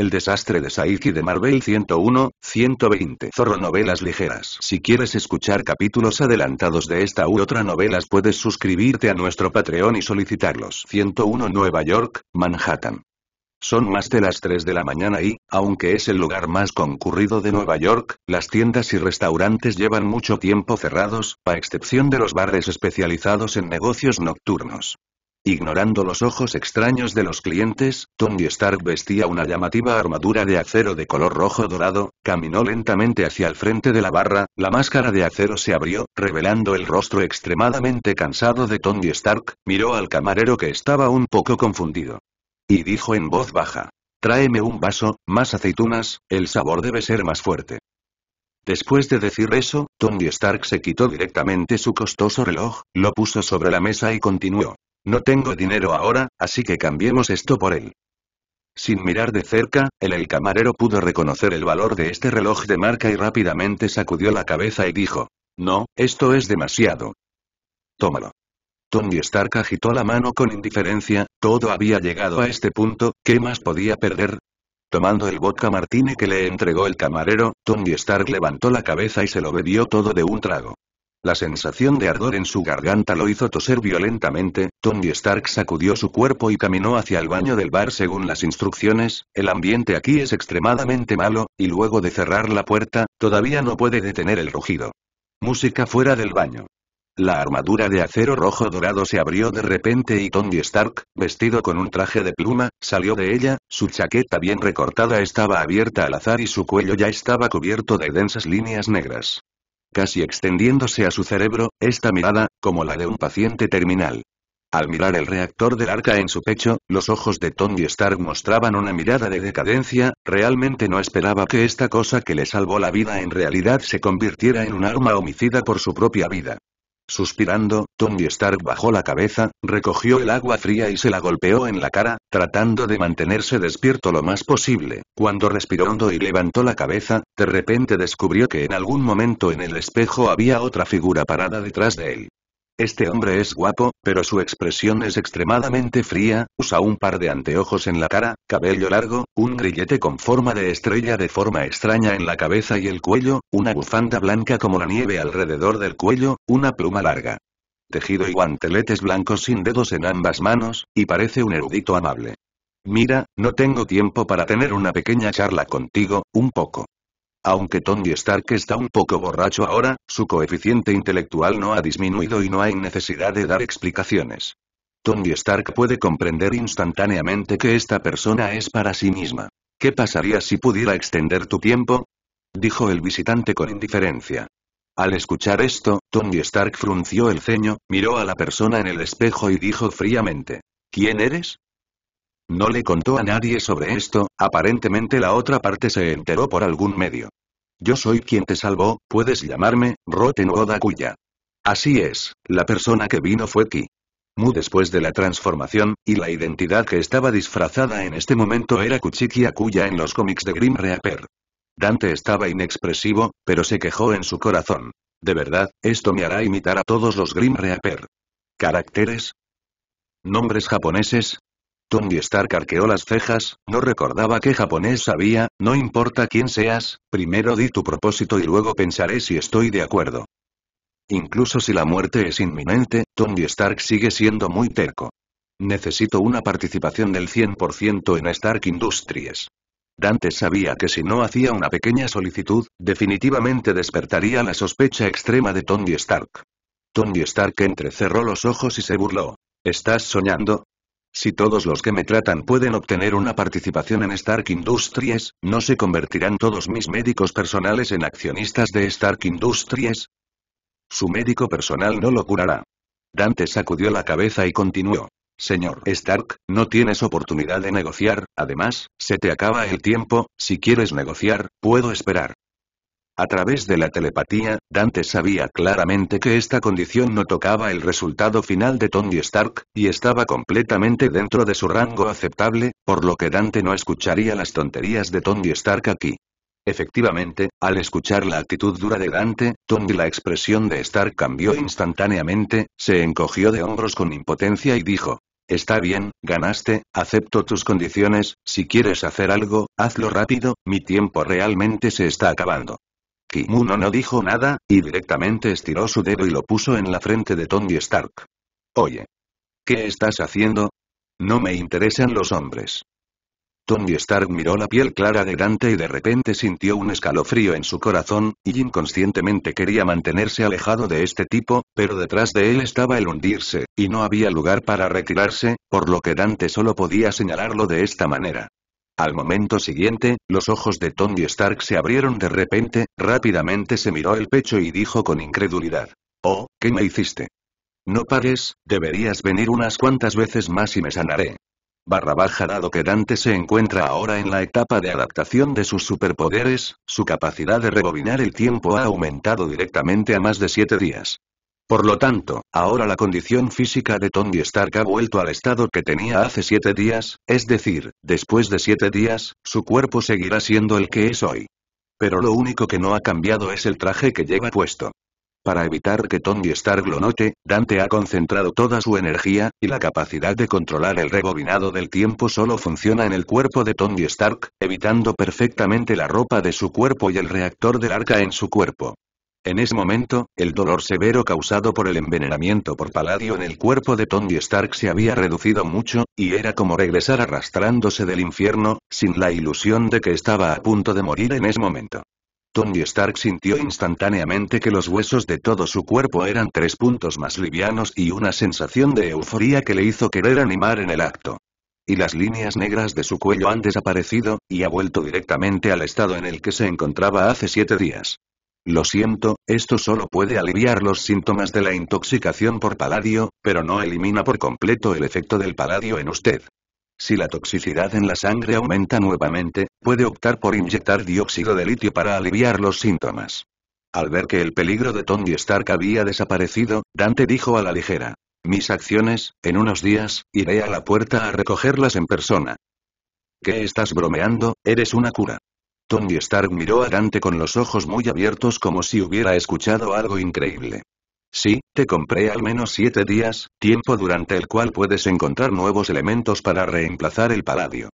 El desastre de Saiki de Marvel 101, 120 Zorro Novelas Ligeras Si quieres escuchar capítulos adelantados de esta u otra novelas puedes suscribirte a nuestro Patreon y solicitarlos 101 Nueva York, Manhattan son más de las 3 de la mañana y, aunque es el lugar más concurrido de Nueva York, las tiendas y restaurantes llevan mucho tiempo cerrados, a excepción de los bares especializados en negocios nocturnos. Ignorando los ojos extraños de los clientes, Tony Stark vestía una llamativa armadura de acero de color rojo dorado, caminó lentamente hacia el frente de la barra, la máscara de acero se abrió, revelando el rostro extremadamente cansado de Tony Stark, miró al camarero que estaba un poco confundido. Y dijo en voz baja. Tráeme un vaso, más aceitunas, el sabor debe ser más fuerte. Después de decir eso, Tony Stark se quitó directamente su costoso reloj, lo puso sobre la mesa y continuó. No tengo dinero ahora, así que cambiemos esto por él. Sin mirar de cerca, el, el camarero pudo reconocer el valor de este reloj de marca y rápidamente sacudió la cabeza y dijo, no, esto es demasiado. Tómalo. Tony Stark agitó la mano con indiferencia, todo había llegado a este punto, ¿qué más podía perder? Tomando el vodka martini que le entregó el camarero, Tony Stark levantó la cabeza y se lo bebió todo de un trago. La sensación de ardor en su garganta lo hizo toser violentamente, Tony Stark sacudió su cuerpo y caminó hacia el baño del bar según las instrucciones, el ambiente aquí es extremadamente malo, y luego de cerrar la puerta, todavía no puede detener el rugido. Música fuera del baño. La armadura de acero rojo dorado se abrió de repente y Tony Stark, vestido con un traje de pluma, salió de ella, su chaqueta bien recortada estaba abierta al azar y su cuello ya estaba cubierto de densas líneas negras casi extendiéndose a su cerebro, esta mirada, como la de un paciente terminal. Al mirar el reactor del arca en su pecho, los ojos de Tony Stark mostraban una mirada de decadencia, realmente no esperaba que esta cosa que le salvó la vida en realidad se convirtiera en un arma homicida por su propia vida. Suspirando, Tony Stark bajó la cabeza, recogió el agua fría y se la golpeó en la cara, tratando de mantenerse despierto lo más posible. Cuando respiró hondo y levantó la cabeza, de repente descubrió que en algún momento en el espejo había otra figura parada detrás de él. Este hombre es guapo, pero su expresión es extremadamente fría, usa un par de anteojos en la cara, cabello largo, un grillete con forma de estrella de forma extraña en la cabeza y el cuello, una bufanda blanca como la nieve alrededor del cuello, una pluma larga. Tejido y guanteletes blancos sin dedos en ambas manos, y parece un erudito amable. Mira, no tengo tiempo para tener una pequeña charla contigo, un poco. Aunque Tony Stark está un poco borracho ahora, su coeficiente intelectual no ha disminuido y no hay necesidad de dar explicaciones. Tony Stark puede comprender instantáneamente que esta persona es para sí misma. ¿Qué pasaría si pudiera extender tu tiempo? Dijo el visitante con indiferencia. Al escuchar esto, Tony Stark frunció el ceño, miró a la persona en el espejo y dijo fríamente. ¿Quién eres? No le contó a nadie sobre esto, aparentemente la otra parte se enteró por algún medio. Yo soy quien te salvó, puedes llamarme, Roten Kuya. Así es, la persona que vino fue Ki. Mu después de la transformación, y la identidad que estaba disfrazada en este momento era Kuchiki Akuya en los cómics de Grim Reaper. Dante estaba inexpresivo, pero se quejó en su corazón. De verdad, esto me hará imitar a todos los Grim Reaper. Caracteres. Nombres japoneses, Tony Stark arqueó las cejas, no recordaba qué japonés sabía, no importa quién seas, primero di tu propósito y luego pensaré si estoy de acuerdo. Incluso si la muerte es inminente, Tony Stark sigue siendo muy terco. Necesito una participación del 100% en Stark Industries. Dante sabía que si no hacía una pequeña solicitud, definitivamente despertaría la sospecha extrema de Tony Stark. Tony Stark entrecerró los ojos y se burló. Estás soñando, si todos los que me tratan pueden obtener una participación en Stark Industries, ¿no se convertirán todos mis médicos personales en accionistas de Stark Industries? Su médico personal no lo curará. Dante sacudió la cabeza y continuó. Señor Stark, no tienes oportunidad de negociar, además, se te acaba el tiempo, si quieres negociar, puedo esperar. A través de la telepatía, Dante sabía claramente que esta condición no tocaba el resultado final de Tony Stark, y estaba completamente dentro de su rango aceptable, por lo que Dante no escucharía las tonterías de Tony Stark aquí. Efectivamente, al escuchar la actitud dura de Dante, Tony la expresión de Stark cambió instantáneamente, se encogió de hombros con impotencia y dijo, Está bien, ganaste, acepto tus condiciones, si quieres hacer algo, hazlo rápido, mi tiempo realmente se está acabando. Kimuno no dijo nada, y directamente estiró su dedo y lo puso en la frente de Tony Stark. Oye. ¿Qué estás haciendo? No me interesan los hombres. Tony Stark miró la piel clara de Dante y de repente sintió un escalofrío en su corazón, y inconscientemente quería mantenerse alejado de este tipo, pero detrás de él estaba el hundirse, y no había lugar para retirarse, por lo que Dante solo podía señalarlo de esta manera. Al momento siguiente, los ojos de Tony Stark se abrieron de repente, rápidamente se miró el pecho y dijo con incredulidad. Oh, ¿qué me hiciste? No pares, deberías venir unas cuantas veces más y me sanaré. Barra baja dado que Dante se encuentra ahora en la etapa de adaptación de sus superpoderes, su capacidad de rebobinar el tiempo ha aumentado directamente a más de siete días. Por lo tanto, ahora la condición física de Tony Stark ha vuelto al estado que tenía hace siete días, es decir, después de siete días, su cuerpo seguirá siendo el que es hoy. Pero lo único que no ha cambiado es el traje que lleva puesto. Para evitar que Tony Stark lo note, Dante ha concentrado toda su energía, y la capacidad de controlar el rebobinado del tiempo solo funciona en el cuerpo de Tony Stark, evitando perfectamente la ropa de su cuerpo y el reactor del arca en su cuerpo. En ese momento, el dolor severo causado por el envenenamiento por paladio en el cuerpo de Tony Stark se había reducido mucho, y era como regresar arrastrándose del infierno, sin la ilusión de que estaba a punto de morir en ese momento. Tony Stark sintió instantáneamente que los huesos de todo su cuerpo eran tres puntos más livianos y una sensación de euforía que le hizo querer animar en el acto. Y las líneas negras de su cuello han desaparecido, y ha vuelto directamente al estado en el que se encontraba hace siete días. Lo siento, esto solo puede aliviar los síntomas de la intoxicación por paladio, pero no elimina por completo el efecto del paladio en usted. Si la toxicidad en la sangre aumenta nuevamente, puede optar por inyectar dióxido de litio para aliviar los síntomas. Al ver que el peligro de Tony Stark había desaparecido, Dante dijo a la ligera. Mis acciones, en unos días, iré a la puerta a recogerlas en persona. ¿Qué estás bromeando? Eres una cura. Tony Stark miró a Dante con los ojos muy abiertos como si hubiera escuchado algo increíble. Sí, te compré al menos siete días, tiempo durante el cual puedes encontrar nuevos elementos para reemplazar el paladio.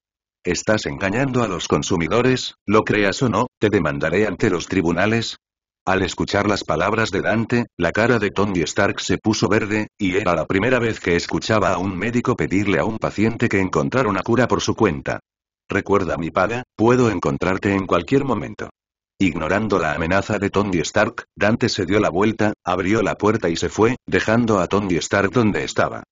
Estás engañando a los consumidores, lo creas o no, te demandaré ante los tribunales, al escuchar las palabras de Dante, la cara de Tony Stark se puso verde, y era la primera vez que escuchaba a un médico pedirle a un paciente que encontrara una cura por su cuenta. Recuerda mi paga, puedo encontrarte en cualquier momento. Ignorando la amenaza de Tony Stark, Dante se dio la vuelta, abrió la puerta y se fue, dejando a Tony Stark donde estaba.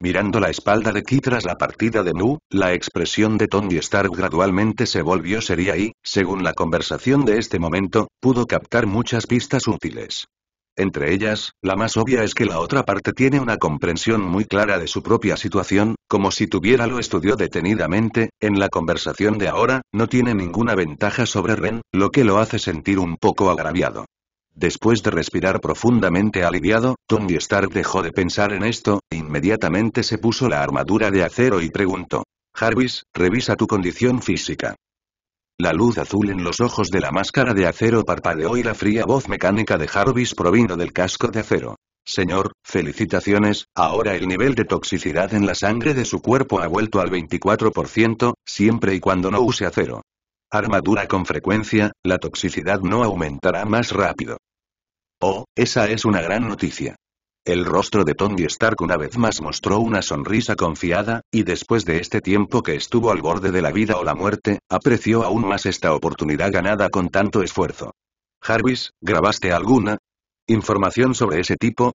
Mirando la espalda de Ki tras la partida de Nu, la expresión de Tony Stark gradualmente se volvió seria y, según la conversación de este momento, pudo captar muchas pistas útiles. Entre ellas, la más obvia es que la otra parte tiene una comprensión muy clara de su propia situación, como si tuviera lo estudió detenidamente, en la conversación de ahora, no tiene ninguna ventaja sobre Ren, lo que lo hace sentir un poco agraviado. Después de respirar profundamente aliviado, Tony Stark dejó de pensar en esto, e inmediatamente se puso la armadura de acero y preguntó. Jarvis, revisa tu condición física. La luz azul en los ojos de la máscara de acero parpadeó y la fría voz mecánica de Jarvis provino del casco de acero. Señor, felicitaciones, ahora el nivel de toxicidad en la sangre de su cuerpo ha vuelto al 24%, siempre y cuando no use acero. Armadura con frecuencia, la toxicidad no aumentará más rápido. Oh, esa es una gran noticia. El rostro de Tony Stark una vez más mostró una sonrisa confiada, y después de este tiempo que estuvo al borde de la vida o la muerte, apreció aún más esta oportunidad ganada con tanto esfuerzo. Jarvis, ¿grabaste alguna? ¿Información sobre ese tipo?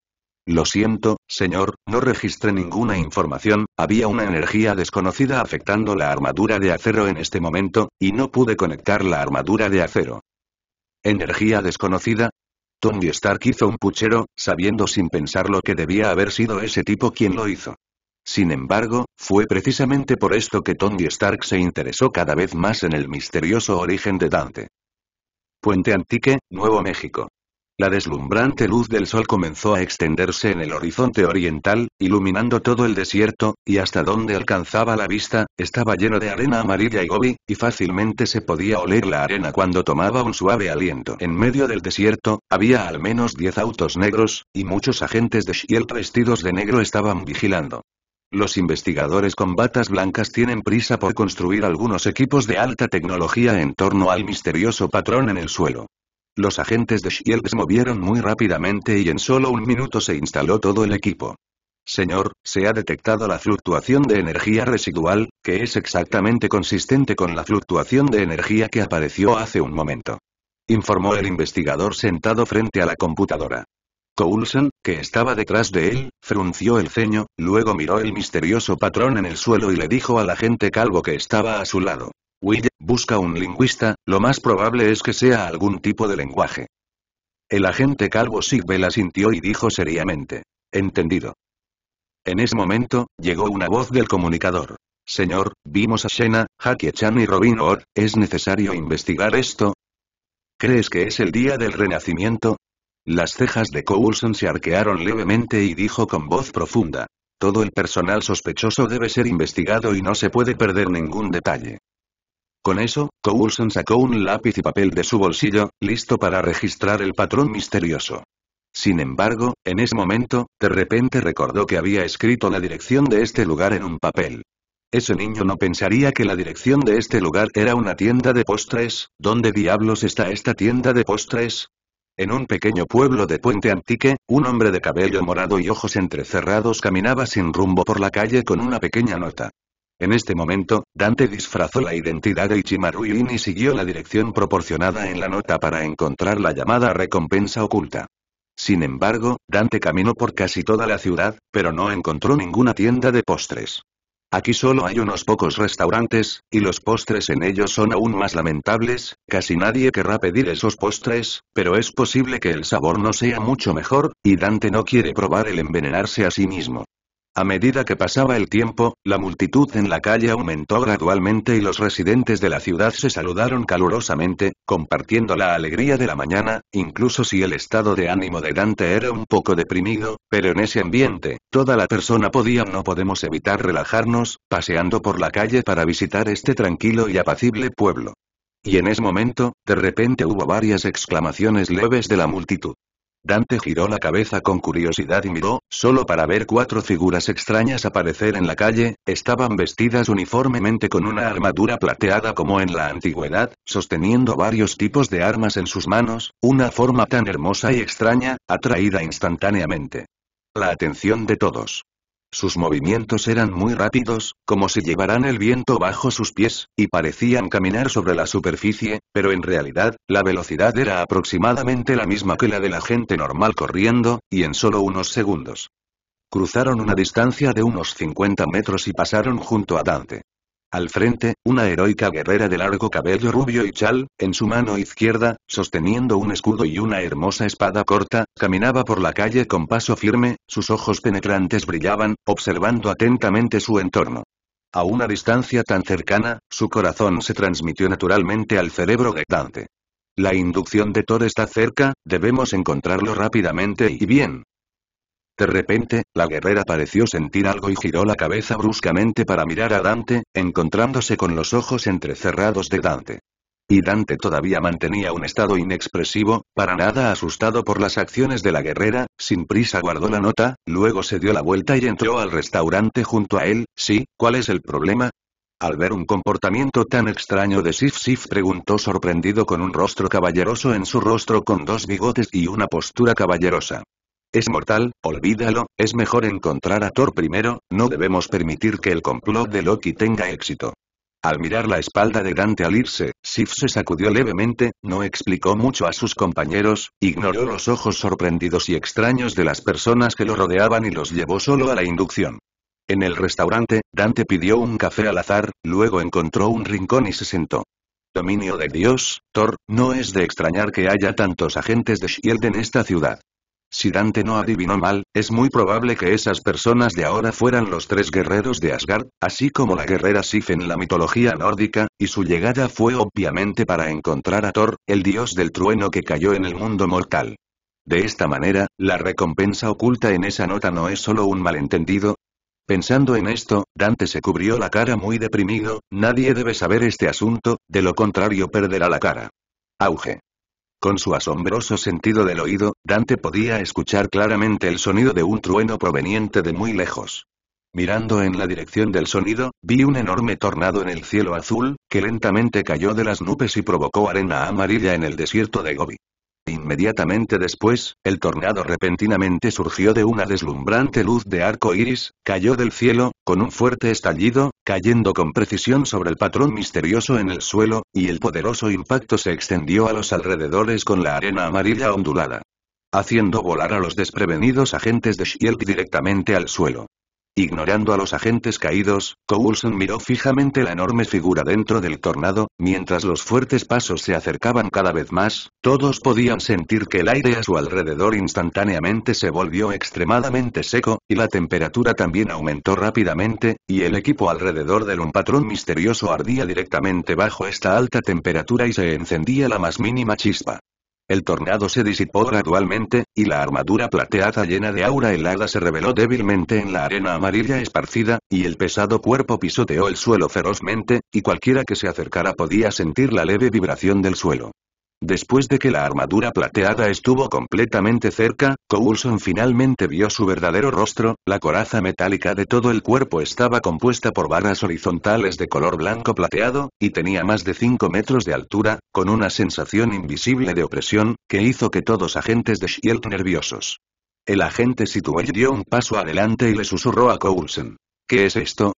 Lo siento, señor, no registré ninguna información, había una energía desconocida afectando la armadura de acero en este momento, y no pude conectar la armadura de acero. ¿Energía desconocida? Tony Stark hizo un puchero, sabiendo sin pensar lo que debía haber sido ese tipo quien lo hizo. Sin embargo, fue precisamente por esto que Tony Stark se interesó cada vez más en el misterioso origen de Dante. Puente Antique, Nuevo México. La deslumbrante luz del sol comenzó a extenderse en el horizonte oriental, iluminando todo el desierto, y hasta donde alcanzaba la vista, estaba lleno de arena amarilla y gobi, y fácilmente se podía oler la arena cuando tomaba un suave aliento. En medio del desierto, había al menos diez autos negros, y muchos agentes de Shield vestidos de negro estaban vigilando. Los investigadores con batas blancas tienen prisa por construir algunos equipos de alta tecnología en torno al misterioso patrón en el suelo. Los agentes de Shields se movieron muy rápidamente y en solo un minuto se instaló todo el equipo. Señor, se ha detectado la fluctuación de energía residual, que es exactamente consistente con la fluctuación de energía que apareció hace un momento. Informó el investigador sentado frente a la computadora. Coulson, que estaba detrás de él, frunció el ceño, luego miró el misterioso patrón en el suelo y le dijo al agente calvo que estaba a su lado. Will busca un lingüista, lo más probable es que sea algún tipo de lenguaje. El agente calvo Sigbe la sintió y dijo seriamente. Entendido. En ese momento, llegó una voz del comunicador. Señor, vimos a Shena, Jackie chan y Robin Hood, ¿es necesario investigar esto? ¿Crees que es el día del renacimiento? Las cejas de Coulson se arquearon levemente y dijo con voz profunda. Todo el personal sospechoso debe ser investigado y no se puede perder ningún detalle. Con eso, Coulson sacó un lápiz y papel de su bolsillo, listo para registrar el patrón misterioso. Sin embargo, en ese momento, de repente recordó que había escrito la dirección de este lugar en un papel. Ese niño no pensaría que la dirección de este lugar era una tienda de postres, ¿dónde diablos está esta tienda de postres? En un pequeño pueblo de Puente Antique, un hombre de cabello morado y ojos entrecerrados caminaba sin rumbo por la calle con una pequeña nota. En este momento, Dante disfrazó la identidad de Ichimaru y siguió la dirección proporcionada en la nota para encontrar la llamada recompensa oculta. Sin embargo, Dante caminó por casi toda la ciudad, pero no encontró ninguna tienda de postres. Aquí solo hay unos pocos restaurantes, y los postres en ellos son aún más lamentables, casi nadie querrá pedir esos postres, pero es posible que el sabor no sea mucho mejor, y Dante no quiere probar el envenenarse a sí mismo. A medida que pasaba el tiempo, la multitud en la calle aumentó gradualmente y los residentes de la ciudad se saludaron calurosamente, compartiendo la alegría de la mañana, incluso si el estado de ánimo de Dante era un poco deprimido, pero en ese ambiente, toda la persona podía no podemos evitar relajarnos, paseando por la calle para visitar este tranquilo y apacible pueblo. Y en ese momento, de repente hubo varias exclamaciones leves de la multitud. Dante giró la cabeza con curiosidad y miró, solo para ver cuatro figuras extrañas aparecer en la calle, estaban vestidas uniformemente con una armadura plateada como en la antigüedad, sosteniendo varios tipos de armas en sus manos, una forma tan hermosa y extraña, atraída instantáneamente. La atención de todos. Sus movimientos eran muy rápidos, como si llevaran el viento bajo sus pies, y parecían caminar sobre la superficie, pero en realidad, la velocidad era aproximadamente la misma que la de la gente normal corriendo, y en solo unos segundos. Cruzaron una distancia de unos 50 metros y pasaron junto a Dante. Al frente, una heroica guerrera de largo cabello rubio y chal, en su mano izquierda, sosteniendo un escudo y una hermosa espada corta, caminaba por la calle con paso firme, sus ojos penetrantes brillaban, observando atentamente su entorno. A una distancia tan cercana, su corazón se transmitió naturalmente al cerebro de Dante. La inducción de Thor está cerca, debemos encontrarlo rápidamente y bien. De repente, la guerrera pareció sentir algo y giró la cabeza bruscamente para mirar a Dante, encontrándose con los ojos entrecerrados de Dante. Y Dante todavía mantenía un estado inexpresivo, para nada asustado por las acciones de la guerrera, sin prisa guardó la nota, luego se dio la vuelta y entró al restaurante junto a él, sí, ¿cuál es el problema? Al ver un comportamiento tan extraño de Sif Sif preguntó sorprendido con un rostro caballeroso en su rostro con dos bigotes y una postura caballerosa. Es mortal, olvídalo, es mejor encontrar a Thor primero, no debemos permitir que el complot de Loki tenga éxito. Al mirar la espalda de Dante al irse, Sif se sacudió levemente, no explicó mucho a sus compañeros, ignoró los ojos sorprendidos y extraños de las personas que lo rodeaban y los llevó solo a la inducción. En el restaurante, Dante pidió un café al azar, luego encontró un rincón y se sentó. Dominio de Dios, Thor, no es de extrañar que haya tantos agentes de S.H.I.E.L.D. en esta ciudad. Si Dante no adivinó mal, es muy probable que esas personas de ahora fueran los tres guerreros de Asgard, así como la guerrera Sif en la mitología nórdica, y su llegada fue obviamente para encontrar a Thor, el dios del trueno que cayó en el mundo mortal. De esta manera, la recompensa oculta en esa nota no es solo un malentendido, Pensando en esto, Dante se cubrió la cara muy deprimido, nadie debe saber este asunto, de lo contrario perderá la cara. Auge. Con su asombroso sentido del oído, Dante podía escuchar claramente el sonido de un trueno proveniente de muy lejos. Mirando en la dirección del sonido, vi un enorme tornado en el cielo azul, que lentamente cayó de las nubes y provocó arena amarilla en el desierto de Gobi. Inmediatamente después, el tornado repentinamente surgió de una deslumbrante luz de arco iris, cayó del cielo, con un fuerte estallido, cayendo con precisión sobre el patrón misterioso en el suelo, y el poderoso impacto se extendió a los alrededores con la arena amarilla ondulada. Haciendo volar a los desprevenidos agentes de Shield directamente al suelo. Ignorando a los agentes caídos, Coulson miró fijamente la enorme figura dentro del tornado, mientras los fuertes pasos se acercaban cada vez más, todos podían sentir que el aire a su alrededor instantáneamente se volvió extremadamente seco, y la temperatura también aumentó rápidamente, y el equipo alrededor del un patrón misterioso ardía directamente bajo esta alta temperatura y se encendía la más mínima chispa. El tornado se disipó gradualmente, y la armadura plateada llena de aura helada se reveló débilmente en la arena amarilla esparcida, y el pesado cuerpo pisoteó el suelo ferozmente, y cualquiera que se acercara podía sentir la leve vibración del suelo. Después de que la armadura plateada estuvo completamente cerca, Coulson finalmente vio su verdadero rostro, la coraza metálica de todo el cuerpo estaba compuesta por barras horizontales de color blanco plateado, y tenía más de 5 metros de altura, con una sensación invisible de opresión, que hizo que todos agentes de S.H.I.E.L.D. nerviosos. El agente y dio un paso adelante y le susurró a Coulson. ¿Qué es esto?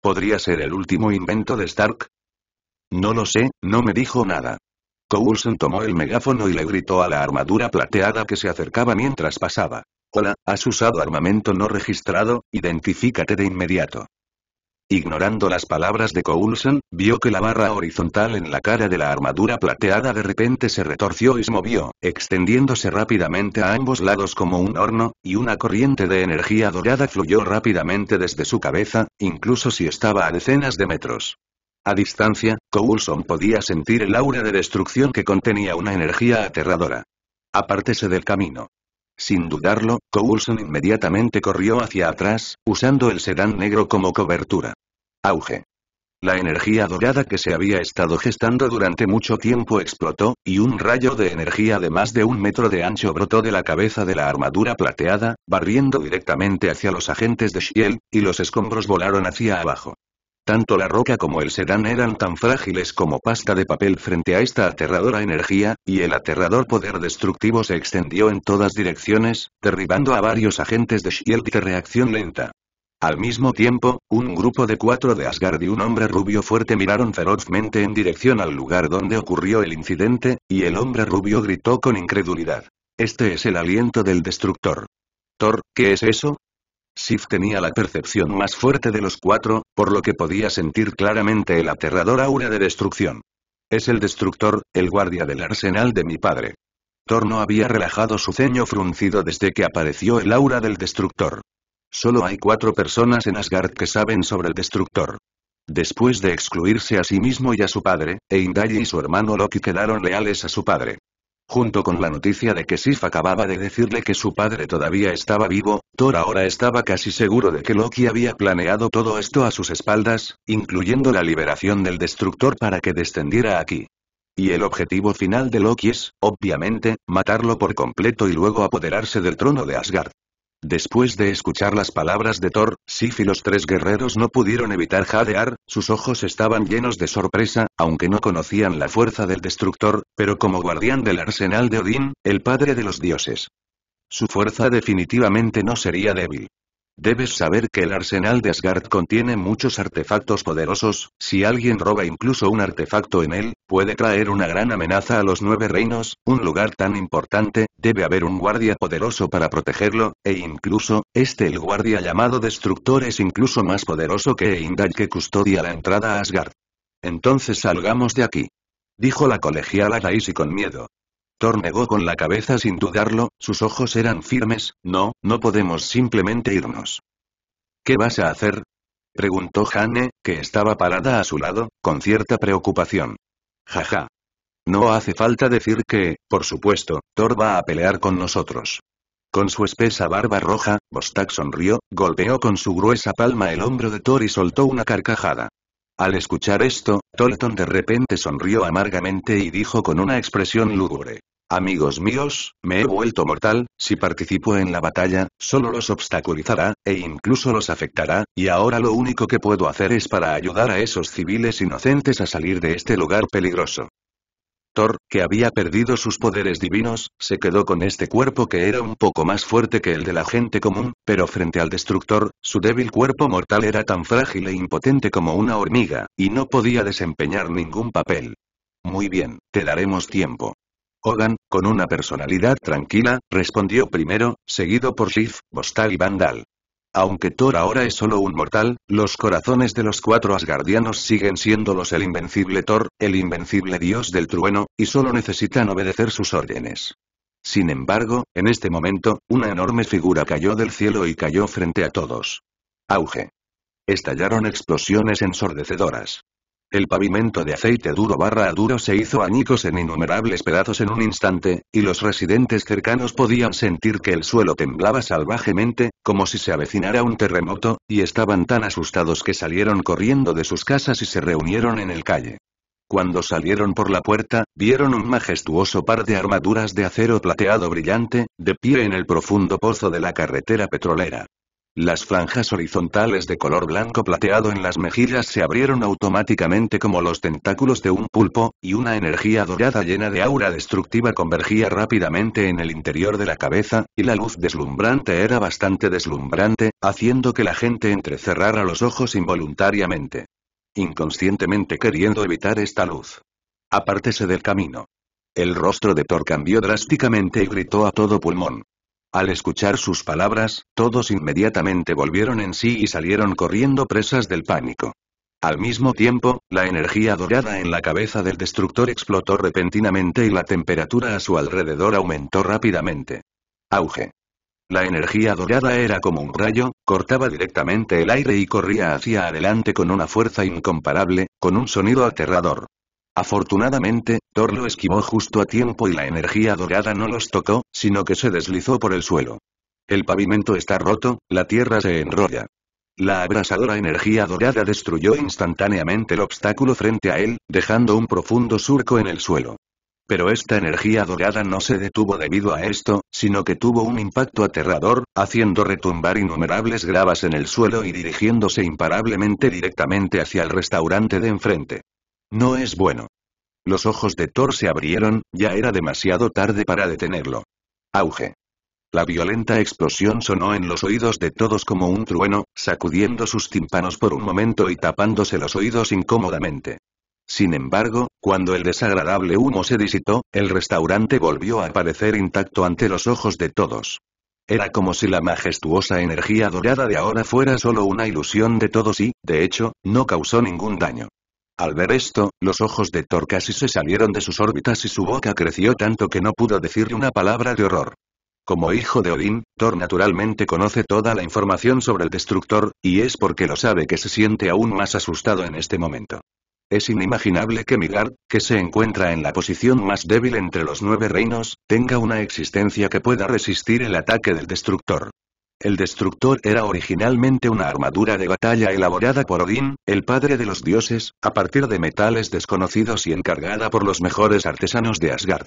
¿Podría ser el último invento de Stark? No lo sé, no me dijo nada. Coulson tomó el megáfono y le gritó a la armadura plateada que se acercaba mientras pasaba. Hola, has usado armamento no registrado, identifícate de inmediato. Ignorando las palabras de Coulson, vio que la barra horizontal en la cara de la armadura plateada de repente se retorció y se movió, extendiéndose rápidamente a ambos lados como un horno, y una corriente de energía dorada fluyó rápidamente desde su cabeza, incluso si estaba a decenas de metros. A distancia, Coulson podía sentir el aura de destrucción que contenía una energía aterradora. Apártese del camino. Sin dudarlo, Coulson inmediatamente corrió hacia atrás, usando el sedán negro como cobertura. Auge. La energía dorada que se había estado gestando durante mucho tiempo explotó, y un rayo de energía de más de un metro de ancho brotó de la cabeza de la armadura plateada, barriendo directamente hacia los agentes de Shiel, y los escombros volaron hacia abajo. Tanto la roca como el sedán eran tan frágiles como pasta de papel frente a esta aterradora energía, y el aterrador poder destructivo se extendió en todas direcciones, derribando a varios agentes de Shield de reacción lenta. Al mismo tiempo, un grupo de cuatro de Asgard y un hombre rubio fuerte miraron ferozmente en dirección al lugar donde ocurrió el incidente, y el hombre rubio gritó con incredulidad. Este es el aliento del destructor. Thor, ¿qué es eso? Sif tenía la percepción más fuerte de los cuatro, por lo que podía sentir claramente el aterrador aura de destrucción. Es el destructor, el guardia del arsenal de mi padre. Thor no había relajado su ceño fruncido desde que apareció el aura del destructor. Solo hay cuatro personas en Asgard que saben sobre el destructor. Después de excluirse a sí mismo y a su padre, Eindai y su hermano Loki quedaron leales a su padre. Junto con la noticia de que Sif acababa de decirle que su padre todavía estaba vivo, Thor ahora estaba casi seguro de que Loki había planeado todo esto a sus espaldas, incluyendo la liberación del destructor para que descendiera aquí. Y el objetivo final de Loki es, obviamente, matarlo por completo y luego apoderarse del trono de Asgard. Después de escuchar las palabras de Thor, Sif y los tres guerreros no pudieron evitar jadear, sus ojos estaban llenos de sorpresa, aunque no conocían la fuerza del destructor, pero como guardián del arsenal de Odín, el padre de los dioses. Su fuerza definitivamente no sería débil. Debes saber que el arsenal de Asgard contiene muchos artefactos poderosos, si alguien roba incluso un artefacto en él, puede traer una gran amenaza a los nueve reinos, un lugar tan importante, debe haber un guardia poderoso para protegerlo, e incluso, este el guardia llamado Destructor es incluso más poderoso que Eindal que custodia la entrada a Asgard. Entonces salgamos de aquí. Dijo la colegiala Daisy con miedo. Thor negó con la cabeza sin dudarlo, sus ojos eran firmes, no, no podemos simplemente irnos. ¿Qué vas a hacer? Preguntó Jane, que estaba parada a su lado, con cierta preocupación. Jaja. No hace falta decir que, por supuesto, Thor va a pelear con nosotros. Con su espesa barba roja, Bostak sonrió, golpeó con su gruesa palma el hombro de Thor y soltó una carcajada. Al escuchar esto, Tolton de repente sonrió amargamente y dijo con una expresión lúgubre. Amigos míos, me he vuelto mortal, si participo en la batalla, solo los obstaculizará, e incluso los afectará, y ahora lo único que puedo hacer es para ayudar a esos civiles inocentes a salir de este lugar peligroso. Thor, que había perdido sus poderes divinos, se quedó con este cuerpo que era un poco más fuerte que el de la gente común, pero frente al destructor, su débil cuerpo mortal era tan frágil e impotente como una hormiga, y no podía desempeñar ningún papel. Muy bien, te daremos tiempo. Hogan, con una personalidad tranquila, respondió primero, seguido por sif, Bostal y Vandal. Aunque Thor ahora es solo un mortal, los corazones de los cuatro asgardianos siguen siéndolos el invencible Thor, el invencible dios del trueno, y solo necesitan obedecer sus órdenes. Sin embargo, en este momento, una enorme figura cayó del cielo y cayó frente a todos. Auge. Estallaron explosiones ensordecedoras. El pavimento de aceite duro barra a duro se hizo añicos en innumerables pedazos en un instante, y los residentes cercanos podían sentir que el suelo temblaba salvajemente, como si se avecinara un terremoto, y estaban tan asustados que salieron corriendo de sus casas y se reunieron en el calle. Cuando salieron por la puerta, vieron un majestuoso par de armaduras de acero plateado brillante, de pie en el profundo pozo de la carretera petrolera. Las franjas horizontales de color blanco plateado en las mejillas se abrieron automáticamente como los tentáculos de un pulpo, y una energía dorada llena de aura destructiva convergía rápidamente en el interior de la cabeza, y la luz deslumbrante era bastante deslumbrante, haciendo que la gente entrecerrara los ojos involuntariamente. Inconscientemente queriendo evitar esta luz. Apártese del camino. El rostro de Thor cambió drásticamente y gritó a todo pulmón. Al escuchar sus palabras, todos inmediatamente volvieron en sí y salieron corriendo presas del pánico. Al mismo tiempo, la energía dorada en la cabeza del destructor explotó repentinamente y la temperatura a su alrededor aumentó rápidamente. Auge. La energía dorada era como un rayo, cortaba directamente el aire y corría hacia adelante con una fuerza incomparable, con un sonido aterrador. Afortunadamente, Thor lo esquivó justo a tiempo y la energía dorada no los tocó, sino que se deslizó por el suelo. El pavimento está roto, la tierra se enrolla. La abrasadora energía dorada destruyó instantáneamente el obstáculo frente a él, dejando un profundo surco en el suelo. Pero esta energía dorada no se detuvo debido a esto, sino que tuvo un impacto aterrador, haciendo retumbar innumerables gravas en el suelo y dirigiéndose imparablemente directamente hacia el restaurante de enfrente. No es bueno. Los ojos de Thor se abrieron, ya era demasiado tarde para detenerlo. Auge. La violenta explosión sonó en los oídos de todos como un trueno, sacudiendo sus tímpanos por un momento y tapándose los oídos incómodamente. Sin embargo, cuando el desagradable humo se disitó, el restaurante volvió a aparecer intacto ante los ojos de todos. Era como si la majestuosa energía dorada de ahora fuera solo una ilusión de todos y, de hecho, no causó ningún daño. Al ver esto, los ojos de Thor casi se salieron de sus órbitas y su boca creció tanto que no pudo decir una palabra de horror. Como hijo de Odín, Thor naturalmente conoce toda la información sobre el destructor, y es porque lo sabe que se siente aún más asustado en este momento. Es inimaginable que Midgard, que se encuentra en la posición más débil entre los nueve reinos, tenga una existencia que pueda resistir el ataque del destructor. El destructor era originalmente una armadura de batalla elaborada por Odín, el padre de los dioses, a partir de metales desconocidos y encargada por los mejores artesanos de Asgard.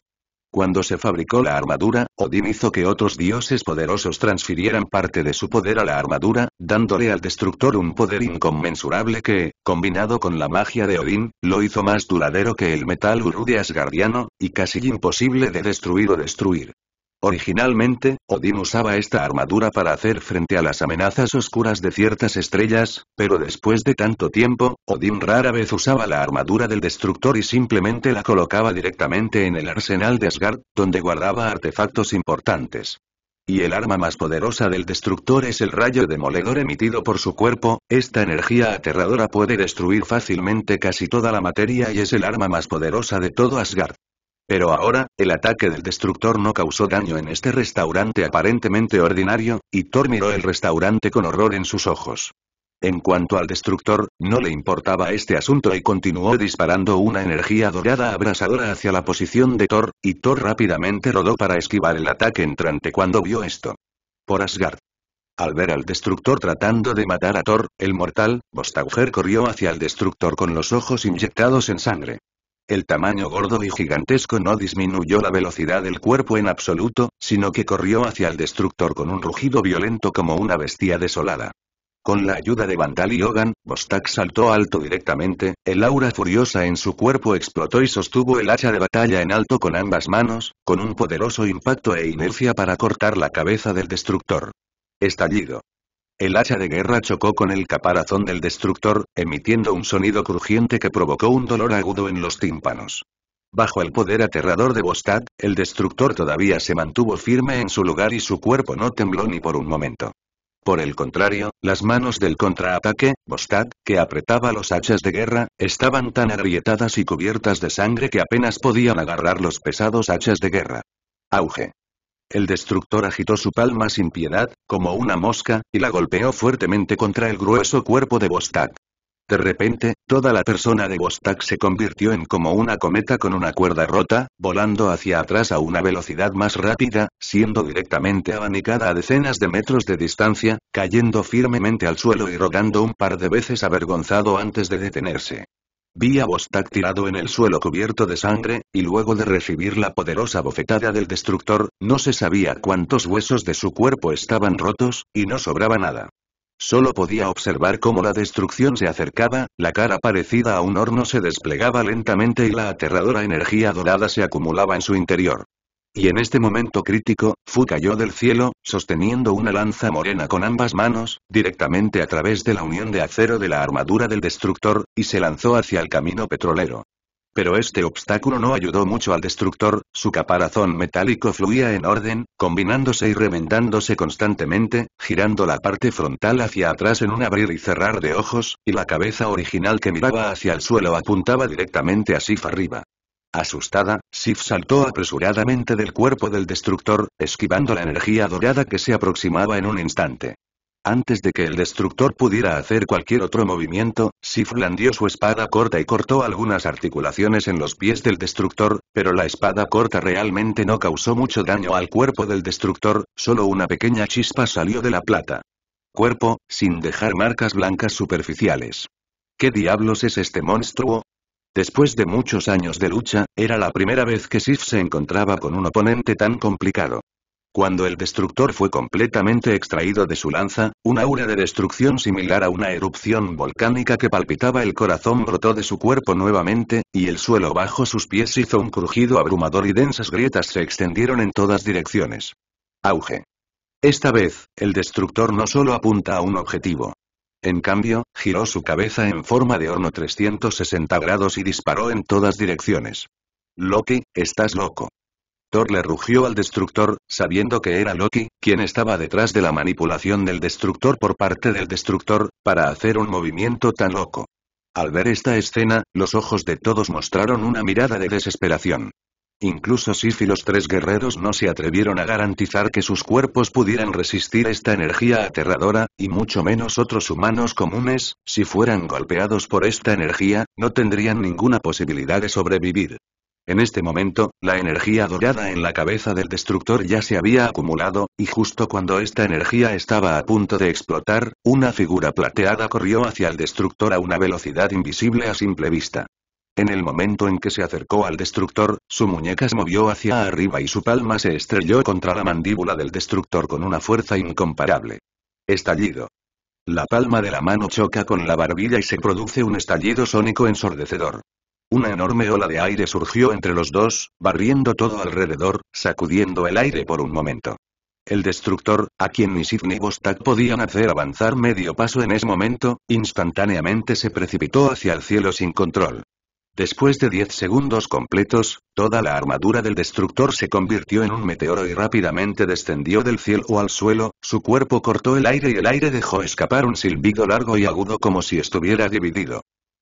Cuando se fabricó la armadura, Odín hizo que otros dioses poderosos transfirieran parte de su poder a la armadura, dándole al destructor un poder inconmensurable que, combinado con la magia de Odín, lo hizo más duradero que el metal de asgardiano, y casi imposible de destruir o destruir. Originalmente, Odín usaba esta armadura para hacer frente a las amenazas oscuras de ciertas estrellas, pero después de tanto tiempo, Odín rara vez usaba la armadura del destructor y simplemente la colocaba directamente en el arsenal de Asgard, donde guardaba artefactos importantes. Y el arma más poderosa del destructor es el rayo demoledor emitido por su cuerpo, esta energía aterradora puede destruir fácilmente casi toda la materia y es el arma más poderosa de todo Asgard. Pero ahora, el ataque del destructor no causó daño en este restaurante aparentemente ordinario, y Thor miró el restaurante con horror en sus ojos. En cuanto al destructor, no le importaba este asunto y continuó disparando una energía dorada abrasadora hacia la posición de Thor, y Thor rápidamente rodó para esquivar el ataque entrante cuando vio esto. Por Asgard. Al ver al destructor tratando de matar a Thor, el mortal, Bostauger corrió hacia el destructor con los ojos inyectados en sangre. El tamaño gordo y gigantesco no disminuyó la velocidad del cuerpo en absoluto, sino que corrió hacia el destructor con un rugido violento como una bestia desolada. Con la ayuda de Vandal y Hogan, Bostak saltó alto directamente, el aura furiosa en su cuerpo explotó y sostuvo el hacha de batalla en alto con ambas manos, con un poderoso impacto e inercia para cortar la cabeza del destructor. Estallido. El hacha de guerra chocó con el caparazón del destructor, emitiendo un sonido crujiente que provocó un dolor agudo en los tímpanos. Bajo el poder aterrador de Bostad, el destructor todavía se mantuvo firme en su lugar y su cuerpo no tembló ni por un momento. Por el contrario, las manos del contraataque, Bostad, que apretaba los hachas de guerra, estaban tan agrietadas y cubiertas de sangre que apenas podían agarrar los pesados hachas de guerra. Auge. El destructor agitó su palma sin piedad, como una mosca, y la golpeó fuertemente contra el grueso cuerpo de Bostak. De repente, toda la persona de Bostak se convirtió en como una cometa con una cuerda rota, volando hacia atrás a una velocidad más rápida, siendo directamente abanicada a decenas de metros de distancia, cayendo firmemente al suelo y rogando un par de veces avergonzado antes de detenerse. Vi a Bostak tirado en el suelo cubierto de sangre, y luego de recibir la poderosa bofetada del destructor, no se sabía cuántos huesos de su cuerpo estaban rotos, y no sobraba nada. Solo podía observar cómo la destrucción se acercaba, la cara parecida a un horno se desplegaba lentamente y la aterradora energía dorada se acumulaba en su interior. Y en este momento crítico, Fu cayó del cielo, sosteniendo una lanza morena con ambas manos, directamente a través de la unión de acero de la armadura del destructor, y se lanzó hacia el camino petrolero. Pero este obstáculo no ayudó mucho al destructor, su caparazón metálico fluía en orden, combinándose y remendándose constantemente, girando la parte frontal hacia atrás en un abrir y cerrar de ojos, y la cabeza original que miraba hacia el suelo apuntaba directamente así arriba. Asustada, Sif saltó apresuradamente del cuerpo del destructor, esquivando la energía dorada que se aproximaba en un instante. Antes de que el destructor pudiera hacer cualquier otro movimiento, Sif blandió su espada corta y cortó algunas articulaciones en los pies del destructor, pero la espada corta realmente no causó mucho daño al cuerpo del destructor, solo una pequeña chispa salió de la plata. Cuerpo, sin dejar marcas blancas superficiales. ¿Qué diablos es este monstruo? Después de muchos años de lucha, era la primera vez que Sif se encontraba con un oponente tan complicado. Cuando el destructor fue completamente extraído de su lanza, un aura de destrucción similar a una erupción volcánica que palpitaba el corazón brotó de su cuerpo nuevamente, y el suelo bajo sus pies hizo un crujido abrumador y densas grietas se extendieron en todas direcciones. Auge. Esta vez, el destructor no solo apunta a un objetivo, en cambio, giró su cabeza en forma de horno 360 grados y disparó en todas direcciones. Loki, estás loco. Thor le rugió al destructor, sabiendo que era Loki, quien estaba detrás de la manipulación del destructor por parte del destructor, para hacer un movimiento tan loco. Al ver esta escena, los ojos de todos mostraron una mirada de desesperación. Incluso si los tres guerreros no se atrevieron a garantizar que sus cuerpos pudieran resistir esta energía aterradora, y mucho menos otros humanos comunes, si fueran golpeados por esta energía, no tendrían ninguna posibilidad de sobrevivir. En este momento, la energía dorada en la cabeza del destructor ya se había acumulado, y justo cuando esta energía estaba a punto de explotar, una figura plateada corrió hacia el destructor a una velocidad invisible a simple vista. En el momento en que se acercó al destructor, su muñeca se movió hacia arriba y su palma se estrelló contra la mandíbula del destructor con una fuerza incomparable. Estallido. La palma de la mano choca con la barbilla y se produce un estallido sónico ensordecedor. Una enorme ola de aire surgió entre los dos, barriendo todo alrededor, sacudiendo el aire por un momento. El destructor, a quien ni Sid ni podían hacer avanzar medio paso en ese momento, instantáneamente se precipitó hacia el cielo sin control. Después de 10 segundos completos, toda la armadura del destructor se convirtió en un meteoro y rápidamente descendió del cielo al suelo, su cuerpo cortó el aire y el aire dejó escapar un silbido largo y agudo como si estuviera dividido.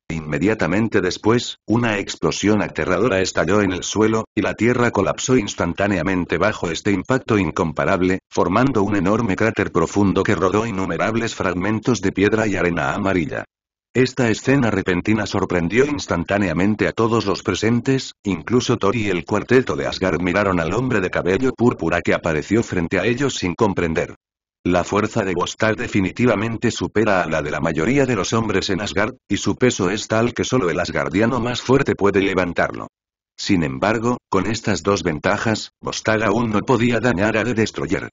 Inmediatamente después, una explosión aterradora estalló en el suelo, y la Tierra colapsó instantáneamente bajo este impacto incomparable, formando un enorme cráter profundo que rodó innumerables fragmentos de piedra y arena amarilla. Esta escena repentina sorprendió instantáneamente a todos los presentes, incluso Thor y el cuarteto de Asgard miraron al hombre de cabello púrpura que apareció frente a ellos sin comprender. La fuerza de Bostar definitivamente supera a la de la mayoría de los hombres en Asgard, y su peso es tal que solo el asgardiano más fuerte puede levantarlo. Sin embargo, con estas dos ventajas, Bostar aún no podía dañar a The Destroyer.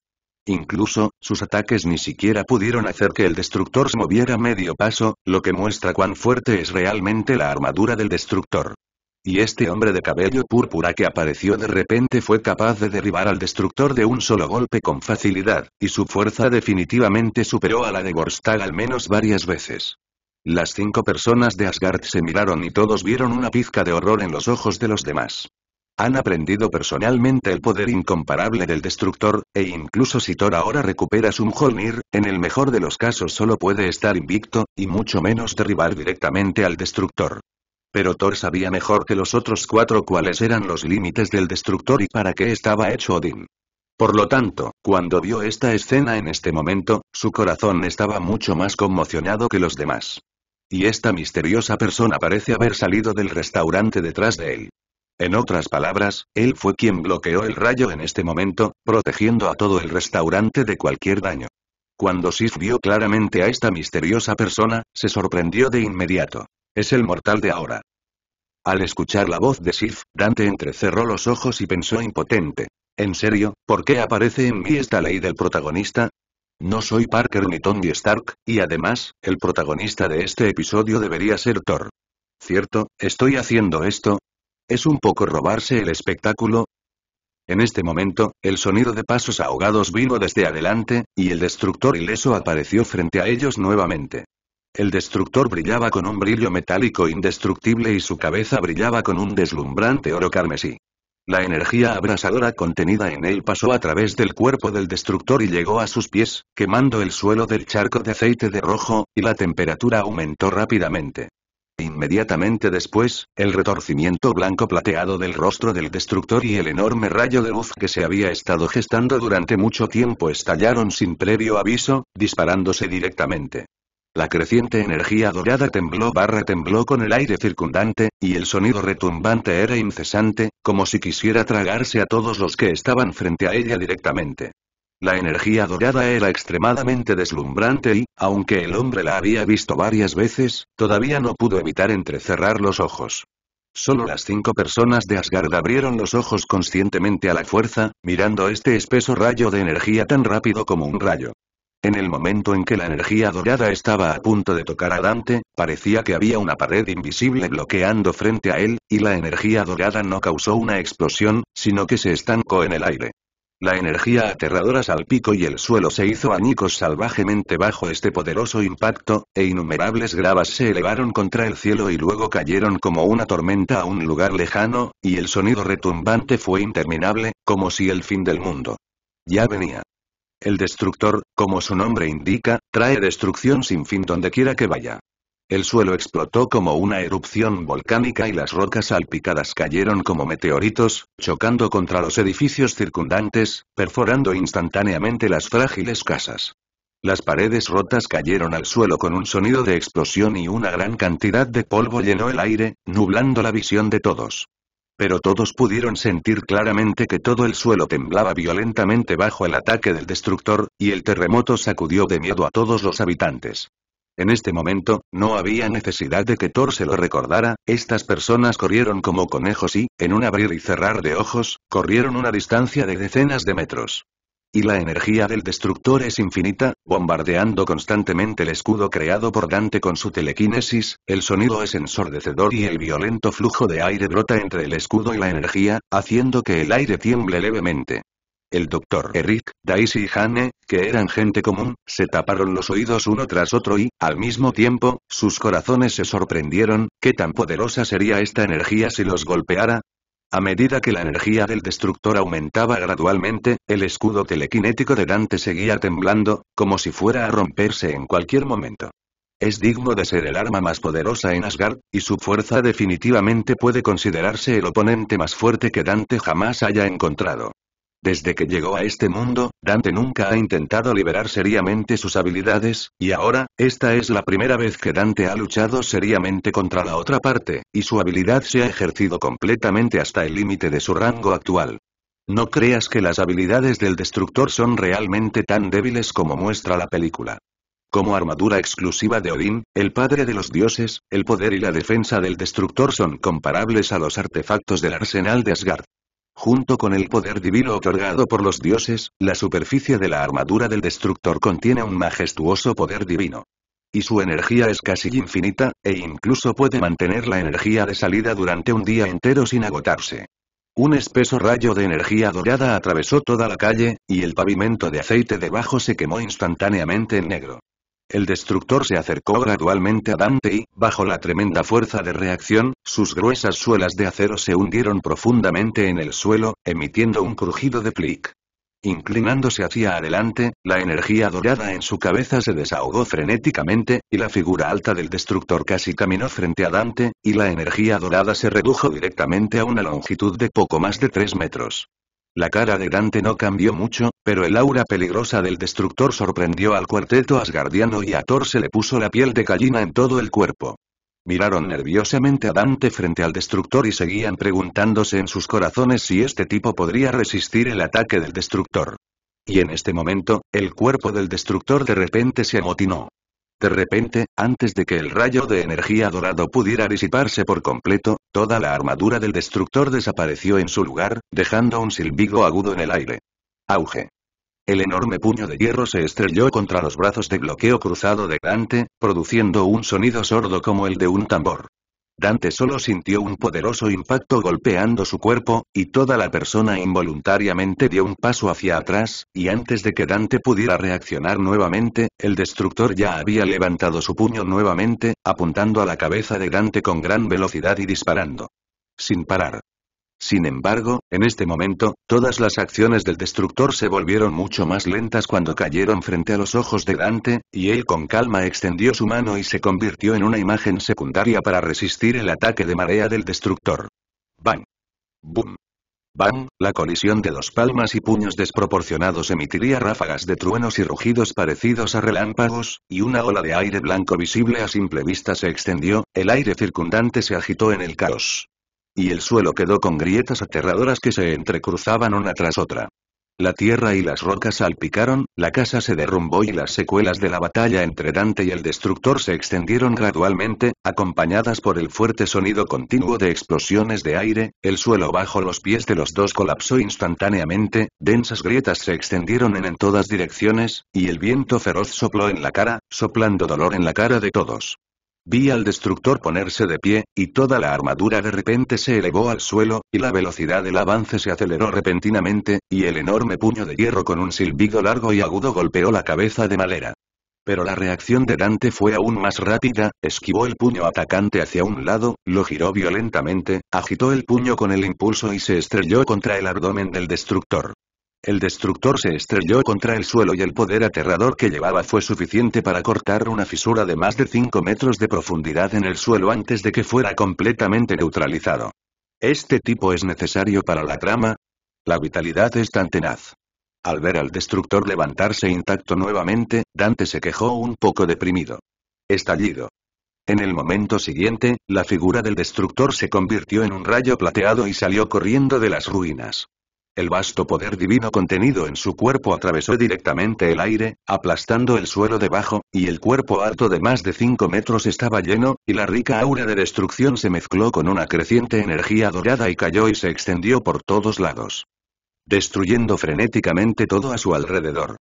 Incluso, sus ataques ni siquiera pudieron hacer que el destructor se moviera medio paso, lo que muestra cuán fuerte es realmente la armadura del destructor. Y este hombre de cabello púrpura que apareció de repente fue capaz de derribar al destructor de un solo golpe con facilidad, y su fuerza definitivamente superó a la de Gorstal al menos varias veces. Las cinco personas de Asgard se miraron y todos vieron una pizca de horror en los ojos de los demás. Han aprendido personalmente el poder incomparable del Destructor, e incluso si Thor ahora recupera su Mjolnir, en el mejor de los casos solo puede estar invicto, y mucho menos derribar directamente al Destructor. Pero Thor sabía mejor que los otros cuatro cuáles eran los límites del Destructor y para qué estaba hecho Odín. Por lo tanto, cuando vio esta escena en este momento, su corazón estaba mucho más conmocionado que los demás. Y esta misteriosa persona parece haber salido del restaurante detrás de él. En otras palabras, él fue quien bloqueó el rayo en este momento, protegiendo a todo el restaurante de cualquier daño. Cuando Sif vio claramente a esta misteriosa persona, se sorprendió de inmediato. Es el mortal de ahora. Al escuchar la voz de Sif, Dante entrecerró los ojos y pensó impotente. ¿En serio, por qué aparece en mí esta ley del protagonista? No soy Parker ni Tony Stark, y además, el protagonista de este episodio debería ser Thor. Cierto, estoy haciendo esto, ¿Es un poco robarse el espectáculo? En este momento, el sonido de pasos ahogados vino desde adelante, y el destructor ileso apareció frente a ellos nuevamente. El destructor brillaba con un brillo metálico indestructible y su cabeza brillaba con un deslumbrante oro carmesí. La energía abrasadora contenida en él pasó a través del cuerpo del destructor y llegó a sus pies, quemando el suelo del charco de aceite de rojo, y la temperatura aumentó rápidamente. Inmediatamente después, el retorcimiento blanco plateado del rostro del destructor y el enorme rayo de luz que se había estado gestando durante mucho tiempo estallaron sin previo aviso, disparándose directamente. La creciente energía dorada tembló barra tembló con el aire circundante, y el sonido retumbante era incesante, como si quisiera tragarse a todos los que estaban frente a ella directamente. La energía dorada era extremadamente deslumbrante y, aunque el hombre la había visto varias veces, todavía no pudo evitar entrecerrar los ojos. Solo las cinco personas de Asgard abrieron los ojos conscientemente a la fuerza, mirando este espeso rayo de energía tan rápido como un rayo. En el momento en que la energía dorada estaba a punto de tocar a Dante, parecía que había una pared invisible bloqueando frente a él, y la energía dorada no causó una explosión, sino que se estancó en el aire. La energía aterradora salpicó y el suelo se hizo añicos salvajemente bajo este poderoso impacto, e innumerables gravas se elevaron contra el cielo y luego cayeron como una tormenta a un lugar lejano, y el sonido retumbante fue interminable, como si el fin del mundo. Ya venía. El destructor, como su nombre indica, trae destrucción sin fin donde quiera que vaya. El suelo explotó como una erupción volcánica y las rocas salpicadas cayeron como meteoritos, chocando contra los edificios circundantes, perforando instantáneamente las frágiles casas. Las paredes rotas cayeron al suelo con un sonido de explosión y una gran cantidad de polvo llenó el aire, nublando la visión de todos. Pero todos pudieron sentir claramente que todo el suelo temblaba violentamente bajo el ataque del destructor, y el terremoto sacudió de miedo a todos los habitantes. En este momento, no había necesidad de que Thor se lo recordara, estas personas corrieron como conejos y, en un abrir y cerrar de ojos, corrieron una distancia de decenas de metros. Y la energía del destructor es infinita, bombardeando constantemente el escudo creado por Dante con su telequinesis, el sonido es ensordecedor y el violento flujo de aire brota entre el escudo y la energía, haciendo que el aire tiemble levemente. El doctor Eric, Daisy y Jane, que eran gente común, se taparon los oídos uno tras otro y, al mismo tiempo, sus corazones se sorprendieron, ¿qué tan poderosa sería esta energía si los golpeara? A medida que la energía del destructor aumentaba gradualmente, el escudo telequinético de Dante seguía temblando, como si fuera a romperse en cualquier momento. Es digno de ser el arma más poderosa en Asgard, y su fuerza definitivamente puede considerarse el oponente más fuerte que Dante jamás haya encontrado. Desde que llegó a este mundo, Dante nunca ha intentado liberar seriamente sus habilidades, y ahora, esta es la primera vez que Dante ha luchado seriamente contra la otra parte, y su habilidad se ha ejercido completamente hasta el límite de su rango actual. No creas que las habilidades del destructor son realmente tan débiles como muestra la película. Como armadura exclusiva de Odín, el padre de los dioses, el poder y la defensa del destructor son comparables a los artefactos del arsenal de Asgard. Junto con el poder divino otorgado por los dioses, la superficie de la armadura del destructor contiene un majestuoso poder divino. Y su energía es casi infinita, e incluso puede mantener la energía de salida durante un día entero sin agotarse. Un espeso rayo de energía dorada atravesó toda la calle, y el pavimento de aceite debajo se quemó instantáneamente en negro. El destructor se acercó gradualmente a Dante y, bajo la tremenda fuerza de reacción, sus gruesas suelas de acero se hundieron profundamente en el suelo, emitiendo un crujido de plic. Inclinándose hacia adelante, la energía dorada en su cabeza se desahogó frenéticamente, y la figura alta del destructor casi caminó frente a Dante, y la energía dorada se redujo directamente a una longitud de poco más de tres metros. La cara de Dante no cambió mucho, pero el aura peligrosa del destructor sorprendió al cuarteto asgardiano y a Thor se le puso la piel de gallina en todo el cuerpo. Miraron nerviosamente a Dante frente al destructor y seguían preguntándose en sus corazones si este tipo podría resistir el ataque del destructor. Y en este momento, el cuerpo del destructor de repente se amotinó. De repente, antes de que el rayo de energía dorado pudiera disiparse por completo, toda la armadura del destructor desapareció en su lugar, dejando un silbido agudo en el aire. Auge. El enorme puño de hierro se estrelló contra los brazos de bloqueo cruzado de produciendo un sonido sordo como el de un tambor. Dante solo sintió un poderoso impacto golpeando su cuerpo, y toda la persona involuntariamente dio un paso hacia atrás, y antes de que Dante pudiera reaccionar nuevamente, el destructor ya había levantado su puño nuevamente, apuntando a la cabeza de Dante con gran velocidad y disparando. Sin parar. Sin embargo, en este momento, todas las acciones del destructor se volvieron mucho más lentas cuando cayeron frente a los ojos de Dante, y él con calma extendió su mano y se convirtió en una imagen secundaria para resistir el ataque de marea del destructor. ¡Bang! ¡Bum! ¡Bang! La colisión de dos palmas y puños desproporcionados emitiría ráfagas de truenos y rugidos parecidos a relámpagos, y una ola de aire blanco visible a simple vista se extendió, el aire circundante se agitó en el caos. Y el suelo quedó con grietas aterradoras que se entrecruzaban una tras otra. La tierra y las rocas salpicaron, la casa se derrumbó y las secuelas de la batalla entre Dante y el destructor se extendieron gradualmente, acompañadas por el fuerte sonido continuo de explosiones de aire, el suelo bajo los pies de los dos colapsó instantáneamente, densas grietas se extendieron en, en todas direcciones, y el viento feroz sopló en la cara, soplando dolor en la cara de todos. Vi al destructor ponerse de pie, y toda la armadura de repente se elevó al suelo, y la velocidad del avance se aceleró repentinamente, y el enorme puño de hierro con un silbido largo y agudo golpeó la cabeza de Malera. Pero la reacción de Dante fue aún más rápida, esquivó el puño atacante hacia un lado, lo giró violentamente, agitó el puño con el impulso y se estrelló contra el abdomen del destructor. El destructor se estrelló contra el suelo y el poder aterrador que llevaba fue suficiente para cortar una fisura de más de 5 metros de profundidad en el suelo antes de que fuera completamente neutralizado. ¿Este tipo es necesario para la trama? La vitalidad es tan tenaz. Al ver al destructor levantarse intacto nuevamente, Dante se quejó un poco deprimido. Estallido. En el momento siguiente, la figura del destructor se convirtió en un rayo plateado y salió corriendo de las ruinas. El vasto poder divino contenido en su cuerpo atravesó directamente el aire, aplastando el suelo debajo, y el cuerpo alto de más de 5 metros estaba lleno, y la rica aura de destrucción se mezcló con una creciente energía dorada y cayó y se extendió por todos lados. Destruyendo frenéticamente todo a su alrededor.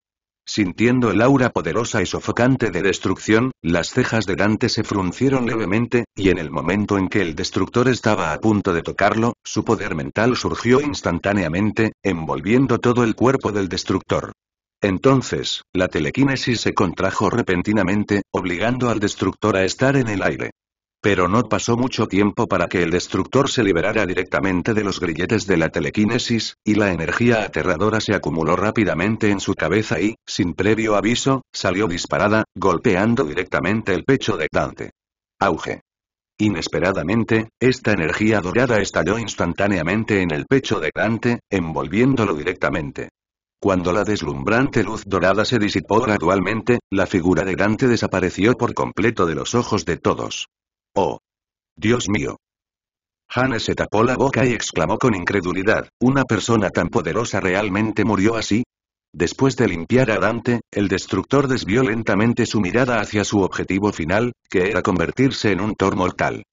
Sintiendo el aura poderosa y sofocante de destrucción, las cejas de Dante se fruncieron levemente, y en el momento en que el destructor estaba a punto de tocarlo, su poder mental surgió instantáneamente, envolviendo todo el cuerpo del destructor. Entonces, la telequinesis se contrajo repentinamente, obligando al destructor a estar en el aire. Pero no pasó mucho tiempo para que el destructor se liberara directamente de los grilletes de la telequinesis, y la energía aterradora se acumuló rápidamente en su cabeza y, sin previo aviso, salió disparada, golpeando directamente el pecho de Dante. Auge. Inesperadamente, esta energía dorada estalló instantáneamente en el pecho de Dante, envolviéndolo directamente. Cuando la deslumbrante luz dorada se disipó gradualmente, la figura de Dante desapareció por completo de los ojos de todos. ¡Oh! ¡Dios mío! Hannah se tapó la boca y exclamó con incredulidad, ¿una persona tan poderosa realmente murió así? Después de limpiar a Dante, el destructor desvió lentamente su mirada hacia su objetivo final, que era convertirse en un Thor mortal.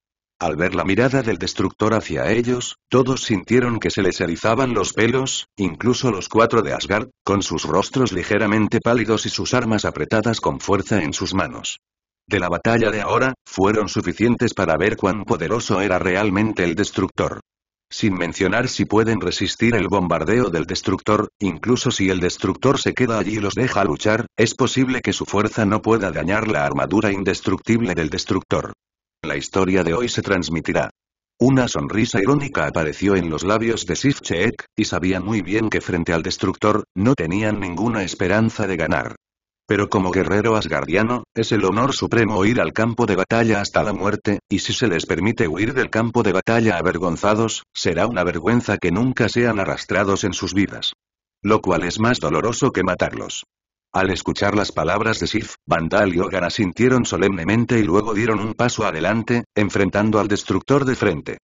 Al ver la mirada del destructor hacia ellos, todos sintieron que se les erizaban los pelos, incluso los cuatro de Asgard, con sus rostros ligeramente pálidos y sus armas apretadas con fuerza en sus manos la batalla de ahora, fueron suficientes para ver cuán poderoso era realmente el destructor. Sin mencionar si pueden resistir el bombardeo del destructor, incluso si el destructor se queda allí y los deja luchar, es posible que su fuerza no pueda dañar la armadura indestructible del destructor. La historia de hoy se transmitirá. Una sonrisa irónica apareció en los labios de Sif y sabía muy bien que frente al destructor, no tenían ninguna esperanza de ganar. Pero como guerrero asgardiano, es el honor supremo ir al campo de batalla hasta la muerte, y si se les permite huir del campo de batalla avergonzados, será una vergüenza que nunca sean arrastrados en sus vidas. Lo cual es más doloroso que matarlos. Al escuchar las palabras de Sif, Vandal y Ogan asintieron solemnemente y luego dieron un paso adelante, enfrentando al destructor de frente.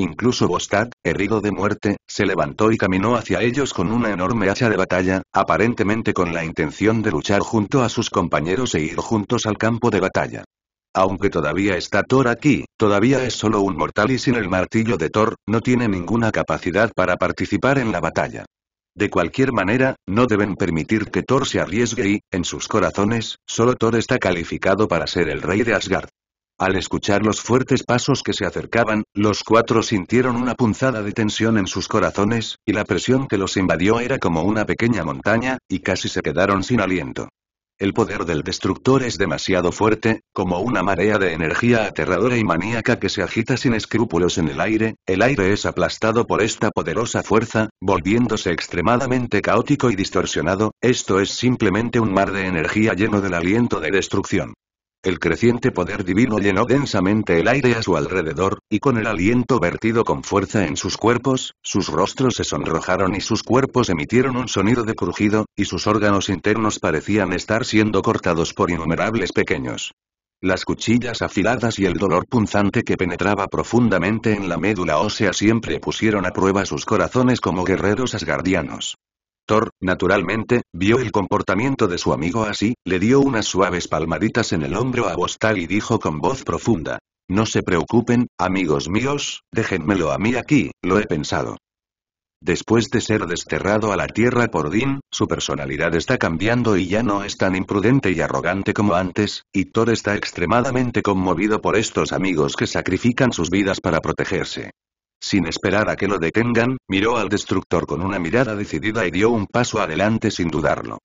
Incluso Bostad, herido de muerte, se levantó y caminó hacia ellos con una enorme hacha de batalla, aparentemente con la intención de luchar junto a sus compañeros e ir juntos al campo de batalla. Aunque todavía está Thor aquí, todavía es solo un mortal y sin el martillo de Thor, no tiene ninguna capacidad para participar en la batalla. De cualquier manera, no deben permitir que Thor se arriesgue y, en sus corazones, solo Thor está calificado para ser el rey de Asgard. Al escuchar los fuertes pasos que se acercaban, los cuatro sintieron una punzada de tensión en sus corazones, y la presión que los invadió era como una pequeña montaña, y casi se quedaron sin aliento. El poder del destructor es demasiado fuerte, como una marea de energía aterradora y maníaca que se agita sin escrúpulos en el aire, el aire es aplastado por esta poderosa fuerza, volviéndose extremadamente caótico y distorsionado, esto es simplemente un mar de energía lleno del aliento de destrucción. El creciente poder divino llenó densamente el aire a su alrededor, y con el aliento vertido con fuerza en sus cuerpos, sus rostros se sonrojaron y sus cuerpos emitieron un sonido de crujido, y sus órganos internos parecían estar siendo cortados por innumerables pequeños. Las cuchillas afiladas y el dolor punzante que penetraba profundamente en la médula ósea siempre pusieron a prueba sus corazones como guerreros asgardianos. Thor, naturalmente, vio el comportamiento de su amigo así, le dio unas suaves palmaditas en el hombro a Bostal y dijo con voz profunda. No se preocupen, amigos míos, déjenmelo a mí aquí, lo he pensado. Después de ser desterrado a la Tierra por Dean, su personalidad está cambiando y ya no es tan imprudente y arrogante como antes, y Thor está extremadamente conmovido por estos amigos que sacrifican sus vidas para protegerse. Sin esperar a que lo detengan, miró al destructor con una mirada decidida y dio un paso adelante sin dudarlo.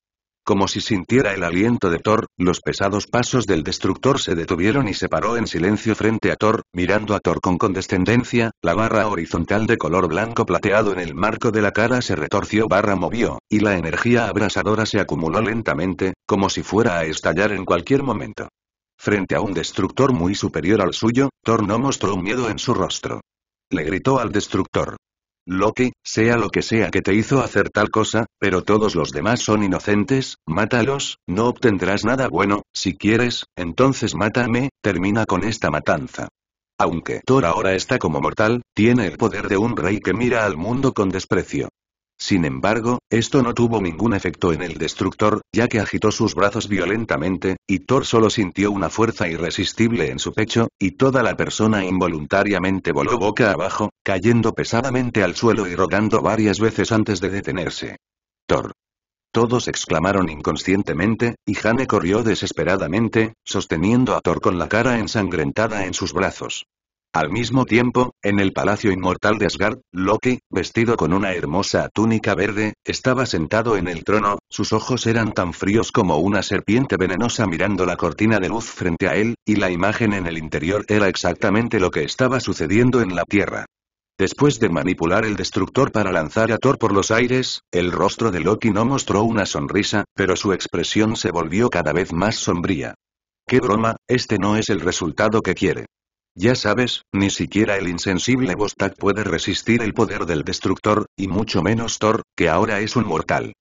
Como si sintiera el aliento de Thor, los pesados pasos del destructor se detuvieron y se paró en silencio frente a Thor, mirando a Thor con condescendencia, la barra horizontal de color blanco plateado en el marco de la cara se retorció barra movió, y la energía abrasadora se acumuló lentamente, como si fuera a estallar en cualquier momento. Frente a un destructor muy superior al suyo, Thor no mostró un miedo en su rostro le gritó al destructor. Loki, sea lo que sea que te hizo hacer tal cosa, pero todos los demás son inocentes, mátalos, no obtendrás nada bueno, si quieres, entonces mátame, termina con esta matanza. Aunque Thor ahora está como mortal, tiene el poder de un rey que mira al mundo con desprecio. Sin embargo, esto no tuvo ningún efecto en el destructor, ya que agitó sus brazos violentamente, y Thor solo sintió una fuerza irresistible en su pecho, y toda la persona involuntariamente voló boca abajo, cayendo pesadamente al suelo y rodando varias veces antes de detenerse. Thor. Todos exclamaron inconscientemente, y Jane corrió desesperadamente, sosteniendo a Thor con la cara ensangrentada en sus brazos. Al mismo tiempo, en el palacio inmortal de Asgard, Loki, vestido con una hermosa túnica verde, estaba sentado en el trono, sus ojos eran tan fríos como una serpiente venenosa mirando la cortina de luz frente a él, y la imagen en el interior era exactamente lo que estaba sucediendo en la Tierra. Después de manipular el destructor para lanzar a Thor por los aires, el rostro de Loki no mostró una sonrisa, pero su expresión se volvió cada vez más sombría. ¡Qué broma, este no es el resultado que quiere! Ya sabes, ni siquiera el insensible Bostad puede resistir el poder del destructor, y mucho menos Thor, que ahora es un mortal.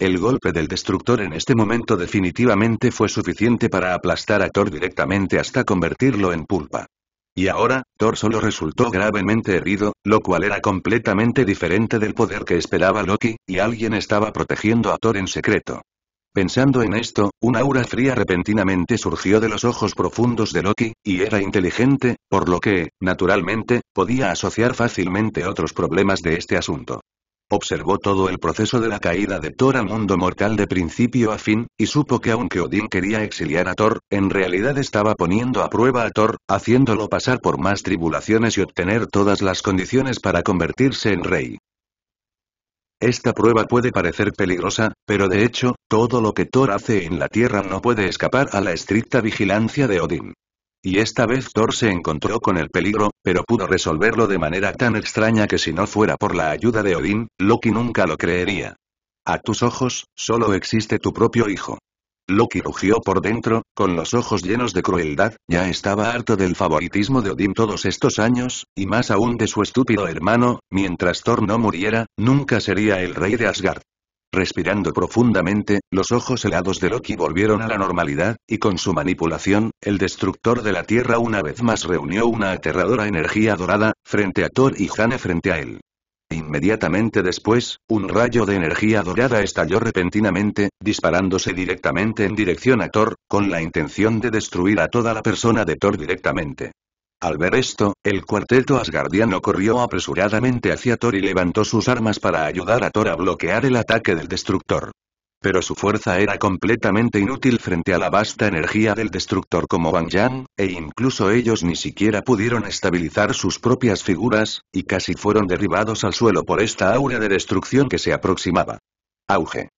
El golpe del destructor en este momento definitivamente fue suficiente para aplastar a Thor directamente hasta convertirlo en pulpa. Y ahora, Thor solo resultó gravemente herido, lo cual era completamente diferente del poder que esperaba Loki, y alguien estaba protegiendo a Thor en secreto. Pensando en esto, un aura fría repentinamente surgió de los ojos profundos de Loki, y era inteligente, por lo que, naturalmente, podía asociar fácilmente otros problemas de este asunto. Observó todo el proceso de la caída de Thor al mundo mortal de principio a fin, y supo que aunque Odín quería exiliar a Thor, en realidad estaba poniendo a prueba a Thor, haciéndolo pasar por más tribulaciones y obtener todas las condiciones para convertirse en rey. Esta prueba puede parecer peligrosa, pero de hecho, todo lo que Thor hace en la Tierra no puede escapar a la estricta vigilancia de Odín. Y esta vez Thor se encontró con el peligro, pero pudo resolverlo de manera tan extraña que si no fuera por la ayuda de Odín, Loki nunca lo creería. A tus ojos, solo existe tu propio hijo. Loki rugió por dentro, con los ojos llenos de crueldad, ya estaba harto del favoritismo de Odín todos estos años, y más aún de su estúpido hermano, mientras Thor no muriera, nunca sería el rey de Asgard. Respirando profundamente, los ojos helados de Loki volvieron a la normalidad, y con su manipulación, el destructor de la Tierra una vez más reunió una aterradora energía dorada, frente a Thor y Jane frente a él. E inmediatamente después, un rayo de energía dorada estalló repentinamente, disparándose directamente en dirección a Thor, con la intención de destruir a toda la persona de Thor directamente. Al ver esto, el cuarteto asgardiano corrió apresuradamente hacia Thor y levantó sus armas para ayudar a Thor a bloquear el ataque del destructor. Pero su fuerza era completamente inútil frente a la vasta energía del destructor como Wang Yang, e incluso ellos ni siquiera pudieron estabilizar sus propias figuras, y casi fueron derribados al suelo por esta aura de destrucción que se aproximaba. Auge.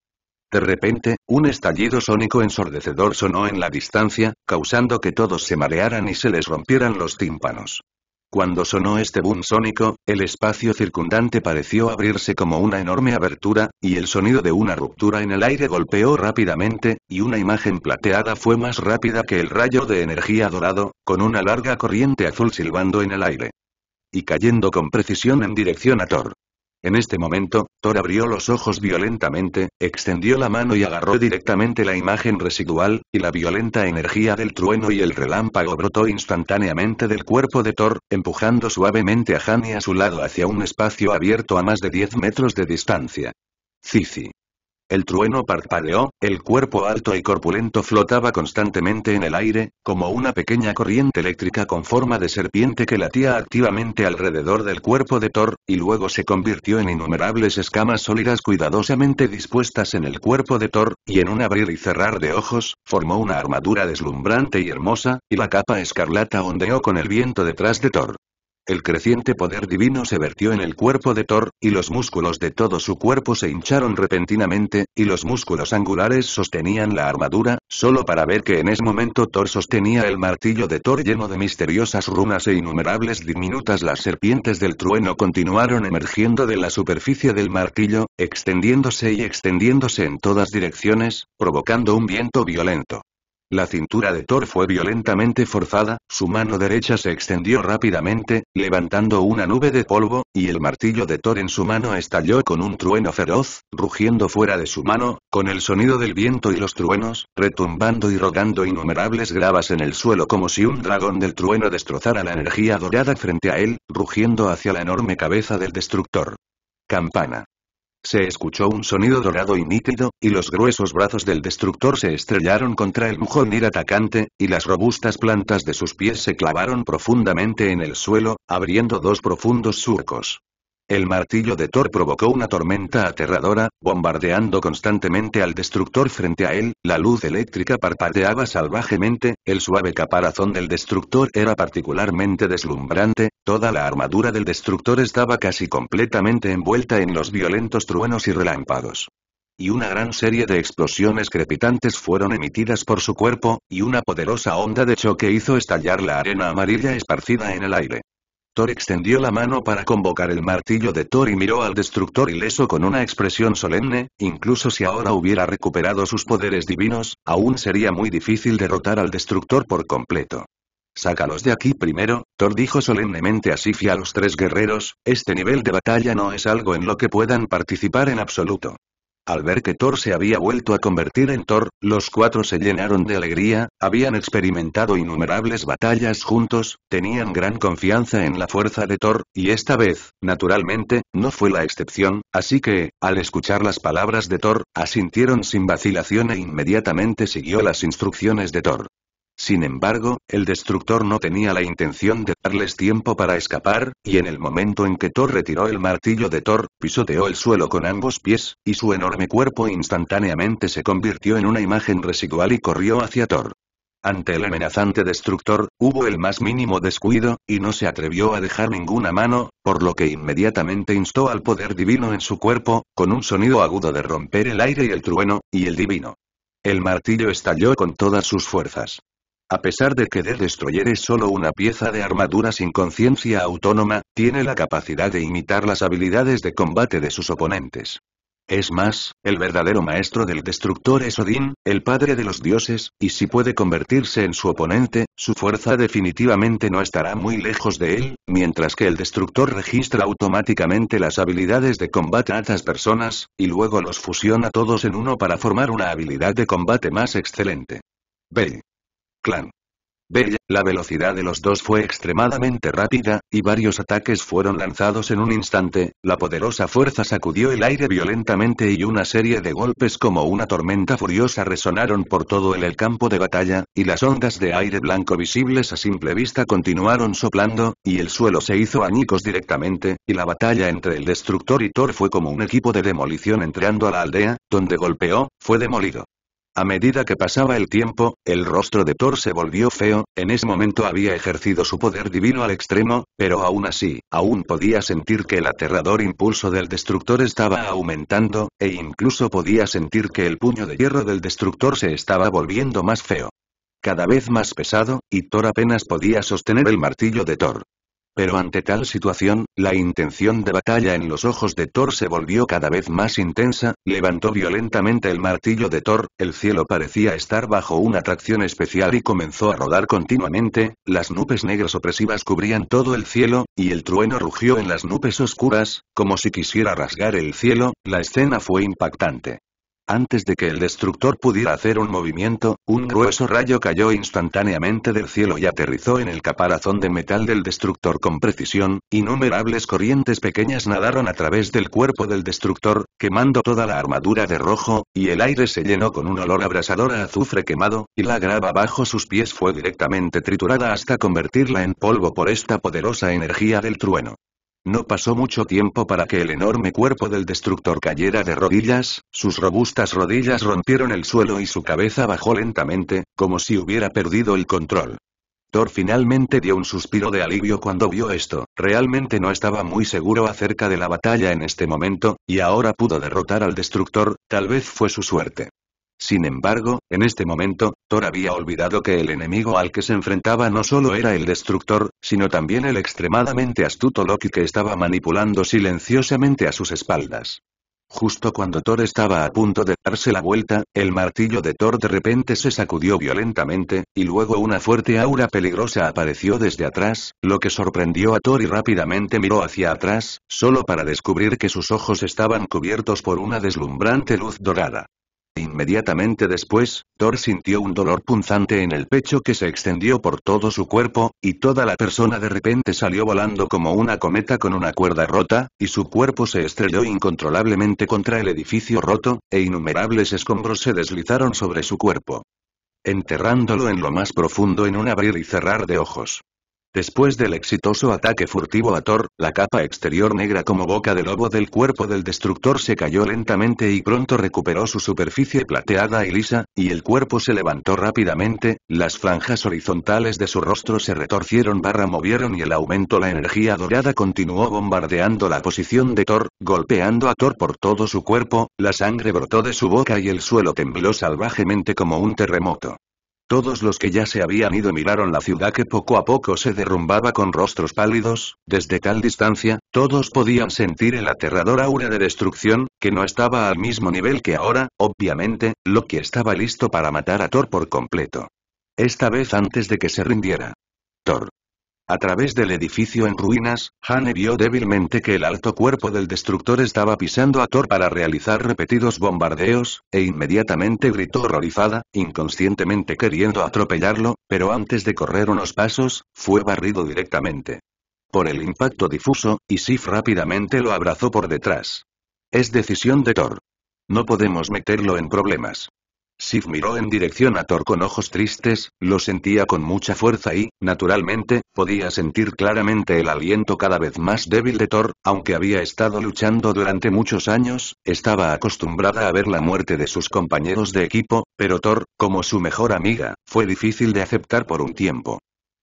De repente, un estallido sónico ensordecedor sonó en la distancia, causando que todos se marearan y se les rompieran los tímpanos. Cuando sonó este boom sónico, el espacio circundante pareció abrirse como una enorme abertura, y el sonido de una ruptura en el aire golpeó rápidamente, y una imagen plateada fue más rápida que el rayo de energía dorado, con una larga corriente azul silbando en el aire. Y cayendo con precisión en dirección a Thor. En este momento, Thor abrió los ojos violentamente, extendió la mano y agarró directamente la imagen residual, y la violenta energía del trueno y el relámpago brotó instantáneamente del cuerpo de Thor, empujando suavemente a Han a su lado hacia un espacio abierto a más de 10 metros de distancia. Cici. El trueno parpadeó, el cuerpo alto y corpulento flotaba constantemente en el aire, como una pequeña corriente eléctrica con forma de serpiente que latía activamente alrededor del cuerpo de Thor, y luego se convirtió en innumerables escamas sólidas cuidadosamente dispuestas en el cuerpo de Thor, y en un abrir y cerrar de ojos, formó una armadura deslumbrante y hermosa, y la capa escarlata ondeó con el viento detrás de Thor. El creciente poder divino se vertió en el cuerpo de Thor, y los músculos de todo su cuerpo se hincharon repentinamente, y los músculos angulares sostenían la armadura, solo para ver que en ese momento Thor sostenía el martillo de Thor lleno de misteriosas runas e innumerables diminutas las serpientes del trueno continuaron emergiendo de la superficie del martillo, extendiéndose y extendiéndose en todas direcciones, provocando un viento violento. La cintura de Thor fue violentamente forzada, su mano derecha se extendió rápidamente, levantando una nube de polvo, y el martillo de Thor en su mano estalló con un trueno feroz, rugiendo fuera de su mano, con el sonido del viento y los truenos, retumbando y rogando innumerables gravas en el suelo como si un dragón del trueno destrozara la energía dorada frente a él, rugiendo hacia la enorme cabeza del destructor. Campana. Se escuchó un sonido dorado y nítido, y los gruesos brazos del destructor se estrellaron contra el mujonir atacante, y las robustas plantas de sus pies se clavaron profundamente en el suelo, abriendo dos profundos surcos. El martillo de Thor provocó una tormenta aterradora, bombardeando constantemente al destructor frente a él, la luz eléctrica parpadeaba salvajemente, el suave caparazón del destructor era particularmente deslumbrante, toda la armadura del destructor estaba casi completamente envuelta en los violentos truenos y relámpagos. Y una gran serie de explosiones crepitantes fueron emitidas por su cuerpo, y una poderosa onda de choque hizo estallar la arena amarilla esparcida en el aire. Thor extendió la mano para convocar el martillo de Thor y miró al destructor ileso con una expresión solemne, incluso si ahora hubiera recuperado sus poderes divinos, aún sería muy difícil derrotar al destructor por completo. Sácalos de aquí primero, Thor dijo solemnemente a Sif y a los tres guerreros, este nivel de batalla no es algo en lo que puedan participar en absoluto. Al ver que Thor se había vuelto a convertir en Thor, los cuatro se llenaron de alegría, habían experimentado innumerables batallas juntos, tenían gran confianza en la fuerza de Thor, y esta vez, naturalmente, no fue la excepción, así que, al escuchar las palabras de Thor, asintieron sin vacilación e inmediatamente siguió las instrucciones de Thor. Sin embargo, el destructor no tenía la intención de darles tiempo para escapar, y en el momento en que Thor retiró el martillo de Thor, pisoteó el suelo con ambos pies, y su enorme cuerpo instantáneamente se convirtió en una imagen residual y corrió hacia Thor. Ante el amenazante destructor, hubo el más mínimo descuido, y no se atrevió a dejar ninguna mano, por lo que inmediatamente instó al poder divino en su cuerpo, con un sonido agudo de romper el aire y el trueno, y el divino. El martillo estalló con todas sus fuerzas. A pesar de que The Destroyer es solo una pieza de armadura sin conciencia autónoma, tiene la capacidad de imitar las habilidades de combate de sus oponentes. Es más, el verdadero maestro del destructor es Odín, el padre de los dioses, y si puede convertirse en su oponente, su fuerza definitivamente no estará muy lejos de él, mientras que el destructor registra automáticamente las habilidades de combate a estas personas, y luego los fusiona todos en uno para formar una habilidad de combate más excelente. Ve clan. Bella, la velocidad de los dos fue extremadamente rápida, y varios ataques fueron lanzados en un instante, la poderosa fuerza sacudió el aire violentamente y una serie de golpes como una tormenta furiosa resonaron por todo el, el campo de batalla, y las ondas de aire blanco visibles a simple vista continuaron soplando, y el suelo se hizo añicos directamente, y la batalla entre el destructor y Thor fue como un equipo de demolición entrando a la aldea, donde golpeó, fue demolido. A medida que pasaba el tiempo, el rostro de Thor se volvió feo, en ese momento había ejercido su poder divino al extremo, pero aún así, aún podía sentir que el aterrador impulso del destructor estaba aumentando, e incluso podía sentir que el puño de hierro del destructor se estaba volviendo más feo. Cada vez más pesado, y Thor apenas podía sostener el martillo de Thor. Pero ante tal situación, la intención de batalla en los ojos de Thor se volvió cada vez más intensa, levantó violentamente el martillo de Thor, el cielo parecía estar bajo una atracción especial y comenzó a rodar continuamente, las nubes negras opresivas cubrían todo el cielo, y el trueno rugió en las nubes oscuras, como si quisiera rasgar el cielo, la escena fue impactante. Antes de que el destructor pudiera hacer un movimiento, un grueso rayo cayó instantáneamente del cielo y aterrizó en el caparazón de metal del destructor con precisión, innumerables corrientes pequeñas nadaron a través del cuerpo del destructor, quemando toda la armadura de rojo, y el aire se llenó con un olor abrasador a azufre quemado, y la grava bajo sus pies fue directamente triturada hasta convertirla en polvo por esta poderosa energía del trueno. No pasó mucho tiempo para que el enorme cuerpo del destructor cayera de rodillas, sus robustas rodillas rompieron el suelo y su cabeza bajó lentamente, como si hubiera perdido el control. Thor finalmente dio un suspiro de alivio cuando vio esto, realmente no estaba muy seguro acerca de la batalla en este momento, y ahora pudo derrotar al destructor, tal vez fue su suerte. Sin embargo, en este momento, Thor había olvidado que el enemigo al que se enfrentaba no solo era el destructor, sino también el extremadamente astuto Loki que estaba manipulando silenciosamente a sus espaldas. Justo cuando Thor estaba a punto de darse la vuelta, el martillo de Thor de repente se sacudió violentamente, y luego una fuerte aura peligrosa apareció desde atrás, lo que sorprendió a Thor y rápidamente miró hacia atrás, solo para descubrir que sus ojos estaban cubiertos por una deslumbrante luz dorada. Inmediatamente después, Thor sintió un dolor punzante en el pecho que se extendió por todo su cuerpo, y toda la persona de repente salió volando como una cometa con una cuerda rota, y su cuerpo se estrelló incontrolablemente contra el edificio roto, e innumerables escombros se deslizaron sobre su cuerpo enterrándolo en lo más profundo en un abrir y cerrar de ojos. Después del exitoso ataque furtivo a Thor, la capa exterior negra como boca de lobo del cuerpo del destructor se cayó lentamente y pronto recuperó su superficie plateada y lisa, y el cuerpo se levantó rápidamente, las franjas horizontales de su rostro se retorcieron barra movieron y el aumento la energía dorada continuó bombardeando la posición de Thor, golpeando a Thor por todo su cuerpo, la sangre brotó de su boca y el suelo tembló salvajemente como un terremoto. Todos los que ya se habían ido miraron la ciudad que poco a poco se derrumbaba con rostros pálidos, desde tal distancia, todos podían sentir el aterrador aura de destrucción, que no estaba al mismo nivel que ahora, obviamente, lo que estaba listo para matar a Thor por completo. Esta vez antes de que se rindiera. Thor, a través del edificio en ruinas, Hane vio débilmente que el alto cuerpo del destructor estaba pisando a Thor para realizar repetidos bombardeos, e inmediatamente gritó horrorizada, inconscientemente queriendo atropellarlo, pero antes de correr unos pasos, fue barrido directamente. Por el impacto difuso, Sif rápidamente lo abrazó por detrás. Es decisión de Thor. No podemos meterlo en problemas. Sif miró en dirección a Thor con ojos tristes, lo sentía con mucha fuerza y, naturalmente, podía sentir claramente el aliento cada vez más débil de Thor, aunque había estado luchando durante muchos años, estaba acostumbrada a ver la muerte de sus compañeros de equipo, pero Thor, como su mejor amiga, fue difícil de aceptar por un tiempo.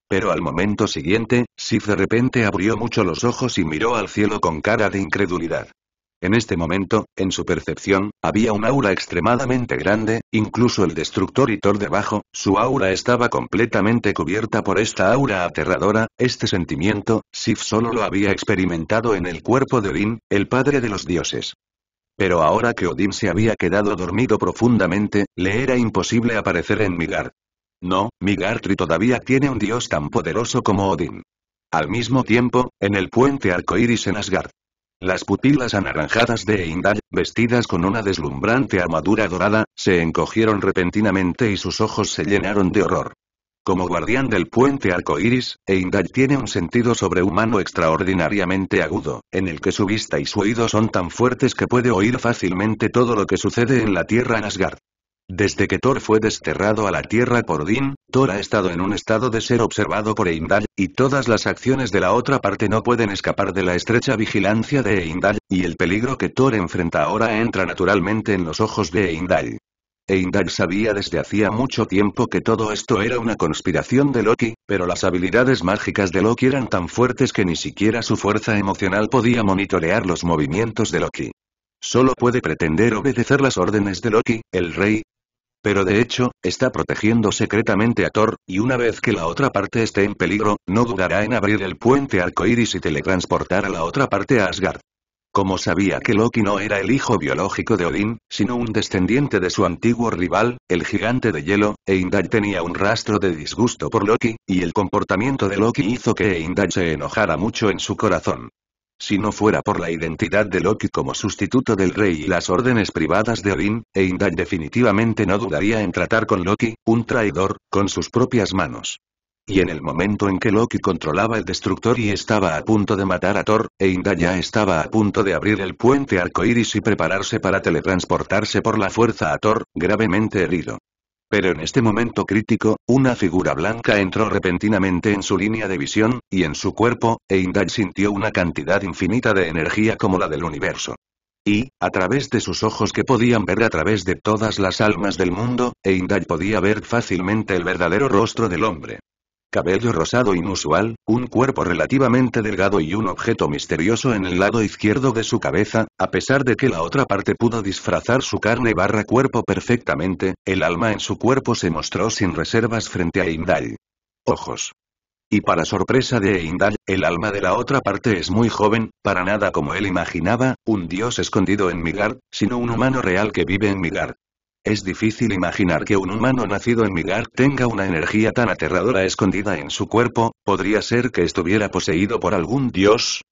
Pero al momento siguiente, Sif de repente abrió mucho los ojos y miró al cielo con cara de incredulidad. En este momento, en su percepción, había un aura extremadamente grande, incluso el destructor y Thor debajo, su aura estaba completamente cubierta por esta aura aterradora, este sentimiento, Sif solo lo había experimentado en el cuerpo de Odín, el padre de los dioses. Pero ahora que Odín se había quedado dormido profundamente, le era imposible aparecer en Migar. No, Migartri todavía tiene un dios tan poderoso como Odín. Al mismo tiempo, en el puente arcoíris en Asgard, las pupilas anaranjadas de Eindal, vestidas con una deslumbrante armadura dorada, se encogieron repentinamente y sus ojos se llenaron de horror. Como guardián del puente iris, Eindal tiene un sentido sobrehumano extraordinariamente agudo, en el que su vista y su oído son tan fuertes que puede oír fácilmente todo lo que sucede en la tierra en desde que Thor fue desterrado a la Tierra por Din, Thor ha estado en un estado de ser observado por Eindal y todas las acciones de la otra parte no pueden escapar de la estrecha vigilancia de Eindal. y el peligro que Thor enfrenta ahora entra naturalmente en los ojos de Eindal. Eindal sabía desde hacía mucho tiempo que todo esto era una conspiración de Loki, pero las habilidades mágicas de Loki eran tan fuertes que ni siquiera su fuerza emocional podía monitorear los movimientos de Loki. Solo puede pretender obedecer las órdenes de Loki, el rey, pero de hecho, está protegiendo secretamente a Thor, y una vez que la otra parte esté en peligro, no dudará en abrir el puente arcoíris y teletransportar a la otra parte a Asgard. Como sabía que Loki no era el hijo biológico de Odín, sino un descendiente de su antiguo rival, el gigante de hielo, Eindar tenía un rastro de disgusto por Loki, y el comportamiento de Loki hizo que Eindar se enojara mucho en su corazón. Si no fuera por la identidad de Loki como sustituto del rey y las órdenes privadas de Odin, Eindar definitivamente no dudaría en tratar con Loki, un traidor, con sus propias manos. Y en el momento en que Loki controlaba el destructor y estaba a punto de matar a Thor, Einda ya estaba a punto de abrir el puente arcoiris y prepararse para teletransportarse por la fuerza a Thor, gravemente herido. Pero en este momento crítico, una figura blanca entró repentinamente en su línea de visión, y en su cuerpo, Eindal sintió una cantidad infinita de energía como la del universo. Y, a través de sus ojos que podían ver a través de todas las almas del mundo, Eindal podía ver fácilmente el verdadero rostro del hombre cabello rosado inusual, un cuerpo relativamente delgado y un objeto misterioso en el lado izquierdo de su cabeza, a pesar de que la otra parte pudo disfrazar su carne barra cuerpo perfectamente, el alma en su cuerpo se mostró sin reservas frente a Indal. Ojos. Y para sorpresa de Indal, el alma de la otra parte es muy joven, para nada como él imaginaba, un dios escondido en Migar, sino un humano real que vive en Migar. Es difícil imaginar que un humano nacido en Migar tenga una energía tan aterradora escondida en su cuerpo, ¿podría ser que estuviera poseído por algún dios?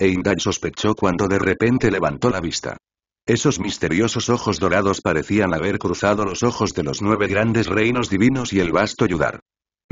Eindal sospechó cuando de repente levantó la vista. Esos misteriosos ojos dorados parecían haber cruzado los ojos de los nueve grandes reinos divinos y el vasto Yudar.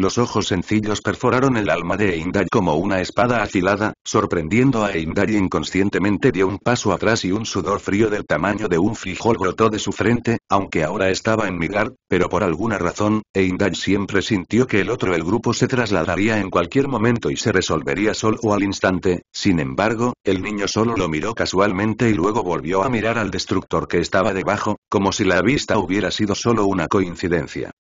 Los ojos sencillos perforaron el alma de Eindar como una espada afilada, sorprendiendo a Eindar inconscientemente dio un paso atrás y un sudor frío del tamaño de un frijol brotó de su frente, aunque ahora estaba en migar, pero por alguna razón, Eindar siempre sintió que el otro el grupo se trasladaría en cualquier momento y se resolvería solo al instante, sin embargo, el niño solo lo miró casualmente y luego volvió a mirar al destructor que estaba debajo, como si la vista hubiera sido solo una coincidencia.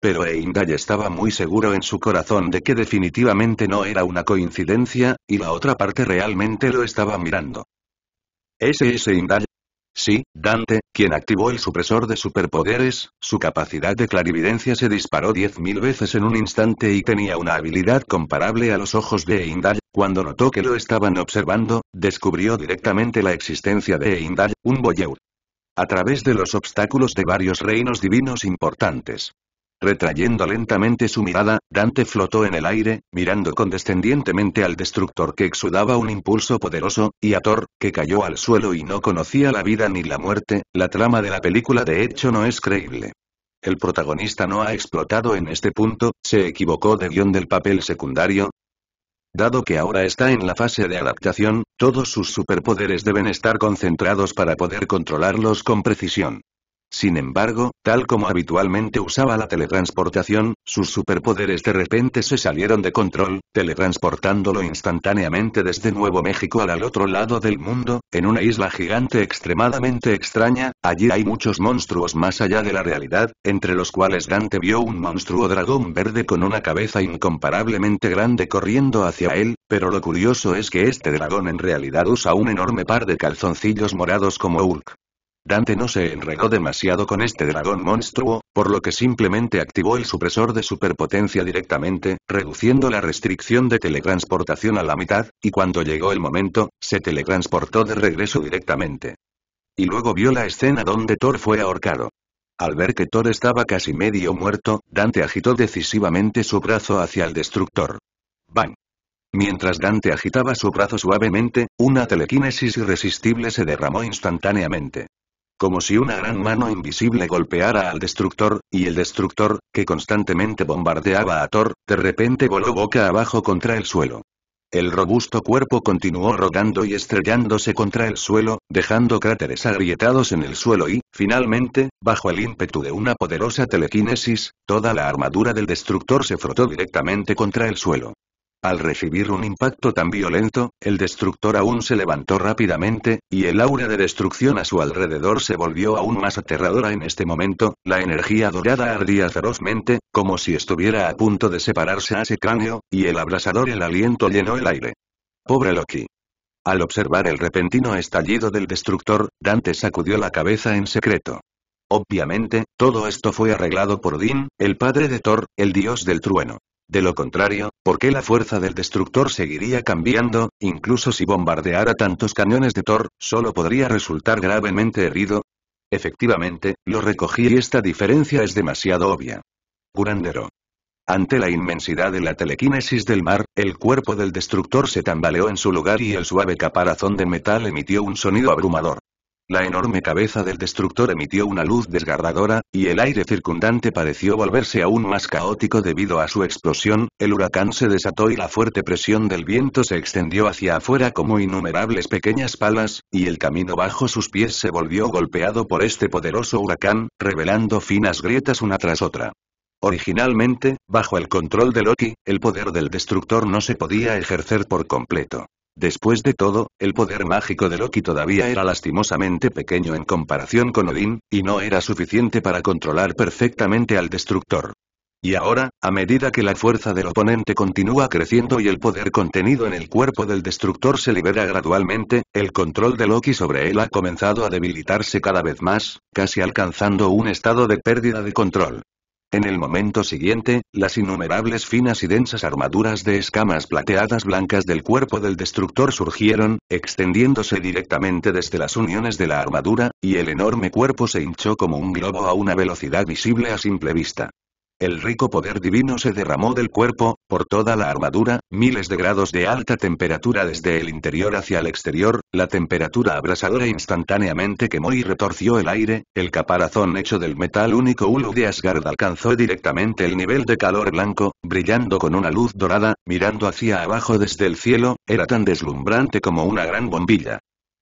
Pero eindahl estaba muy seguro en su corazón de que definitivamente no era una coincidencia, y la otra parte realmente lo estaba mirando. ¿Ese es Sí, Dante, quien activó el supresor de superpoderes, su capacidad de clarividencia se disparó mil veces en un instante y tenía una habilidad comparable a los ojos de Eindal. Cuando notó que lo estaban observando, descubrió directamente la existencia de Eindal, un Boyeur. A través de los obstáculos de varios reinos divinos importantes, Retrayendo lentamente su mirada, Dante flotó en el aire, mirando condescendientemente al destructor que exudaba un impulso poderoso, y a Thor, que cayó al suelo y no conocía la vida ni la muerte, la trama de la película de hecho no es creíble. El protagonista no ha explotado en este punto, se equivocó de guión del papel secundario, Dado que ahora está en la fase de adaptación, todos sus superpoderes deben estar concentrados para poder controlarlos con precisión. Sin embargo, tal como habitualmente usaba la teletransportación, sus superpoderes de repente se salieron de control, teletransportándolo instantáneamente desde Nuevo México al, otro lado del mundo, en una isla gigante extremadamente extraña, allí hay muchos monstruos más allá de la realidad, entre los cuales Dante vio un monstruo dragón verde con una cabeza incomparablemente grande corriendo hacia él, pero lo curioso es que este dragón en realidad usa un enorme par de calzoncillos morados como Hulk. Dante no se enredó demasiado con este dragón monstruo, por lo que simplemente activó el supresor de superpotencia directamente, reduciendo la restricción de teletransportación a la mitad, y cuando llegó el momento, se teletransportó de regreso directamente. Y luego vio la escena donde Thor fue ahorcado. Al ver que Thor estaba casi medio muerto, Dante agitó decisivamente su brazo hacia el destructor. ¡Bang! Mientras Dante agitaba su brazo suavemente, una telequinesis irresistible se derramó instantáneamente. Como si una gran mano invisible golpeara al destructor, y el destructor, que constantemente bombardeaba a Thor, de repente voló boca abajo contra el suelo. El robusto cuerpo continuó rodando y estrellándose contra el suelo, dejando cráteres agrietados en el suelo y, finalmente, bajo el ímpetu de una poderosa telequinesis, toda la armadura del destructor se frotó directamente contra el suelo. Al recibir un impacto tan violento, el destructor aún se levantó rápidamente, y el aura de destrucción a su alrededor se volvió aún más aterradora en este momento, la energía dorada ardía ferozmente, como si estuviera a punto de separarse a ese cráneo, y el abrasador el aliento llenó el aire. Pobre Loki. Al observar el repentino estallido del destructor, Dante sacudió la cabeza en secreto. Obviamente, todo esto fue arreglado por Odín, el padre de Thor, el dios del trueno. De lo contrario, ¿por qué la fuerza del destructor seguiría cambiando? Incluso si bombardeara tantos cañones de Thor, solo podría resultar gravemente herido. Efectivamente, lo recogí y esta diferencia es demasiado obvia. Curandero. Ante la inmensidad de la telequinesis del mar, el cuerpo del destructor se tambaleó en su lugar y el suave caparazón de metal emitió un sonido abrumador. La enorme cabeza del destructor emitió una luz desgarradora, y el aire circundante pareció volverse aún más caótico debido a su explosión, el huracán se desató y la fuerte presión del viento se extendió hacia afuera como innumerables pequeñas palas, y el camino bajo sus pies se volvió golpeado por este poderoso huracán, revelando finas grietas una tras otra. Originalmente, bajo el control de Loki, el poder del destructor no se podía ejercer por completo. Después de todo, el poder mágico de Loki todavía era lastimosamente pequeño en comparación con Odín, y no era suficiente para controlar perfectamente al destructor. Y ahora, a medida que la fuerza del oponente continúa creciendo y el poder contenido en el cuerpo del destructor se libera gradualmente, el control de Loki sobre él ha comenzado a debilitarse cada vez más, casi alcanzando un estado de pérdida de control. En el momento siguiente, las innumerables finas y densas armaduras de escamas plateadas blancas del cuerpo del destructor surgieron, extendiéndose directamente desde las uniones de la armadura, y el enorme cuerpo se hinchó como un globo a una velocidad visible a simple vista. El rico poder divino se derramó del cuerpo, por toda la armadura, miles de grados de alta temperatura desde el interior hacia el exterior, la temperatura abrasadora instantáneamente quemó y retorció el aire, el caparazón hecho del metal único Ulu de Asgard alcanzó directamente el nivel de calor blanco, brillando con una luz dorada, mirando hacia abajo desde el cielo, era tan deslumbrante como una gran bombilla.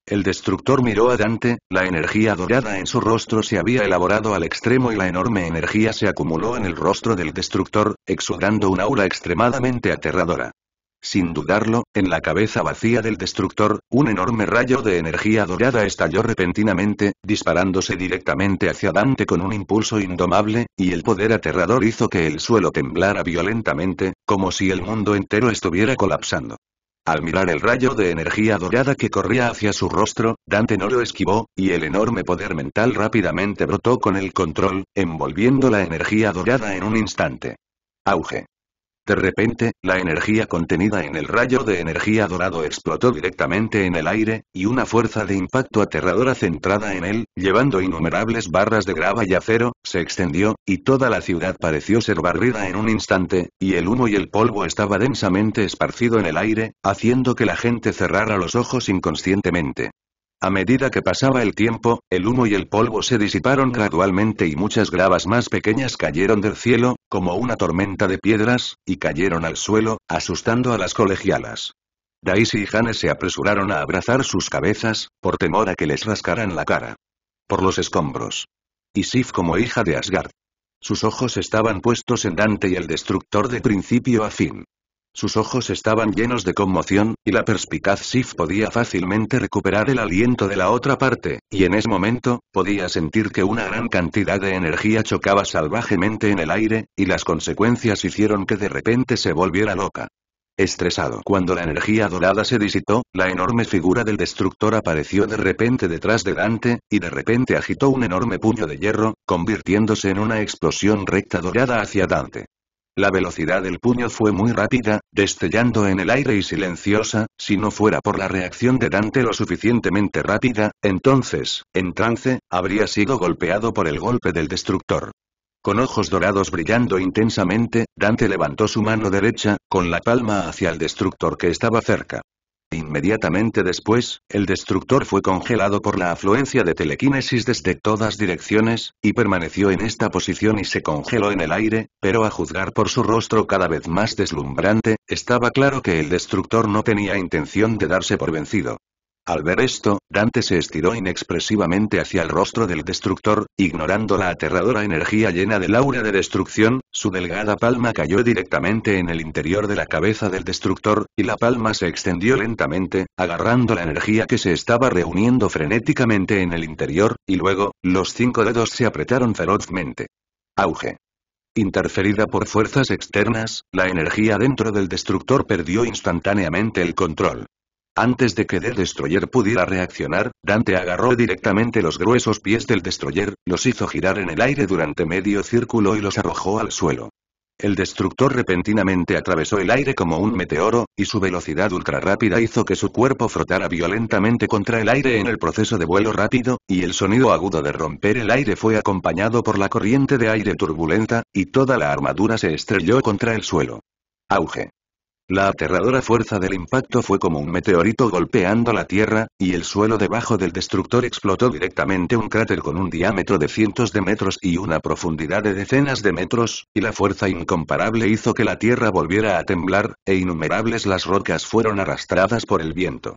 El destructor miró a Dante, la energía dorada en su rostro se había elaborado al extremo y la enorme energía se acumuló en el rostro del destructor, exudando un aura extremadamente aterradora. Sin dudarlo, en la cabeza vacía del destructor, un enorme rayo de energía dorada estalló repentinamente, disparándose directamente hacia Dante con un impulso indomable, y el poder aterrador hizo que el suelo temblara violentamente, como si el mundo entero estuviera colapsando. Al mirar el rayo de energía dorada que corría hacia su rostro, Dante no lo esquivó, y el enorme poder mental rápidamente brotó con el control, envolviendo la energía dorada en un instante. Auge. De repente, la energía contenida en el rayo de energía dorado explotó directamente en el aire, y una fuerza de impacto aterradora centrada en él, llevando innumerables barras de grava y acero, se extendió, y toda la ciudad pareció ser barrida en un instante, y el humo y el polvo estaba densamente esparcido en el aire, haciendo que la gente cerrara los ojos inconscientemente. A medida que pasaba el tiempo, el humo y el polvo se disiparon gradualmente y muchas gravas más pequeñas cayeron del cielo, como una tormenta de piedras, y cayeron al suelo, asustando a las colegialas. Daisy y Hane se apresuraron a abrazar sus cabezas, por temor a que les rascaran la cara. Por los escombros. Y Sif como hija de Asgard. Sus ojos estaban puestos en Dante y el destructor de principio a fin. Sus ojos estaban llenos de conmoción, y la perspicaz Sif podía fácilmente recuperar el aliento de la otra parte, y en ese momento, podía sentir que una gran cantidad de energía chocaba salvajemente en el aire, y las consecuencias hicieron que de repente se volviera loca. Estresado cuando la energía dorada se disitó, la enorme figura del destructor apareció de repente detrás de Dante, y de repente agitó un enorme puño de hierro, convirtiéndose en una explosión recta dorada hacia Dante. La velocidad del puño fue muy rápida, destellando en el aire y silenciosa, si no fuera por la reacción de Dante lo suficientemente rápida, entonces, en trance, habría sido golpeado por el golpe del destructor. Con ojos dorados brillando intensamente, Dante levantó su mano derecha, con la palma hacia el destructor que estaba cerca. Inmediatamente después, el destructor fue congelado por la afluencia de telequinesis desde todas direcciones, y permaneció en esta posición y se congeló en el aire, pero a juzgar por su rostro cada vez más deslumbrante, estaba claro que el destructor no tenía intención de darse por vencido. Al ver esto, Dante se estiró inexpresivamente hacia el rostro del destructor, ignorando la aterradora energía llena del aura de destrucción, su delgada palma cayó directamente en el interior de la cabeza del destructor, y la palma se extendió lentamente, agarrando la energía que se estaba reuniendo frenéticamente en el interior, y luego, los cinco dedos se apretaron ferozmente. Auge. Interferida por fuerzas externas, la energía dentro del destructor perdió instantáneamente el control. Antes de que The Destroyer pudiera reaccionar, Dante agarró directamente los gruesos pies del Destroyer, los hizo girar en el aire durante medio círculo y los arrojó al suelo. El destructor repentinamente atravesó el aire como un meteoro, y su velocidad ultrarrápida hizo que su cuerpo frotara violentamente contra el aire en el proceso de vuelo rápido, y el sonido agudo de romper el aire fue acompañado por la corriente de aire turbulenta, y toda la armadura se estrelló contra el suelo. Auge. La aterradora fuerza del impacto fue como un meteorito golpeando la Tierra, y el suelo debajo del destructor explotó directamente un cráter con un diámetro de cientos de metros y una profundidad de decenas de metros, y la fuerza incomparable hizo que la Tierra volviera a temblar, e innumerables las rocas fueron arrastradas por el viento.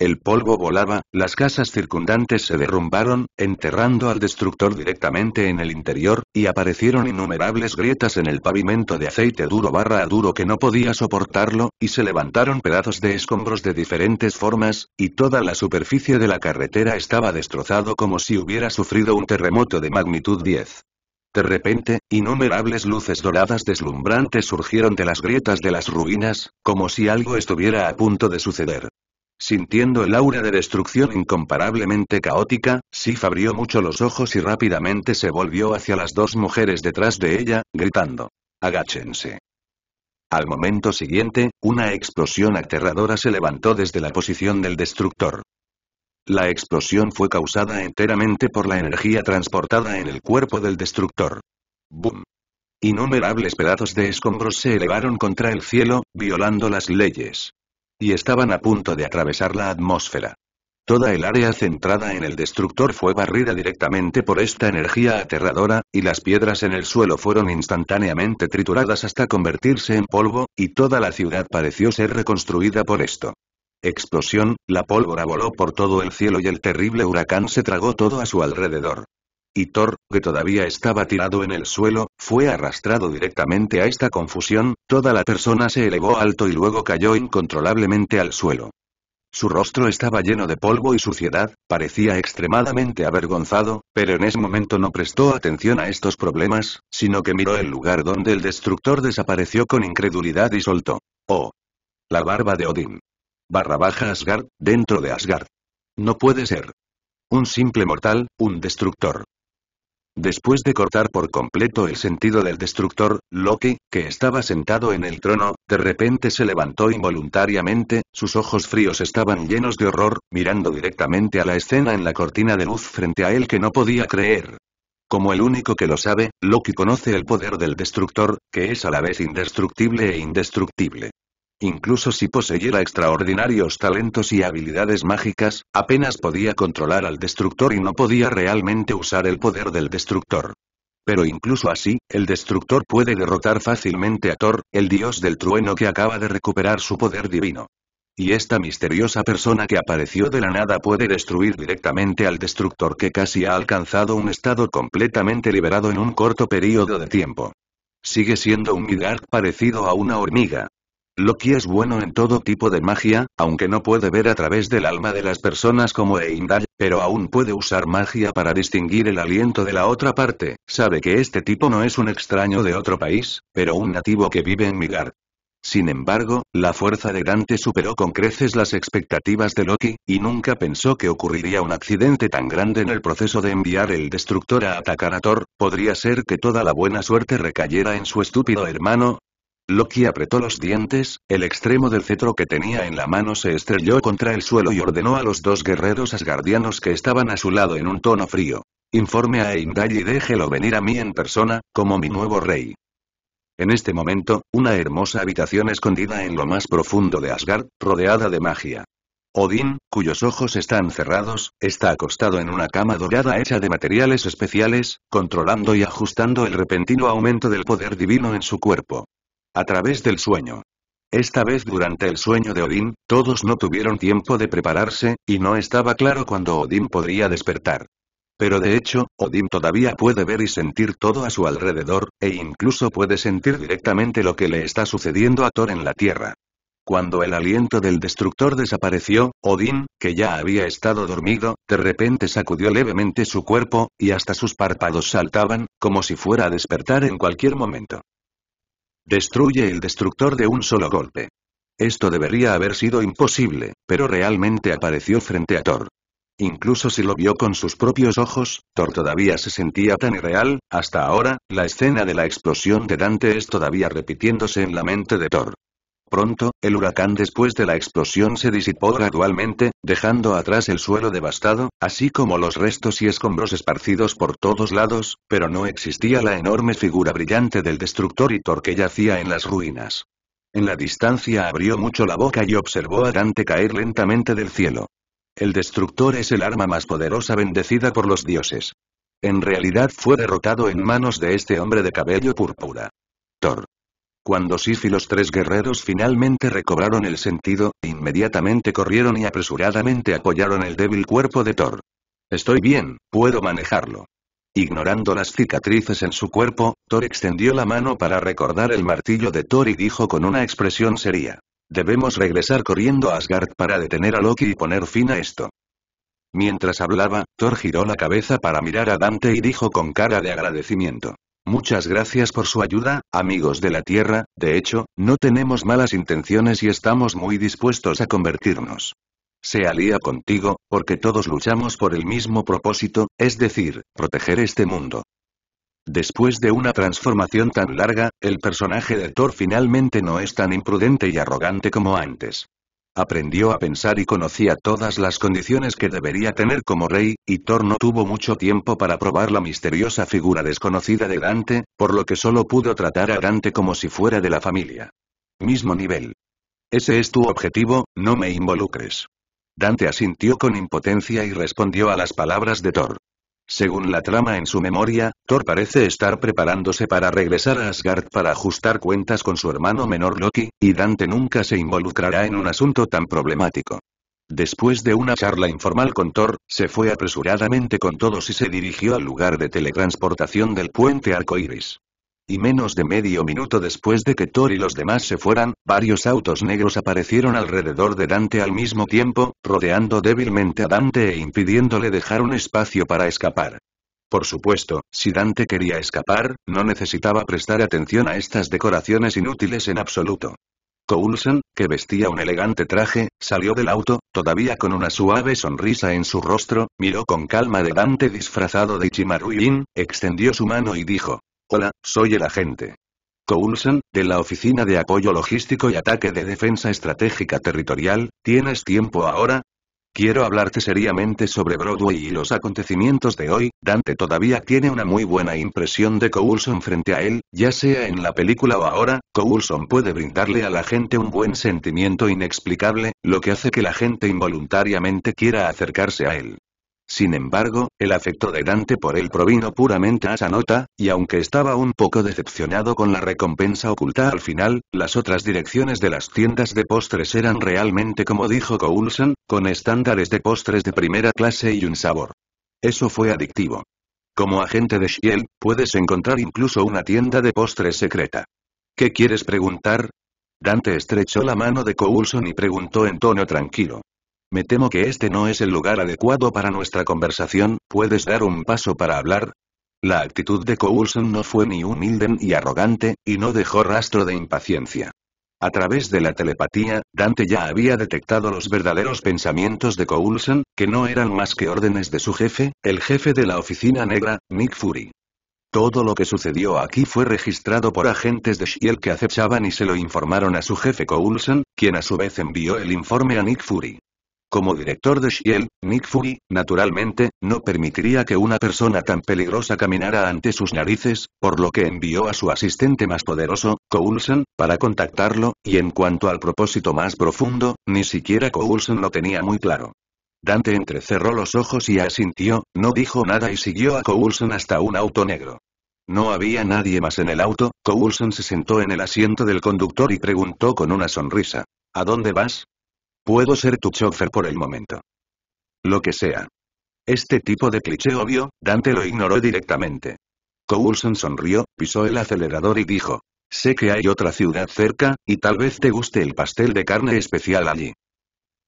El polvo volaba, las casas circundantes se derrumbaron, enterrando al destructor directamente en el interior, y aparecieron innumerables grietas en el pavimento de aceite duro barra a duro que no podía soportarlo, y se levantaron pedazos de escombros de diferentes formas, y toda la superficie de la carretera estaba destrozado como si hubiera sufrido un terremoto de magnitud 10. De repente, innumerables luces doradas deslumbrantes surgieron de las grietas de las ruinas, como si algo estuviera a punto de suceder. Sintiendo el aura de destrucción incomparablemente caótica, Sif abrió mucho los ojos y rápidamente se volvió hacia las dos mujeres detrás de ella, gritando. Agáchense. Al momento siguiente, una explosión aterradora se levantó desde la posición del destructor. La explosión fue causada enteramente por la energía transportada en el cuerpo del destructor. ¡Bum! Innumerables pedazos de escombros se elevaron contra el cielo, violando las leyes y estaban a punto de atravesar la atmósfera. Toda el área centrada en el destructor fue barrida directamente por esta energía aterradora, y las piedras en el suelo fueron instantáneamente trituradas hasta convertirse en polvo, y toda la ciudad pareció ser reconstruida por esto. Explosión, la pólvora voló por todo el cielo y el terrible huracán se tragó todo a su alrededor y Thor, que todavía estaba tirado en el suelo, fue arrastrado directamente a esta confusión, toda la persona se elevó alto y luego cayó incontrolablemente al suelo. Su rostro estaba lleno de polvo y suciedad, parecía extremadamente avergonzado, pero en ese momento no prestó atención a estos problemas, sino que miró el lugar donde el destructor desapareció con incredulidad y soltó. ¡Oh! La barba de Odín. Barra baja Asgard, dentro de Asgard. No puede ser. Un simple mortal, un destructor. Después de cortar por completo el sentido del destructor, Loki, que estaba sentado en el trono, de repente se levantó involuntariamente, sus ojos fríos estaban llenos de horror, mirando directamente a la escena en la cortina de luz frente a él que no podía creer. Como el único que lo sabe, Loki conoce el poder del destructor, que es a la vez indestructible e indestructible. Incluso si poseyera extraordinarios talentos y habilidades mágicas, apenas podía controlar al destructor y no podía realmente usar el poder del destructor. Pero incluso así, el destructor puede derrotar fácilmente a Thor, el dios del trueno que acaba de recuperar su poder divino. Y esta misteriosa persona que apareció de la nada puede destruir directamente al destructor que casi ha alcanzado un estado completamente liberado en un corto periodo de tiempo. Sigue siendo un Midgard parecido a una hormiga, Loki es bueno en todo tipo de magia, aunque no puede ver a través del alma de las personas como Eindal, pero aún puede usar magia para distinguir el aliento de la otra parte, sabe que este tipo no es un extraño de otro país, pero un nativo que vive en Migar. Sin embargo, la fuerza de Dante superó con creces las expectativas de Loki, y nunca pensó que ocurriría un accidente tan grande en el proceso de enviar el destructor a atacar a Thor, podría ser que toda la buena suerte recayera en su estúpido hermano, Loki apretó los dientes, el extremo del cetro que tenía en la mano se estrelló contra el suelo y ordenó a los dos guerreros asgardianos que estaban a su lado en un tono frío. Informe a Heimdall y déjelo venir a mí en persona, como mi nuevo rey. En este momento, una hermosa habitación escondida en lo más profundo de Asgard, rodeada de magia. Odín, cuyos ojos están cerrados, está acostado en una cama dorada hecha de materiales especiales, controlando y ajustando el repentino aumento del poder divino en su cuerpo. A través del sueño. Esta vez durante el sueño de Odín, todos no tuvieron tiempo de prepararse, y no estaba claro cuándo Odín podría despertar. Pero de hecho, Odín todavía puede ver y sentir todo a su alrededor, e incluso puede sentir directamente lo que le está sucediendo a Thor en la Tierra. Cuando el aliento del destructor desapareció, Odín, que ya había estado dormido, de repente sacudió levemente su cuerpo, y hasta sus párpados saltaban, como si fuera a despertar en cualquier momento. Destruye el destructor de un solo golpe. Esto debería haber sido imposible, pero realmente apareció frente a Thor. Incluso si lo vio con sus propios ojos, Thor todavía se sentía tan irreal, hasta ahora, la escena de la explosión de Dante es todavía repitiéndose en la mente de Thor. Pronto, el huracán después de la explosión se disipó gradualmente, dejando atrás el suelo devastado, así como los restos y escombros esparcidos por todos lados, pero no existía la enorme figura brillante del destructor y Thor que yacía en las ruinas. En la distancia abrió mucho la boca y observó a Dante caer lentamente del cielo. El destructor es el arma más poderosa bendecida por los dioses. En realidad fue derrotado en manos de este hombre de cabello púrpura. Thor. Cuando Sif y los tres guerreros finalmente recobraron el sentido, inmediatamente corrieron y apresuradamente apoyaron el débil cuerpo de Thor. Estoy bien, puedo manejarlo. Ignorando las cicatrices en su cuerpo, Thor extendió la mano para recordar el martillo de Thor y dijo con una expresión seria. Debemos regresar corriendo a Asgard para detener a Loki y poner fin a esto. Mientras hablaba, Thor giró la cabeza para mirar a Dante y dijo con cara de agradecimiento. Muchas gracias por su ayuda, amigos de la Tierra, de hecho, no tenemos malas intenciones y estamos muy dispuestos a convertirnos. Se alía contigo, porque todos luchamos por el mismo propósito, es decir, proteger este mundo. Después de una transformación tan larga, el personaje de Thor finalmente no es tan imprudente y arrogante como antes. Aprendió a pensar y conocía todas las condiciones que debería tener como rey, y Thor no tuvo mucho tiempo para probar la misteriosa figura desconocida de Dante, por lo que solo pudo tratar a Dante como si fuera de la familia. Mismo nivel. Ese es tu objetivo, no me involucres. Dante asintió con impotencia y respondió a las palabras de Thor. Según la trama en su memoria, Thor parece estar preparándose para regresar a Asgard para ajustar cuentas con su hermano menor Loki, y Dante nunca se involucrará en un asunto tan problemático. Después de una charla informal con Thor, se fue apresuradamente con todos y se dirigió al lugar de teletransportación del puente arcoiris. Y menos de medio minuto después de que Thor y los demás se fueran, varios autos negros aparecieron alrededor de Dante al mismo tiempo, rodeando débilmente a Dante e impidiéndole dejar un espacio para escapar. Por supuesto, si Dante quería escapar, no necesitaba prestar atención a estas decoraciones inútiles en absoluto. Coulson, que vestía un elegante traje, salió del auto, todavía con una suave sonrisa en su rostro, miró con calma de Dante disfrazado de Chimarruin, extendió su mano y dijo, Hola, soy el agente. Coulson, de la Oficina de Apoyo Logístico y Ataque de Defensa Estratégica Territorial, ¿tienes tiempo ahora? Quiero hablarte seriamente sobre Broadway y los acontecimientos de hoy. Dante todavía tiene una muy buena impresión de Coulson frente a él, ya sea en la película o ahora. Coulson puede brindarle a la gente un buen sentimiento inexplicable, lo que hace que la gente involuntariamente quiera acercarse a él. Sin embargo, el afecto de Dante por él provino puramente a esa nota, y aunque estaba un poco decepcionado con la recompensa oculta al final, las otras direcciones de las tiendas de postres eran realmente como dijo Coulson, con estándares de postres de primera clase y un sabor. Eso fue adictivo. Como agente de Shield, puedes encontrar incluso una tienda de postres secreta. ¿Qué quieres preguntar? Dante estrechó la mano de Coulson y preguntó en tono tranquilo. Me temo que este no es el lugar adecuado para nuestra conversación, ¿puedes dar un paso para hablar? La actitud de Coulson no fue ni humilde ni arrogante, y no dejó rastro de impaciencia. A través de la telepatía, Dante ya había detectado los verdaderos pensamientos de Coulson, que no eran más que órdenes de su jefe, el jefe de la oficina negra, Nick Fury. Todo lo que sucedió aquí fue registrado por agentes de Shield que acechaban y se lo informaron a su jefe Coulson, quien a su vez envió el informe a Nick Fury. Como director de Shield, Nick Fury, naturalmente, no permitiría que una persona tan peligrosa caminara ante sus narices, por lo que envió a su asistente más poderoso, Coulson, para contactarlo, y en cuanto al propósito más profundo, ni siquiera Coulson lo tenía muy claro. Dante entrecerró los ojos y asintió, no dijo nada y siguió a Coulson hasta un auto negro. No había nadie más en el auto, Coulson se sentó en el asiento del conductor y preguntó con una sonrisa. ¿A dónde vas? Puedo ser tu chofer por el momento. Lo que sea. Este tipo de cliché obvio, Dante lo ignoró directamente. Coulson sonrió, pisó el acelerador y dijo, sé que hay otra ciudad cerca, y tal vez te guste el pastel de carne especial allí.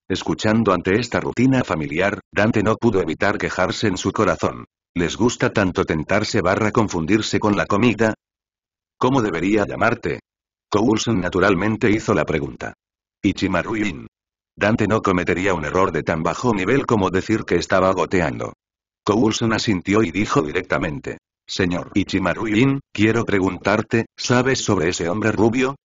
Escuchando ante esta rutina familiar, Dante no pudo evitar quejarse en su corazón. ¿Les gusta tanto tentarse barra confundirse con la comida? ¿Cómo debería llamarte? Coulson naturalmente hizo la pregunta. Ichimaruin. Dante no cometería un error de tan bajo nivel como decir que estaba goteando. Coulson asintió y dijo directamente. Señor ichimaru quiero preguntarte, ¿sabes sobre ese hombre rubio?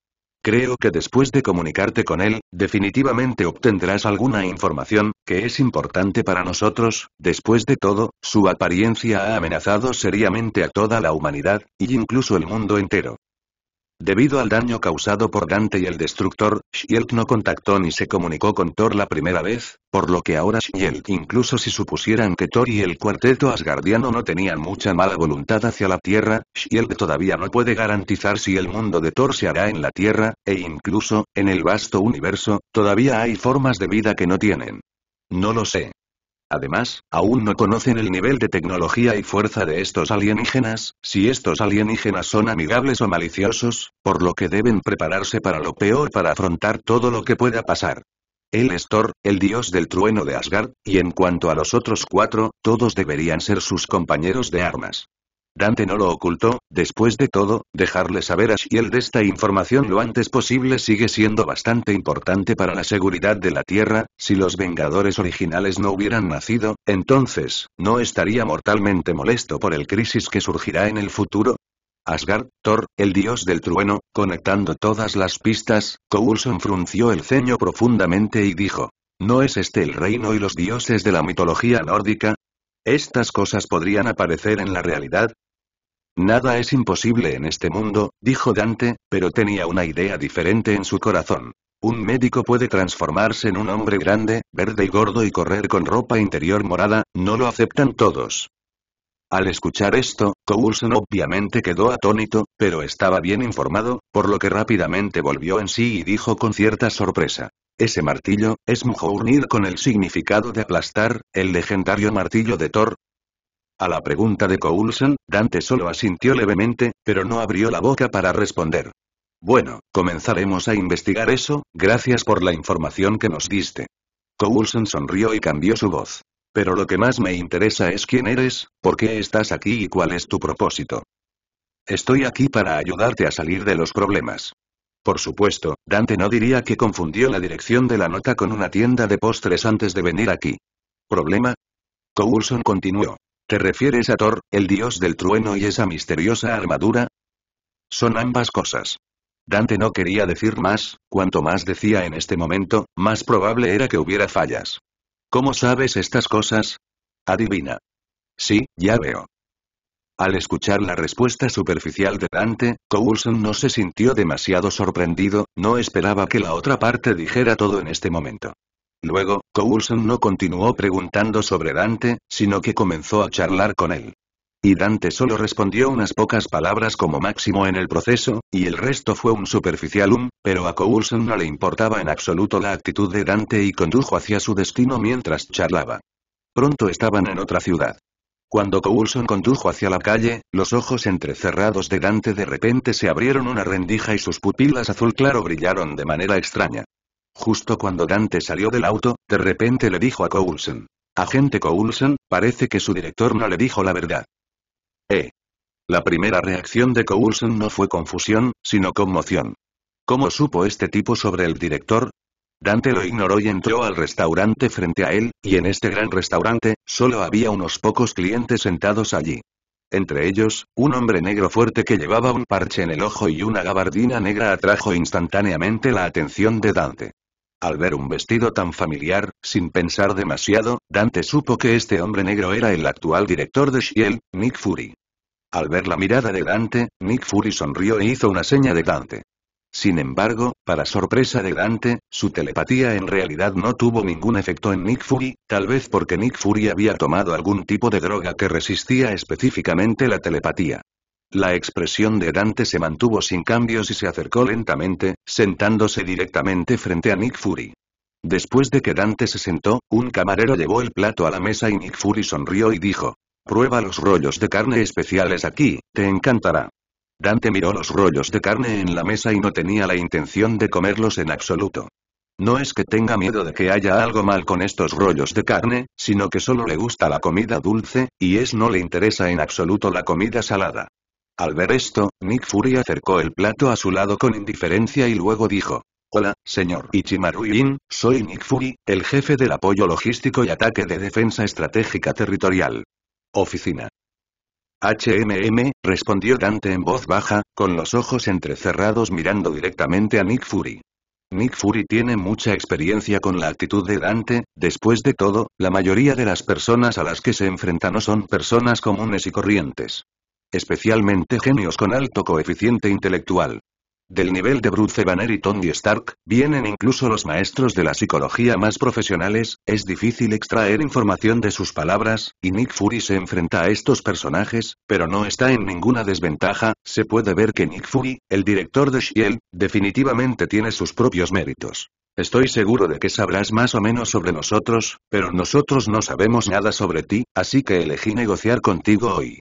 Creo que después de comunicarte con él, definitivamente obtendrás alguna información, que es importante para nosotros, después de todo, su apariencia ha amenazado seriamente a toda la humanidad, y e incluso el mundo entero. Debido al daño causado por Dante y el Destructor, Shield no contactó ni se comunicó con Thor la primera vez, por lo que ahora Shield incluso si supusieran que Thor y el cuarteto asgardiano no tenían mucha mala voluntad hacia la Tierra, Shield todavía no puede garantizar si el mundo de Thor se hará en la Tierra, e incluso, en el vasto universo, todavía hay formas de vida que no tienen. No lo sé. Además, aún no conocen el nivel de tecnología y fuerza de estos alienígenas, si estos alienígenas son amigables o maliciosos, por lo que deben prepararse para lo peor para afrontar todo lo que pueda pasar. El Thor, el dios del trueno de Asgard, y en cuanto a los otros cuatro, todos deberían ser sus compañeros de armas. Dante no lo ocultó, después de todo, dejarle saber a de esta información lo antes posible sigue siendo bastante importante para la seguridad de la Tierra, si los Vengadores originales no hubieran nacido, entonces, ¿no estaría mortalmente molesto por el crisis que surgirá en el futuro? Asgard, Thor, el dios del trueno, conectando todas las pistas, Coulson frunció el ceño profundamente y dijo, ¿no es este el reino y los dioses de la mitología nórdica? Estas cosas podrían aparecer en la realidad, Nada es imposible en este mundo, dijo Dante, pero tenía una idea diferente en su corazón. Un médico puede transformarse en un hombre grande, verde y gordo y correr con ropa interior morada, no lo aceptan todos. Al escuchar esto, Coulson obviamente quedó atónito, pero estaba bien informado, por lo que rápidamente volvió en sí y dijo con cierta sorpresa. Ese martillo, es unir con el significado de aplastar, el legendario martillo de Thor. A la pregunta de Coulson, Dante solo asintió levemente, pero no abrió la boca para responder. Bueno, comenzaremos a investigar eso, gracias por la información que nos diste. Coulson sonrió y cambió su voz. Pero lo que más me interesa es quién eres, por qué estás aquí y cuál es tu propósito. Estoy aquí para ayudarte a salir de los problemas. Por supuesto, Dante no diría que confundió la dirección de la nota con una tienda de postres antes de venir aquí. ¿Problema? Coulson continuó. ¿Te refieres a Thor, el dios del trueno y esa misteriosa armadura? Son ambas cosas. Dante no quería decir más, cuanto más decía en este momento, más probable era que hubiera fallas. ¿Cómo sabes estas cosas? Adivina. Sí, ya veo. Al escuchar la respuesta superficial de Dante, Coulson no se sintió demasiado sorprendido, no esperaba que la otra parte dijera todo en este momento. Luego, Coulson no continuó preguntando sobre Dante, sino que comenzó a charlar con él. Y Dante solo respondió unas pocas palabras como máximo en el proceso, y el resto fue un superficial hum, pero a Coulson no le importaba en absoluto la actitud de Dante y condujo hacia su destino mientras charlaba. Pronto estaban en otra ciudad. Cuando Coulson condujo hacia la calle, los ojos entrecerrados de Dante de repente se abrieron una rendija y sus pupilas azul claro brillaron de manera extraña. Justo cuando Dante salió del auto, de repente le dijo a Coulson. Agente Coulson, parece que su director no le dijo la verdad. Eh. La primera reacción de Coulson no fue confusión, sino conmoción. ¿Cómo supo este tipo sobre el director? Dante lo ignoró y entró al restaurante frente a él, y en este gran restaurante, solo había unos pocos clientes sentados allí. Entre ellos, un hombre negro fuerte que llevaba un parche en el ojo y una gabardina negra atrajo instantáneamente la atención de Dante. Al ver un vestido tan familiar, sin pensar demasiado, Dante supo que este hombre negro era el actual director de Shield, Nick Fury. Al ver la mirada de Dante, Nick Fury sonrió e hizo una seña de Dante. Sin embargo, para sorpresa de Dante, su telepatía en realidad no tuvo ningún efecto en Nick Fury, tal vez porque Nick Fury había tomado algún tipo de droga que resistía específicamente la telepatía. La expresión de Dante se mantuvo sin cambios y se acercó lentamente, sentándose directamente frente a Nick Fury. Después de que Dante se sentó, un camarero llevó el plato a la mesa y Nick Fury sonrió y dijo, Prueba los rollos de carne especiales aquí, te encantará. Dante miró los rollos de carne en la mesa y no tenía la intención de comerlos en absoluto. No es que tenga miedo de que haya algo mal con estos rollos de carne, sino que solo le gusta la comida dulce, y es no le interesa en absoluto la comida salada. Al ver esto, Nick Fury acercó el plato a su lado con indiferencia y luego dijo. Hola, señor Ichimaru soy Nick Fury, el jefe del apoyo logístico y ataque de defensa estratégica territorial. Oficina. HMM, respondió Dante en voz baja, con los ojos entrecerrados mirando directamente a Nick Fury. Nick Fury tiene mucha experiencia con la actitud de Dante, después de todo, la mayoría de las personas a las que se enfrenta no son personas comunes y corrientes especialmente genios con alto coeficiente intelectual. Del nivel de Bruce Banner y Tony Stark, vienen incluso los maestros de la psicología más profesionales, es difícil extraer información de sus palabras, y Nick Fury se enfrenta a estos personajes, pero no está en ninguna desventaja, se puede ver que Nick Fury, el director de Shield, definitivamente tiene sus propios méritos. Estoy seguro de que sabrás más o menos sobre nosotros, pero nosotros no sabemos nada sobre ti, así que elegí negociar contigo hoy.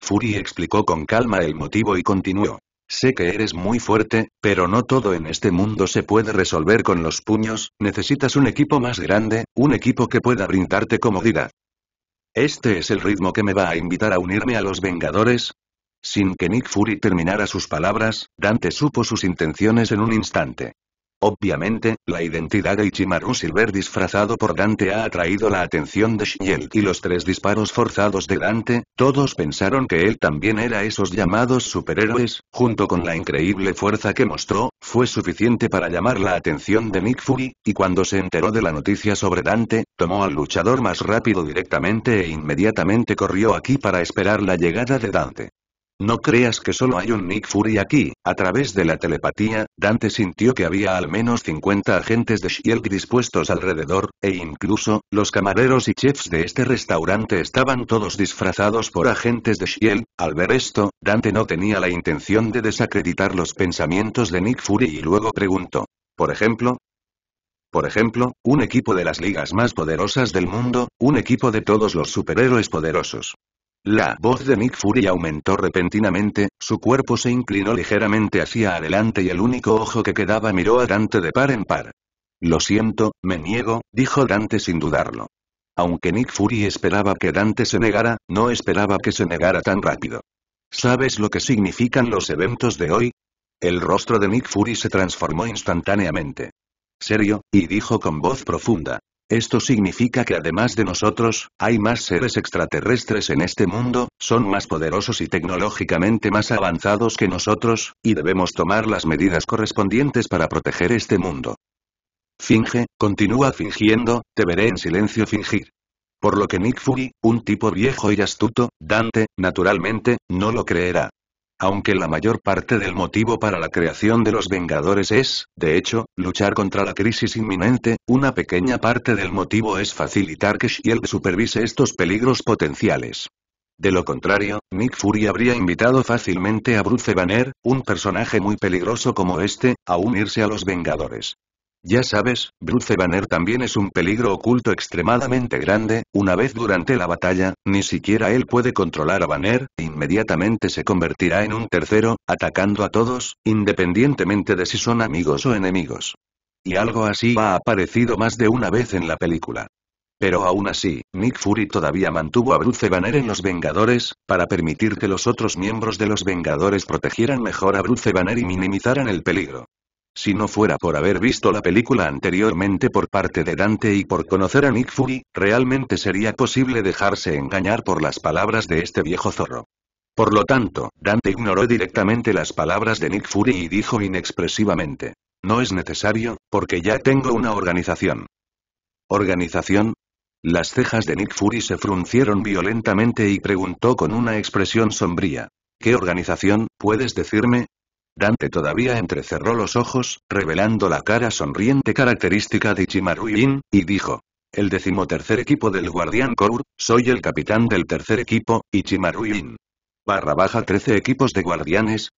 Fury explicó con calma el motivo y continuó. Sé que eres muy fuerte, pero no todo en este mundo se puede resolver con los puños, necesitas un equipo más grande, un equipo que pueda brindarte comodidad. Este es el ritmo que me va a invitar a unirme a los Vengadores. Sin que Nick Fury terminara sus palabras, Dante supo sus intenciones en un instante. Obviamente, la identidad de Ichimaru Silver disfrazado por Dante ha atraído la atención de Shiel, y los tres disparos forzados de Dante, todos pensaron que él también era esos llamados superhéroes, junto con la increíble fuerza que mostró, fue suficiente para llamar la atención de Nick Fury, y cuando se enteró de la noticia sobre Dante, tomó al luchador más rápido directamente e inmediatamente corrió aquí para esperar la llegada de Dante. No creas que solo hay un Nick Fury aquí. A través de la telepatía, Dante sintió que había al menos 50 agentes de Shield dispuestos alrededor, e incluso, los camareros y chefs de este restaurante estaban todos disfrazados por agentes de Shield. Al ver esto, Dante no tenía la intención de desacreditar los pensamientos de Nick Fury y luego preguntó. Por ejemplo, por ejemplo, un equipo de las ligas más poderosas del mundo, un equipo de todos los superhéroes poderosos. La voz de Nick Fury aumentó repentinamente, su cuerpo se inclinó ligeramente hacia adelante y el único ojo que quedaba miró a Dante de par en par. Lo siento, me niego, dijo Dante sin dudarlo. Aunque Nick Fury esperaba que Dante se negara, no esperaba que se negara tan rápido. ¿Sabes lo que significan los eventos de hoy? El rostro de Nick Fury se transformó instantáneamente. Serio, y dijo con voz profunda. Esto significa que además de nosotros, hay más seres extraterrestres en este mundo, son más poderosos y tecnológicamente más avanzados que nosotros, y debemos tomar las medidas correspondientes para proteger este mundo. Finge, continúa fingiendo, te veré en silencio fingir. Por lo que Nick Fury, un tipo viejo y astuto, Dante, naturalmente, no lo creerá. Aunque la mayor parte del motivo para la creación de los Vengadores es, de hecho, luchar contra la crisis inminente, una pequeña parte del motivo es facilitar que Shield supervise estos peligros potenciales. De lo contrario, Nick Fury habría invitado fácilmente a Bruce Banner, un personaje muy peligroso como este, a unirse a los Vengadores. Ya sabes, Bruce Banner también es un peligro oculto extremadamente grande, una vez durante la batalla, ni siquiera él puede controlar a Banner, inmediatamente se convertirá en un tercero, atacando a todos, independientemente de si son amigos o enemigos. Y algo así ha aparecido más de una vez en la película. Pero aún así, Nick Fury todavía mantuvo a Bruce Banner en los Vengadores, para permitir que los otros miembros de los Vengadores protegieran mejor a Bruce Banner y minimizaran el peligro. Si no fuera por haber visto la película anteriormente por parte de Dante y por conocer a Nick Fury, realmente sería posible dejarse engañar por las palabras de este viejo zorro. Por lo tanto, Dante ignoró directamente las palabras de Nick Fury y dijo inexpresivamente, no es necesario, porque ya tengo una organización. ¿Organización? Las cejas de Nick Fury se fruncieron violentamente y preguntó con una expresión sombría, ¿qué organización, puedes decirme? Dante todavía entrecerró los ojos, revelando la cara sonriente característica de Chimaruin, y dijo. El decimotercer equipo del Guardián Core, soy el capitán del tercer equipo, y Barra baja 13 equipos de guardianes,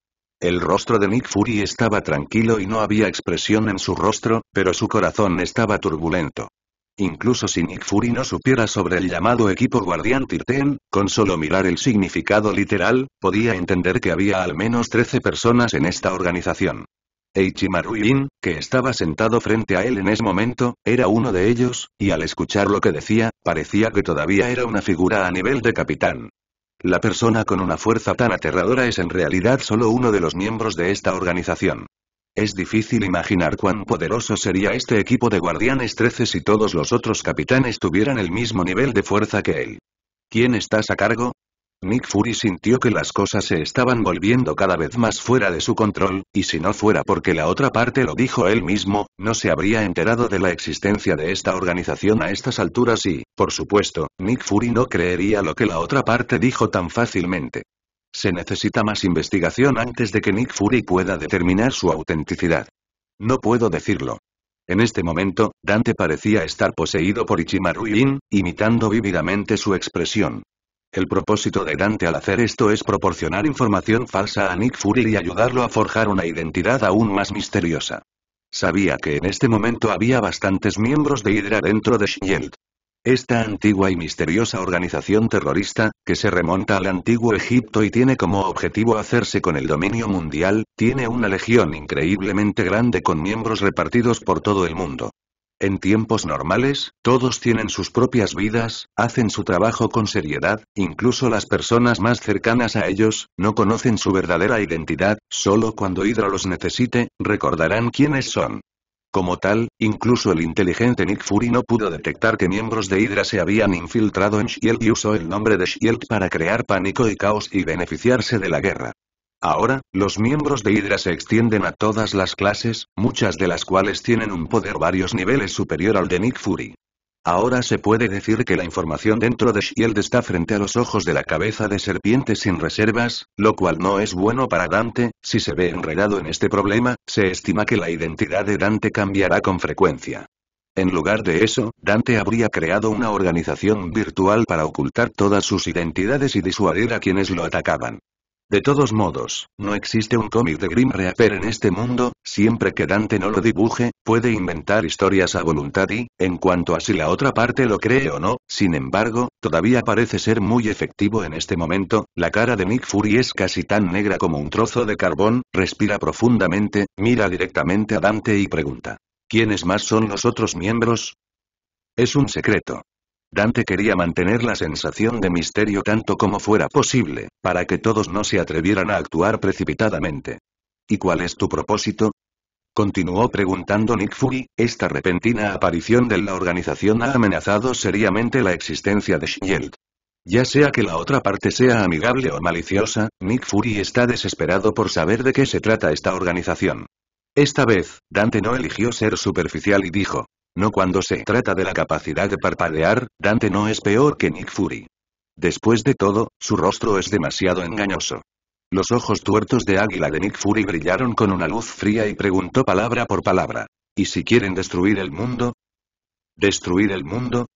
el rostro de Nick Fury estaba tranquilo y no había expresión en su rostro, pero su corazón estaba turbulento. Incluso si Nick Fury no supiera sobre el llamado equipo guardián Tirten, con solo mirar el significado literal, podía entender que había al menos 13 personas en esta organización. Eichimaru que estaba sentado frente a él en ese momento, era uno de ellos, y al escuchar lo que decía, parecía que todavía era una figura a nivel de capitán. La persona con una fuerza tan aterradora es en realidad solo uno de los miembros de esta organización. Es difícil imaginar cuán poderoso sería este equipo de guardianes 13 si todos los otros capitanes tuvieran el mismo nivel de fuerza que él. ¿Quién estás a cargo? Nick Fury sintió que las cosas se estaban volviendo cada vez más fuera de su control, y si no fuera porque la otra parte lo dijo él mismo, no se habría enterado de la existencia de esta organización a estas alturas y, por supuesto, Nick Fury no creería lo que la otra parte dijo tan fácilmente. Se necesita más investigación antes de que Nick Fury pueda determinar su autenticidad. No puedo decirlo. En este momento, Dante parecía estar poseído por Ichimaru imitando vívidamente su expresión. El propósito de Dante al hacer esto es proporcionar información falsa a Nick Fury y ayudarlo a forjar una identidad aún más misteriosa. Sabía que en este momento había bastantes miembros de Hydra dentro de S.H.I.E.L.D. Esta antigua y misteriosa organización terrorista, que se remonta al antiguo Egipto y tiene como objetivo hacerse con el dominio mundial, tiene una legión increíblemente grande con miembros repartidos por todo el mundo. En tiempos normales, todos tienen sus propias vidas, hacen su trabajo con seriedad, incluso las personas más cercanas a ellos, no conocen su verdadera identidad, solo cuando Hydra los necesite, recordarán quiénes son. Como tal, incluso el inteligente Nick Fury no pudo detectar que miembros de Hydra se habían infiltrado en S.H.I.E.L.D. y usó el nombre de S.H.I.E.L.D. para crear pánico y caos y beneficiarse de la guerra. Ahora, los miembros de Hydra se extienden a todas las clases, muchas de las cuales tienen un poder varios niveles superior al de Nick Fury. Ahora se puede decir que la información dentro de Shield está frente a los ojos de la cabeza de serpiente sin reservas, lo cual no es bueno para Dante, si se ve enredado en este problema, se estima que la identidad de Dante cambiará con frecuencia. En lugar de eso, Dante habría creado una organización virtual para ocultar todas sus identidades y disuadir a quienes lo atacaban. De todos modos, no existe un cómic de Grim Reaper en este mundo, siempre que Dante no lo dibuje, puede inventar historias a voluntad y, en cuanto a si la otra parte lo cree o no, sin embargo, todavía parece ser muy efectivo en este momento, la cara de Nick Fury es casi tan negra como un trozo de carbón, respira profundamente, mira directamente a Dante y pregunta. ¿Quiénes más son los otros miembros? Es un secreto. Dante quería mantener la sensación de misterio tanto como fuera posible, para que todos no se atrevieran a actuar precipitadamente. ¿Y cuál es tu propósito? Continuó preguntando Nick Fury, esta repentina aparición de la organización ha amenazado seriamente la existencia de S.H.I.E.L.D. Ya sea que la otra parte sea amigable o maliciosa, Nick Fury está desesperado por saber de qué se trata esta organización. Esta vez, Dante no eligió ser superficial y dijo, no cuando se trata de la capacidad de parpadear, Dante no es peor que Nick Fury. Después de todo, su rostro es demasiado engañoso. Los ojos tuertos de águila de Nick Fury brillaron con una luz fría y preguntó palabra por palabra. ¿Y si quieren destruir el mundo? ¿Destruir el mundo?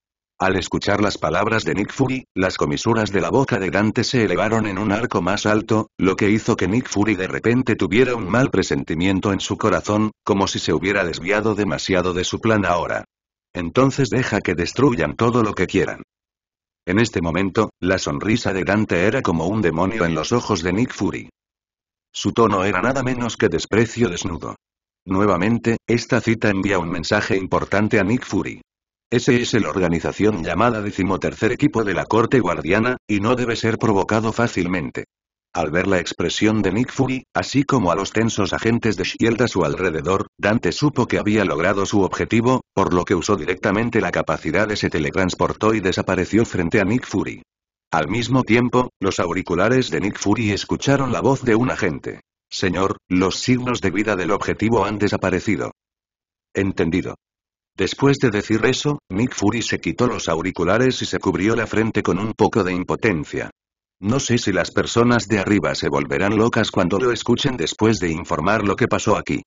Al escuchar las palabras de Nick Fury, las comisuras de la boca de Dante se elevaron en un arco más alto, lo que hizo que Nick Fury de repente tuviera un mal presentimiento en su corazón, como si se hubiera desviado demasiado de su plan ahora. Entonces deja que destruyan todo lo que quieran. En este momento, la sonrisa de Dante era como un demonio en los ojos de Nick Fury. Su tono era nada menos que desprecio desnudo. Nuevamente, esta cita envía un mensaje importante a Nick Fury. Ese es el organización llamada decimotercer equipo de la corte guardiana, y no debe ser provocado fácilmente. Al ver la expresión de Nick Fury, así como a los tensos agentes de S.H.I.E.L.D. a su alrededor, Dante supo que había logrado su objetivo, por lo que usó directamente la capacidad de se teletransportó y desapareció frente a Nick Fury. Al mismo tiempo, los auriculares de Nick Fury escucharon la voz de un agente. Señor, los signos de vida del objetivo han desaparecido. Entendido. Después de decir eso, Nick Fury se quitó los auriculares y se cubrió la frente con un poco de impotencia. No sé si las personas de arriba se volverán locas cuando lo escuchen después de informar lo que pasó aquí.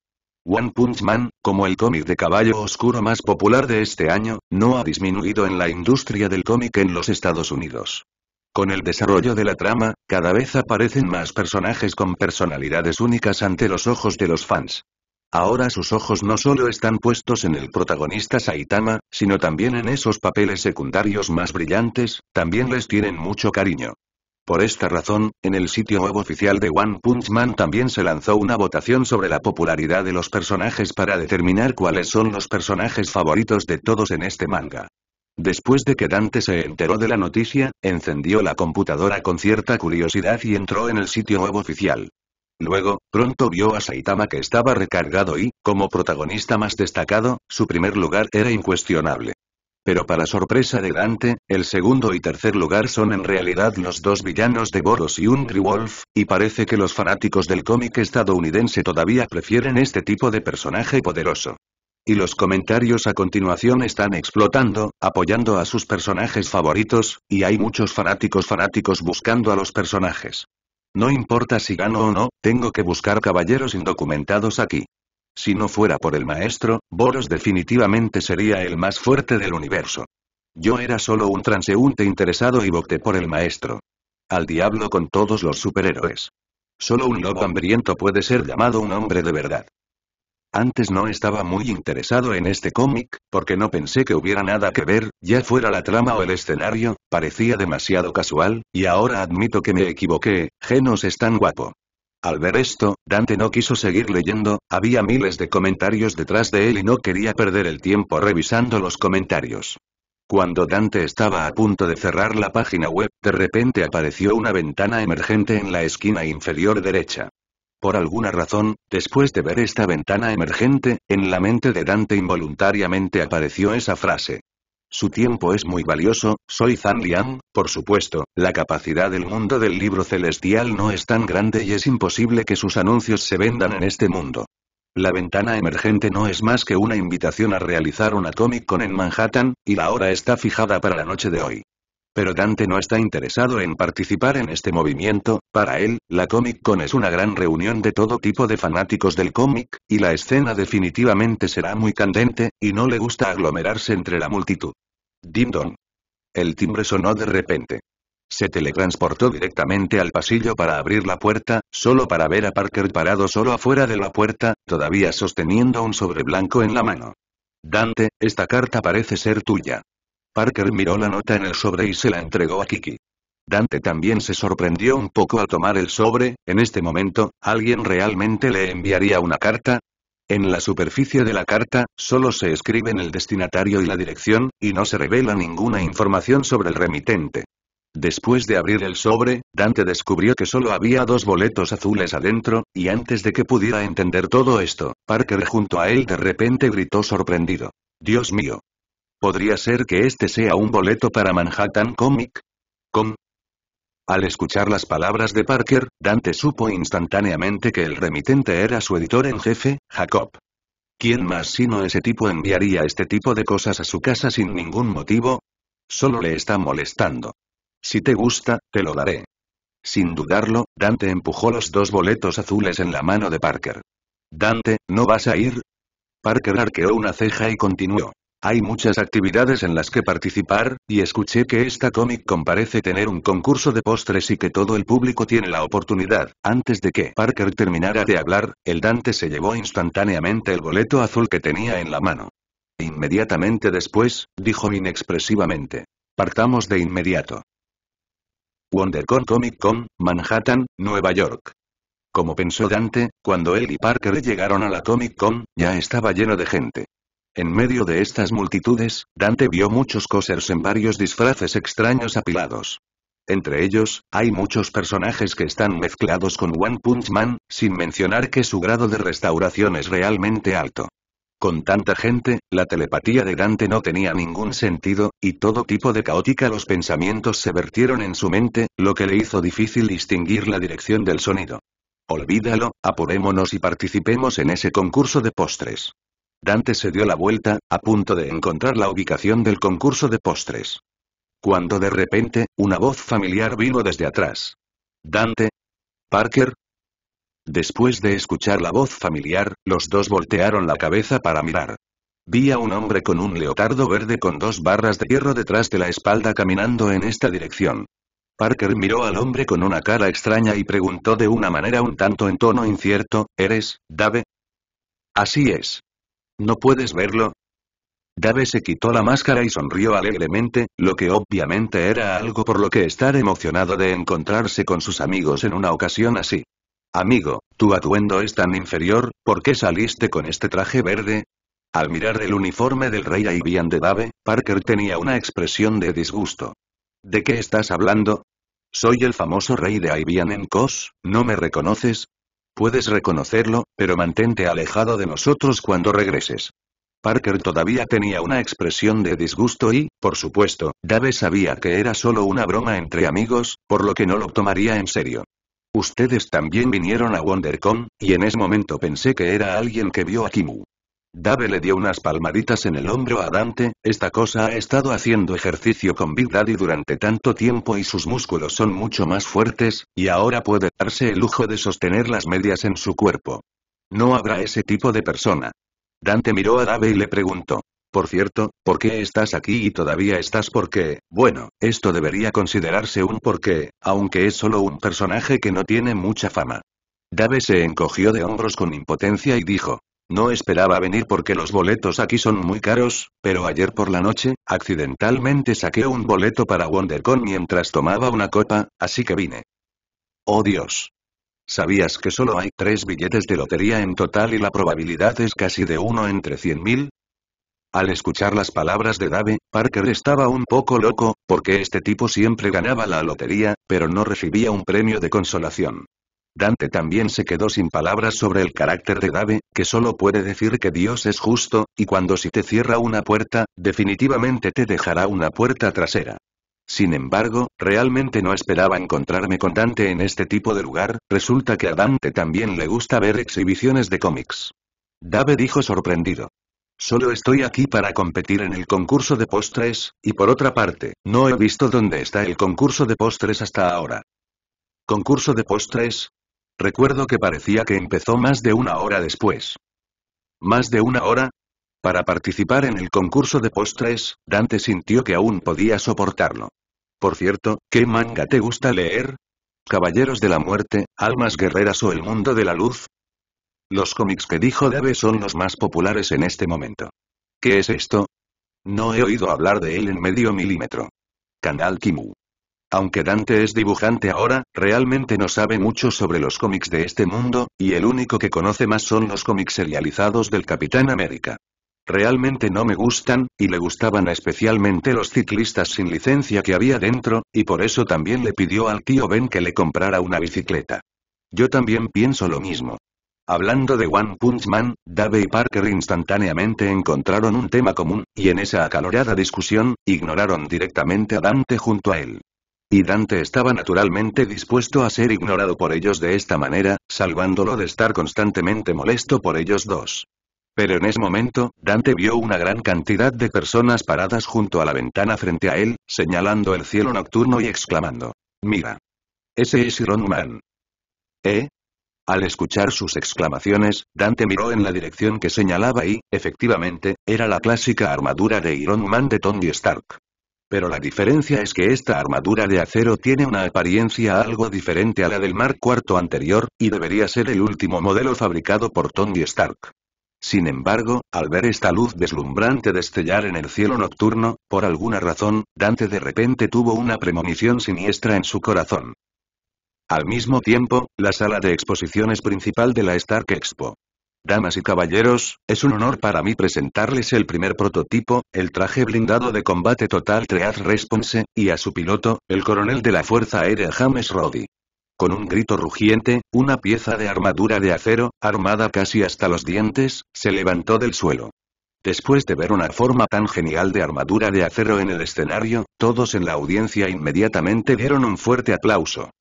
One Punch Man, como el cómic de caballo oscuro más popular de este año, no ha disminuido en la industria del cómic en los Estados Unidos. Con el desarrollo de la trama, cada vez aparecen más personajes con personalidades únicas ante los ojos de los fans. Ahora sus ojos no solo están puestos en el protagonista Saitama, sino también en esos papeles secundarios más brillantes, también les tienen mucho cariño. Por esta razón, en el sitio web oficial de One Punch Man también se lanzó una votación sobre la popularidad de los personajes para determinar cuáles son los personajes favoritos de todos en este manga. Después de que Dante se enteró de la noticia, encendió la computadora con cierta curiosidad y entró en el sitio web oficial. Luego, pronto vio a Saitama que estaba recargado y, como protagonista más destacado, su primer lugar era incuestionable. Pero para sorpresa de Dante, el segundo y tercer lugar son en realidad los dos villanos de Boros y un Wolf, y parece que los fanáticos del cómic estadounidense todavía prefieren este tipo de personaje poderoso. Y los comentarios a continuación están explotando, apoyando a sus personajes favoritos, y hay muchos fanáticos fanáticos buscando a los personajes. No importa si gano o no, tengo que buscar caballeros indocumentados aquí. Si no fuera por el maestro, Boros definitivamente sería el más fuerte del universo. Yo era solo un transeúnte interesado y voté por el maestro. Al diablo con todos los superhéroes. Solo un lobo hambriento puede ser llamado un hombre de verdad. Antes no estaba muy interesado en este cómic, porque no pensé que hubiera nada que ver, ya fuera la trama o el escenario, parecía demasiado casual, y ahora admito que me equivoqué, Genos es tan guapo. Al ver esto, Dante no quiso seguir leyendo, había miles de comentarios detrás de él y no quería perder el tiempo revisando los comentarios. Cuando Dante estaba a punto de cerrar la página web, de repente apareció una ventana emergente en la esquina inferior derecha. Por alguna razón, después de ver esta ventana emergente, en la mente de Dante involuntariamente apareció esa frase. Su tiempo es muy valioso, soy Zan Liang, por supuesto, la capacidad del mundo del libro celestial no es tan grande y es imposible que sus anuncios se vendan en este mundo. La ventana emergente no es más que una invitación a realizar una Comic Con en Manhattan, y la hora está fijada para la noche de hoy. Pero Dante no está interesado en participar en este movimiento, para él, la Comic Con es una gran reunión de todo tipo de fanáticos del cómic, y la escena definitivamente será muy candente, y no le gusta aglomerarse entre la multitud. Dim Dong. El timbre sonó de repente. Se teletransportó directamente al pasillo para abrir la puerta, solo para ver a Parker parado solo afuera de la puerta, todavía sosteniendo un sobre blanco en la mano. Dante, esta carta parece ser tuya. Parker miró la nota en el sobre y se la entregó a Kiki. Dante también se sorprendió un poco al tomar el sobre, en este momento, ¿alguien realmente le enviaría una carta? En la superficie de la carta, solo se escriben el destinatario y la dirección, y no se revela ninguna información sobre el remitente. Después de abrir el sobre, Dante descubrió que solo había dos boletos azules adentro, y antes de que pudiera entender todo esto, Parker junto a él de repente gritó sorprendido. Dios mío, ¿Podría ser que este sea un boleto para Manhattan Comic? ¿Con? Al escuchar las palabras de Parker, Dante supo instantáneamente que el remitente era su editor en jefe, Jacob. ¿Quién más sino ese tipo enviaría este tipo de cosas a su casa sin ningún motivo? Solo le está molestando. Si te gusta, te lo daré. Sin dudarlo, Dante empujó los dos boletos azules en la mano de Parker. Dante, ¿no vas a ir? Parker arqueó una ceja y continuó. Hay muchas actividades en las que participar, y escuché que esta Comic Con parece tener un concurso de postres y que todo el público tiene la oportunidad. Antes de que Parker terminara de hablar, el Dante se llevó instantáneamente el boleto azul que tenía en la mano. Inmediatamente después, dijo inexpresivamente. Partamos de inmediato. WonderCon Comic Con, Manhattan, Nueva York. Como pensó Dante, cuando él y Parker llegaron a la Comic Con, ya estaba lleno de gente. En medio de estas multitudes, Dante vio muchos cosers en varios disfraces extraños apilados. Entre ellos, hay muchos personajes que están mezclados con One Punch Man, sin mencionar que su grado de restauración es realmente alto. Con tanta gente, la telepatía de Dante no tenía ningún sentido, y todo tipo de caótica los pensamientos se vertieron en su mente, lo que le hizo difícil distinguir la dirección del sonido. Olvídalo, apurémonos y participemos en ese concurso de postres. Dante se dio la vuelta, a punto de encontrar la ubicación del concurso de postres. Cuando de repente, una voz familiar vino desde atrás. Dante. Parker. Después de escuchar la voz familiar, los dos voltearon la cabeza para mirar. Vi a un hombre con un leotardo verde con dos barras de hierro detrás de la espalda caminando en esta dirección. Parker miró al hombre con una cara extraña y preguntó de una manera un tanto en tono incierto, ¿Eres, Dave? Así es. ¿No puedes verlo? Dave se quitó la máscara y sonrió alegremente, lo que obviamente era algo por lo que estar emocionado de encontrarse con sus amigos en una ocasión así. Amigo, tu atuendo es tan inferior, ¿por qué saliste con este traje verde? Al mirar el uniforme del rey Aibian de Dave, Parker tenía una expresión de disgusto. ¿De qué estás hablando? Soy el famoso rey de Aibian en Kos, ¿no me reconoces? Puedes reconocerlo, pero mantente alejado de nosotros cuando regreses. Parker todavía tenía una expresión de disgusto y, por supuesto, Dave sabía que era solo una broma entre amigos, por lo que no lo tomaría en serio. Ustedes también vinieron a WonderCon, y en ese momento pensé que era alguien que vio a Kimu. Dave le dio unas palmaditas en el hombro a Dante, esta cosa ha estado haciendo ejercicio con Big Daddy durante tanto tiempo y sus músculos son mucho más fuertes, y ahora puede darse el lujo de sostener las medias en su cuerpo. No habrá ese tipo de persona. Dante miró a Dave y le preguntó. Por cierto, ¿por qué estás aquí y todavía estás porque, bueno, esto debería considerarse un porqué, aunque es solo un personaje que no tiene mucha fama. Dave se encogió de hombros con impotencia y dijo, no esperaba venir porque los boletos aquí son muy caros, pero ayer por la noche, accidentalmente saqué un boleto para WonderCon mientras tomaba una copa, así que vine. ¡Oh Dios! ¿Sabías que solo hay tres billetes de lotería en total y la probabilidad es casi de uno entre cien mil? Al escuchar las palabras de Dave, Parker estaba un poco loco, porque este tipo siempre ganaba la lotería, pero no recibía un premio de consolación. Dante también se quedó sin palabras sobre el carácter de Dave, que solo puede decir que Dios es justo, y cuando si te cierra una puerta, definitivamente te dejará una puerta trasera. Sin embargo, realmente no esperaba encontrarme con Dante en este tipo de lugar, resulta que a Dante también le gusta ver exhibiciones de cómics. Dave dijo sorprendido. Solo estoy aquí para competir en el concurso de postres, y por otra parte, no he visto dónde está el concurso de postres hasta ahora. ¿Concurso de postres? Recuerdo que parecía que empezó más de una hora después. ¿Más de una hora? Para participar en el concurso de postres, Dante sintió que aún podía soportarlo. Por cierto, ¿qué manga te gusta leer? Caballeros de la Muerte, Almas Guerreras o El Mundo de la Luz? Los cómics que dijo Dave son los más populares en este momento. ¿Qué es esto? No he oído hablar de él en medio milímetro. Canal Kimu. Aunque Dante es dibujante ahora, realmente no sabe mucho sobre los cómics de este mundo, y el único que conoce más son los cómics serializados del Capitán América. Realmente no me gustan, y le gustaban especialmente los ciclistas sin licencia que había dentro, y por eso también le pidió al tío Ben que le comprara una bicicleta. Yo también pienso lo mismo. Hablando de One Punch Man, Dave y Parker instantáneamente encontraron un tema común, y en esa acalorada discusión, ignoraron directamente a Dante junto a él y Dante estaba naturalmente dispuesto a ser ignorado por ellos de esta manera, salvándolo de estar constantemente molesto por ellos dos. Pero en ese momento, Dante vio una gran cantidad de personas paradas junto a la ventana frente a él, señalando el cielo nocturno y exclamando. Mira. Ese es Iron Man. ¿Eh? Al escuchar sus exclamaciones, Dante miró en la dirección que señalaba y, efectivamente, era la clásica armadura de Iron Man de Tony Stark. Pero la diferencia es que esta armadura de acero tiene una apariencia algo diferente a la del Mark IV anterior, y debería ser el último modelo fabricado por Tony Stark. Sin embargo, al ver esta luz deslumbrante destellar en el cielo nocturno, por alguna razón, Dante de repente tuvo una premonición siniestra en su corazón. Al mismo tiempo, la sala de exposiciones principal de la Stark Expo, Damas y caballeros, es un honor para mí presentarles el primer prototipo, el traje blindado de combate Total Tread Response, y a su piloto, el coronel de la Fuerza Aérea James Roddy. Con un grito rugiente, una pieza de armadura de acero, armada casi hasta los dientes, se levantó del suelo. Después de ver una forma tan genial de armadura de acero en el escenario, todos en la audiencia inmediatamente dieron un fuerte aplauso.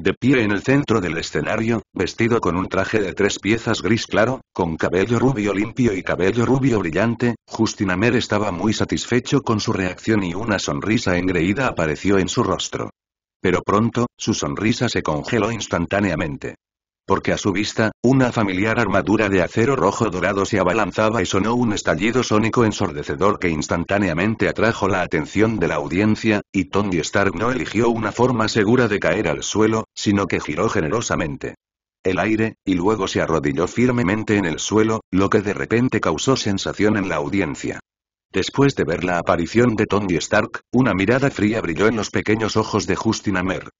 De pie en el centro del escenario, vestido con un traje de tres piezas gris claro, con cabello rubio limpio y cabello rubio brillante, Justin Amer estaba muy satisfecho con su reacción y una sonrisa engreída apareció en su rostro. Pero pronto, su sonrisa se congeló instantáneamente. Porque a su vista, una familiar armadura de acero rojo dorado se abalanzaba y sonó un estallido sónico ensordecedor que instantáneamente atrajo la atención de la audiencia, y Tony Stark no eligió una forma segura de caer al suelo, sino que giró generosamente el aire, y luego se arrodilló firmemente en el suelo, lo que de repente causó sensación en la audiencia. Después de ver la aparición de Tony Stark, una mirada fría brilló en los pequeños ojos de Justin Amer.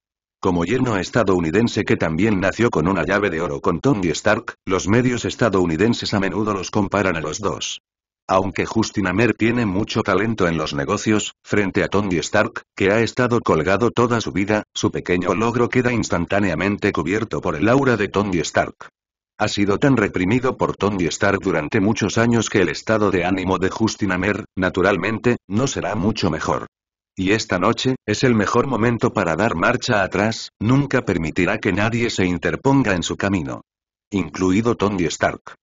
Como yerno estadounidense que también nació con una llave de oro con Tony Stark, los medios estadounidenses a menudo los comparan a los dos. Aunque Justin Amer tiene mucho talento en los negocios, frente a Tony Stark, que ha estado colgado toda su vida, su pequeño logro queda instantáneamente cubierto por el aura de Tony Stark. Ha sido tan reprimido por Tony Stark durante muchos años que el estado de ánimo de Justin Amer, naturalmente, no será mucho mejor. Y esta noche, es el mejor momento para dar marcha atrás, nunca permitirá que nadie se interponga en su camino. Incluido Tony Stark.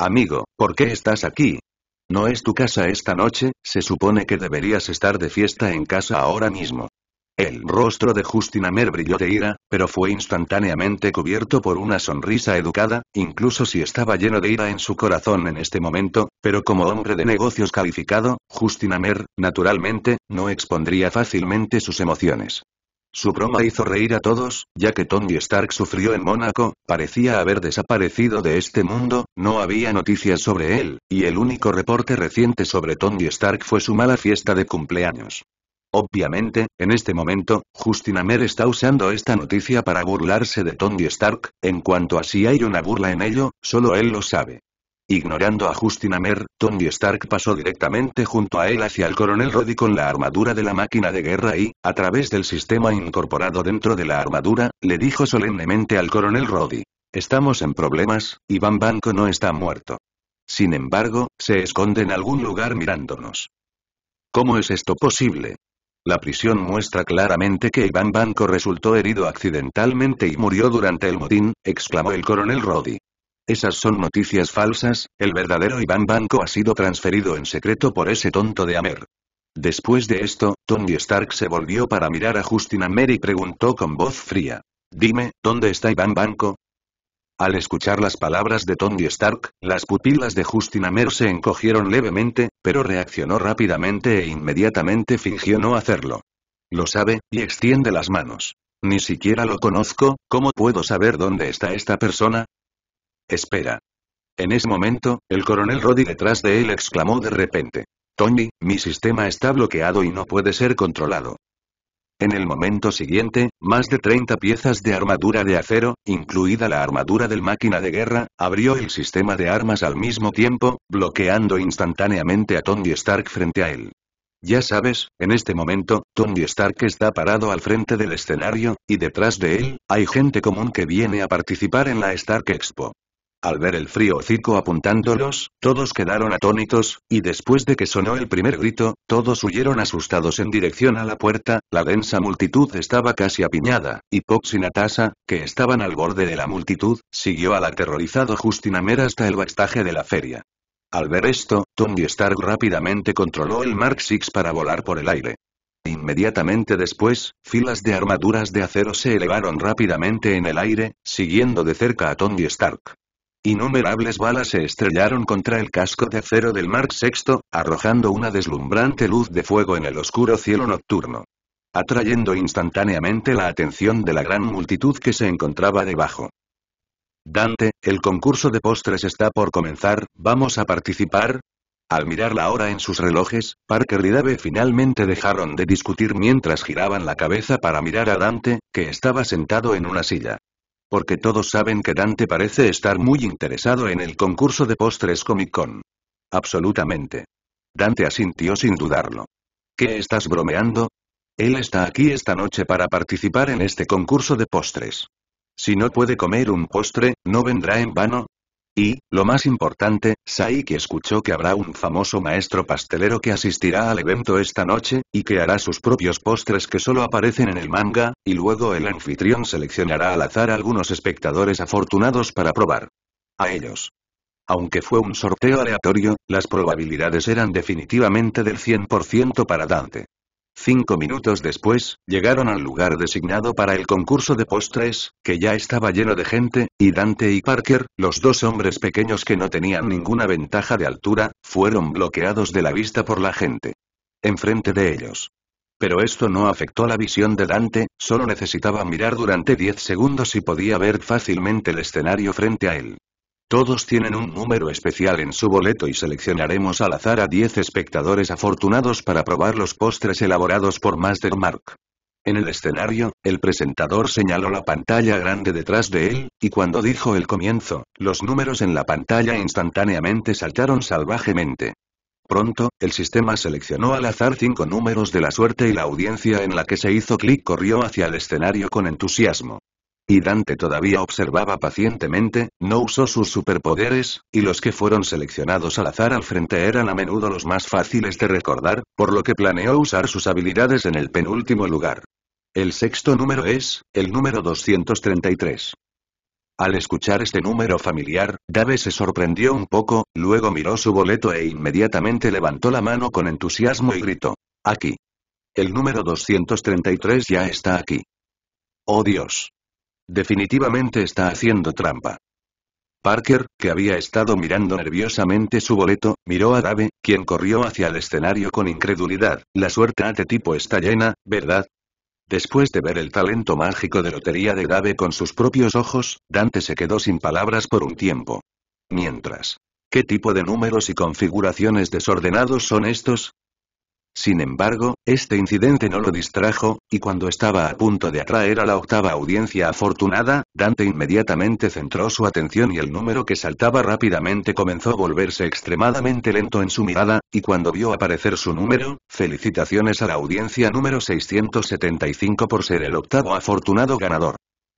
Amigo, ¿por qué estás aquí? No es tu casa esta noche, se supone que deberías estar de fiesta en casa ahora mismo. El rostro de Justin Amer brilló de ira, pero fue instantáneamente cubierto por una sonrisa educada, incluso si estaba lleno de ira en su corazón en este momento, pero como hombre de negocios calificado, Justin Amer, naturalmente, no expondría fácilmente sus emociones. Su broma hizo reír a todos, ya que Tony Stark sufrió en Mónaco, parecía haber desaparecido de este mundo, no había noticias sobre él, y el único reporte reciente sobre Tony Stark fue su mala fiesta de cumpleaños. Obviamente, en este momento, Justin Amer está usando esta noticia para burlarse de Tony Stark, en cuanto a si hay una burla en ello, solo él lo sabe. Ignorando a Justin Amer, Tony Stark pasó directamente junto a él hacia el coronel Roddy con la armadura de la máquina de guerra y, a través del sistema incorporado dentro de la armadura, le dijo solemnemente al coronel Roddy. Estamos en problemas, Iván Banco no está muerto. Sin embargo, se esconde en algún lugar mirándonos. ¿Cómo es esto posible? La prisión muestra claramente que Iván Banco resultó herido accidentalmente y murió durante el motín, exclamó el coronel Roddy. Esas son noticias falsas, el verdadero Iván Banco ha sido transferido en secreto por ese tonto de Amer. Después de esto, Tony Stark se volvió para mirar a Justin Amer y preguntó con voz fría. Dime, ¿dónde está Iván Banco? Al escuchar las palabras de Tony Stark, las pupilas de Justin Amer se encogieron levemente, pero reaccionó rápidamente e inmediatamente fingió no hacerlo. Lo sabe, y extiende las manos. Ni siquiera lo conozco, ¿cómo puedo saber dónde está esta persona? Espera. En ese momento, el coronel Roddy detrás de él exclamó de repente. Tony, mi sistema está bloqueado y no puede ser controlado. En el momento siguiente, más de 30 piezas de armadura de acero, incluida la armadura del máquina de guerra, abrió el sistema de armas al mismo tiempo, bloqueando instantáneamente a Tony Stark frente a él. Ya sabes, en este momento, Tony Stark está parado al frente del escenario, y detrás de él, hay gente común que viene a participar en la Stark Expo. Al ver el frío hocico apuntándolos, todos quedaron atónitos, y después de que sonó el primer grito, todos huyeron asustados en dirección a la puerta, la densa multitud estaba casi apiñada, y Pox y Natasha, que estaban al borde de la multitud, siguió al aterrorizado Justin Amer hasta el bastaje de la feria. Al ver esto, Tony Stark rápidamente controló el Mark VI para volar por el aire. Inmediatamente después, filas de armaduras de acero se elevaron rápidamente en el aire, siguiendo de cerca a Tony Stark. Innumerables balas se estrellaron contra el casco de acero del Mark VI, arrojando una deslumbrante luz de fuego en el oscuro cielo nocturno. Atrayendo instantáneamente la atención de la gran multitud que se encontraba debajo. Dante, el concurso de postres está por comenzar, ¿vamos a participar? Al mirar la hora en sus relojes, Parker y Dave finalmente dejaron de discutir mientras giraban la cabeza para mirar a Dante, que estaba sentado en una silla. Porque todos saben que Dante parece estar muy interesado en el concurso de postres Comic Con. Absolutamente. Dante asintió sin dudarlo. ¿Qué estás bromeando? Él está aquí esta noche para participar en este concurso de postres. Si no puede comer un postre, ¿no vendrá en vano? Y, lo más importante, Saiki escuchó que habrá un famoso maestro pastelero que asistirá al evento esta noche, y que hará sus propios postres que solo aparecen en el manga, y luego el anfitrión seleccionará al azar a algunos espectadores afortunados para probar. A ellos. Aunque fue un sorteo aleatorio, las probabilidades eran definitivamente del 100% para Dante. Cinco minutos después, llegaron al lugar designado para el concurso de postres, que ya estaba lleno de gente, y Dante y Parker, los dos hombres pequeños que no tenían ninguna ventaja de altura, fueron bloqueados de la vista por la gente. Enfrente de ellos. Pero esto no afectó la visión de Dante, solo necesitaba mirar durante 10 segundos y podía ver fácilmente el escenario frente a él. Todos tienen un número especial en su boleto y seleccionaremos al azar a 10 espectadores afortunados para probar los postres elaborados por Mark. En el escenario, el presentador señaló la pantalla grande detrás de él, y cuando dijo el comienzo, los números en la pantalla instantáneamente saltaron salvajemente. Pronto, el sistema seleccionó al azar cinco números de la suerte y la audiencia en la que se hizo clic corrió hacia el escenario con entusiasmo. Y Dante todavía observaba pacientemente, no usó sus superpoderes, y los que fueron seleccionados al azar al frente eran a menudo los más fáciles de recordar, por lo que planeó usar sus habilidades en el penúltimo lugar. El sexto número es, el número 233. Al escuchar este número familiar, Dave se sorprendió un poco, luego miró su boleto e inmediatamente levantó la mano con entusiasmo y gritó. Aquí. El número 233 ya está aquí. Oh Dios. Definitivamente está haciendo trampa. Parker, que había estado mirando nerviosamente su boleto, miró a Dave, quien corrió hacia el escenario con incredulidad. La suerte a este tipo está llena, ¿verdad? Después de ver el talento mágico de lotería de Dave con sus propios ojos, Dante se quedó sin palabras por un tiempo. Mientras, ¿qué tipo de números y configuraciones desordenados son estos? Sin embargo, este incidente no lo distrajo, y cuando estaba a punto de atraer a la octava audiencia afortunada, Dante inmediatamente centró su atención y el número que saltaba rápidamente comenzó a volverse extremadamente lento en su mirada, y cuando vio aparecer su número, felicitaciones a la audiencia número 675 por ser el octavo afortunado ganador.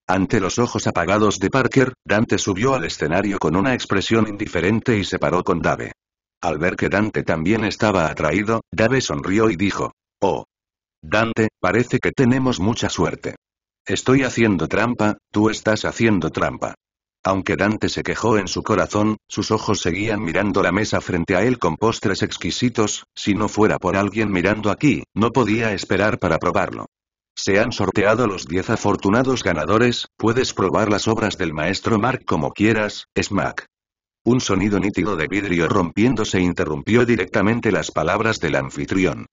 Ante los ojos apagados de Parker, Dante subió al escenario con una expresión indiferente y se paró con Dave. Al ver que Dante también estaba atraído, Dave sonrió y dijo. Oh. Dante, parece que tenemos mucha suerte. Estoy haciendo trampa, tú estás haciendo trampa. Aunque Dante se quejó en su corazón, sus ojos seguían mirando la mesa frente a él con postres exquisitos, si no fuera por alguien mirando aquí, no podía esperar para probarlo. Se han sorteado los diez afortunados ganadores, puedes probar las obras del maestro Mark como quieras, Smack. Un sonido nítido de vidrio rompiéndose interrumpió directamente las palabras del anfitrión.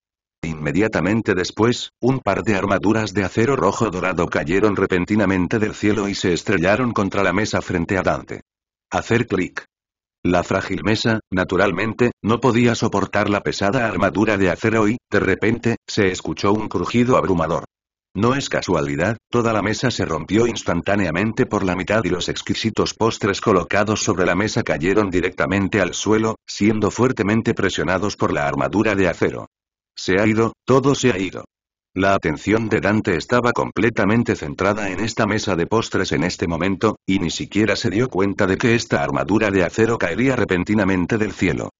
Inmediatamente después, un par de armaduras de acero rojo dorado cayeron repentinamente del cielo y se estrellaron contra la mesa frente a Dante. Hacer clic. La frágil mesa, naturalmente, no podía soportar la pesada armadura de acero y, de repente, se escuchó un crujido abrumador. No es casualidad, toda la mesa se rompió instantáneamente por la mitad y los exquisitos postres colocados sobre la mesa cayeron directamente al suelo, siendo fuertemente presionados por la armadura de acero. Se ha ido, todo se ha ido. La atención de Dante estaba completamente centrada en esta mesa de postres en este momento, y ni siquiera se dio cuenta de que esta armadura de acero caería repentinamente del cielo.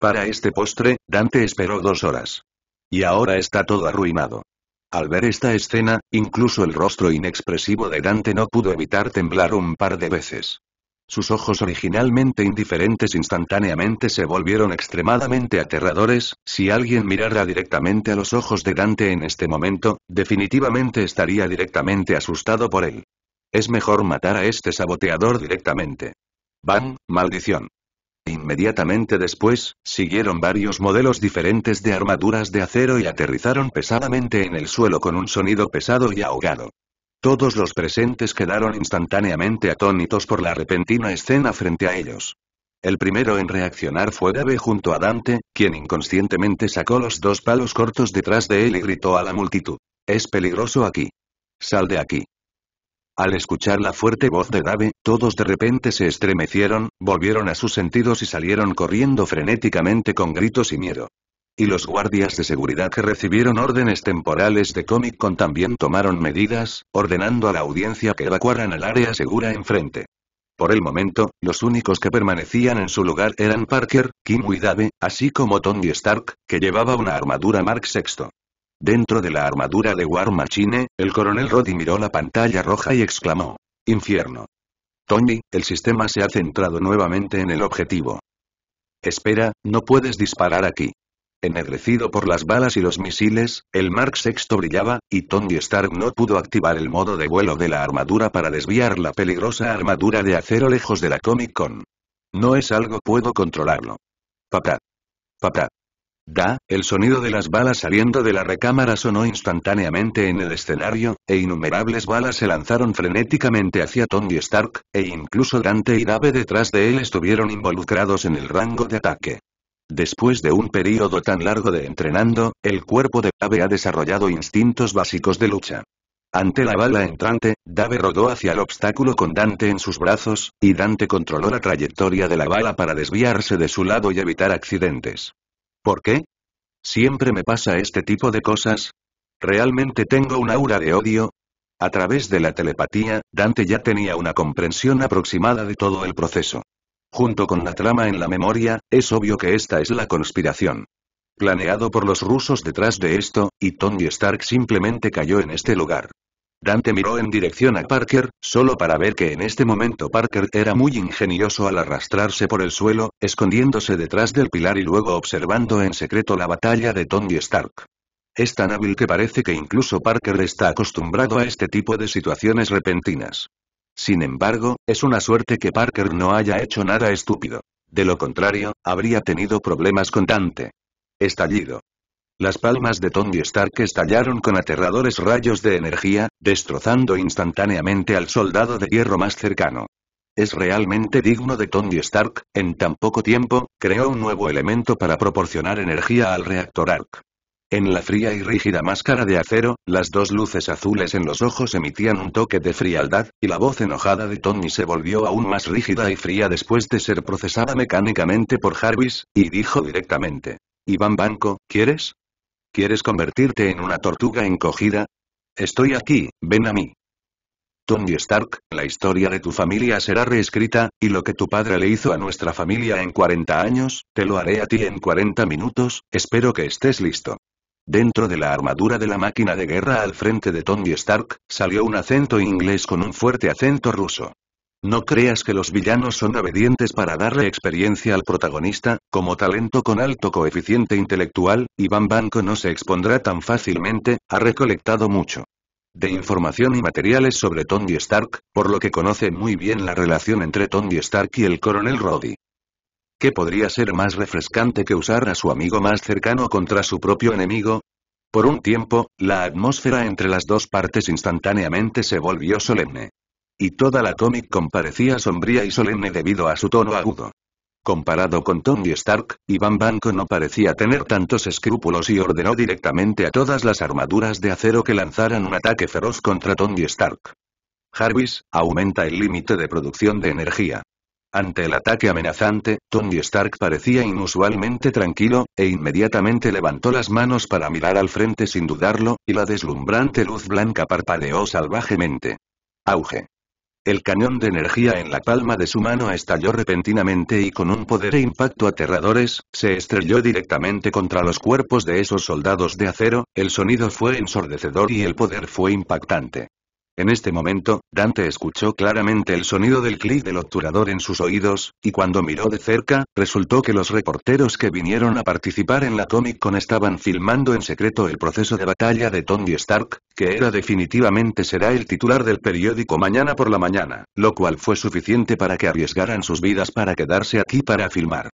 Para este postre, Dante esperó dos horas. Y ahora está todo arruinado. Al ver esta escena, incluso el rostro inexpresivo de Dante no pudo evitar temblar un par de veces. Sus ojos originalmente indiferentes instantáneamente se volvieron extremadamente aterradores, si alguien mirara directamente a los ojos de Dante en este momento, definitivamente estaría directamente asustado por él. Es mejor matar a este saboteador directamente. Van, maldición. Inmediatamente después, siguieron varios modelos diferentes de armaduras de acero y aterrizaron pesadamente en el suelo con un sonido pesado y ahogado. Todos los presentes quedaron instantáneamente atónitos por la repentina escena frente a ellos. El primero en reaccionar fue Dave junto a Dante, quien inconscientemente sacó los dos palos cortos detrás de él y gritó a la multitud. Es peligroso aquí. Sal de aquí. Al escuchar la fuerte voz de Dave, todos de repente se estremecieron, volvieron a sus sentidos y salieron corriendo frenéticamente con gritos y miedo. Y los guardias de seguridad que recibieron órdenes temporales de Comic Con también tomaron medidas, ordenando a la audiencia que evacuaran al área segura enfrente. Por el momento, los únicos que permanecían en su lugar eran Parker, Kim y Dave, así como Tony Stark, que llevaba una armadura Mark VI. Dentro de la armadura de War Machine, el coronel Roddy miró la pantalla roja y exclamó. Infierno. Tony, el sistema se ha centrado nuevamente en el objetivo. Espera, no puedes disparar aquí. Ennegrecido por las balas y los misiles, el Mark VI brillaba, y Tony Stark no pudo activar el modo de vuelo de la armadura para desviar la peligrosa armadura de acero lejos de la Comic Con. No es algo puedo controlarlo. Papá. Papá. Da, el sonido de las balas saliendo de la recámara sonó instantáneamente en el escenario, e innumerables balas se lanzaron frenéticamente hacia Tony Stark, e incluso Dante y Dave detrás de él estuvieron involucrados en el rango de ataque. Después de un período tan largo de entrenando, el cuerpo de Dave ha desarrollado instintos básicos de lucha. Ante la bala entrante, Dave rodó hacia el obstáculo con Dante en sus brazos, y Dante controló la trayectoria de la bala para desviarse de su lado y evitar accidentes. ¿Por qué? Siempre me pasa este tipo de cosas. ¿Realmente tengo un aura de odio? A través de la telepatía, Dante ya tenía una comprensión aproximada de todo el proceso. Junto con la trama en la memoria, es obvio que esta es la conspiración. Planeado por los rusos detrás de esto, y Tony Stark simplemente cayó en este lugar. Dante miró en dirección a Parker, solo para ver que en este momento Parker era muy ingenioso al arrastrarse por el suelo, escondiéndose detrás del pilar y luego observando en secreto la batalla de Tony Stark. Es tan hábil que parece que incluso Parker está acostumbrado a este tipo de situaciones repentinas. Sin embargo, es una suerte que Parker no haya hecho nada estúpido. De lo contrario, habría tenido problemas con Dante. Estallido. Las palmas de Tony Stark estallaron con aterradores rayos de energía, destrozando instantáneamente al soldado de hierro más cercano. Es realmente digno de Tony Stark, en tan poco tiempo, creó un nuevo elemento para proporcionar energía al reactor ARC. En la fría y rígida máscara de acero, las dos luces azules en los ojos emitían un toque de frialdad, y la voz enojada de Tony se volvió aún más rígida y fría después de ser procesada mecánicamente por Jarvis, y dijo directamente. Iván Banco, ¿quieres? ¿Quieres convertirte en una tortuga encogida? Estoy aquí, ven a mí. Tony Stark, la historia de tu familia será reescrita, y lo que tu padre le hizo a nuestra familia en 40 años, te lo haré a ti en 40 minutos, espero que estés listo. Dentro de la armadura de la máquina de guerra al frente de Tony Stark, salió un acento inglés con un fuerte acento ruso. No creas que los villanos son obedientes para darle experiencia al protagonista, como talento con alto coeficiente intelectual, Iván Banco no se expondrá tan fácilmente, ha recolectado mucho de información y materiales sobre Tony Stark, por lo que conoce muy bien la relación entre Tony Stark y el coronel Roddy. ¿Qué podría ser más refrescante que usar a su amigo más cercano contra su propio enemigo? Por un tiempo, la atmósfera entre las dos partes instantáneamente se volvió solemne. Y toda la cómic comparecía sombría y solemne debido a su tono agudo. Comparado con Tony Stark, Iván Banco no parecía tener tantos escrúpulos y ordenó directamente a todas las armaduras de acero que lanzaran un ataque feroz contra Tony Stark. Jarvis, aumenta el límite de producción de energía. Ante el ataque amenazante, Tony Stark parecía inusualmente tranquilo, e inmediatamente levantó las manos para mirar al frente sin dudarlo, y la deslumbrante luz blanca parpadeó salvajemente. Auge. El cañón de energía en la palma de su mano estalló repentinamente y con un poder e impacto aterradores, se estrelló directamente contra los cuerpos de esos soldados de acero, el sonido fue ensordecedor y el poder fue impactante. En este momento, Dante escuchó claramente el sonido del clic del obturador en sus oídos, y cuando miró de cerca, resultó que los reporteros que vinieron a participar en la Comic Con estaban filmando en secreto el proceso de batalla de Tony Stark, que era definitivamente será el titular del periódico mañana por la mañana, lo cual fue suficiente para que arriesgaran sus vidas para quedarse aquí para filmar.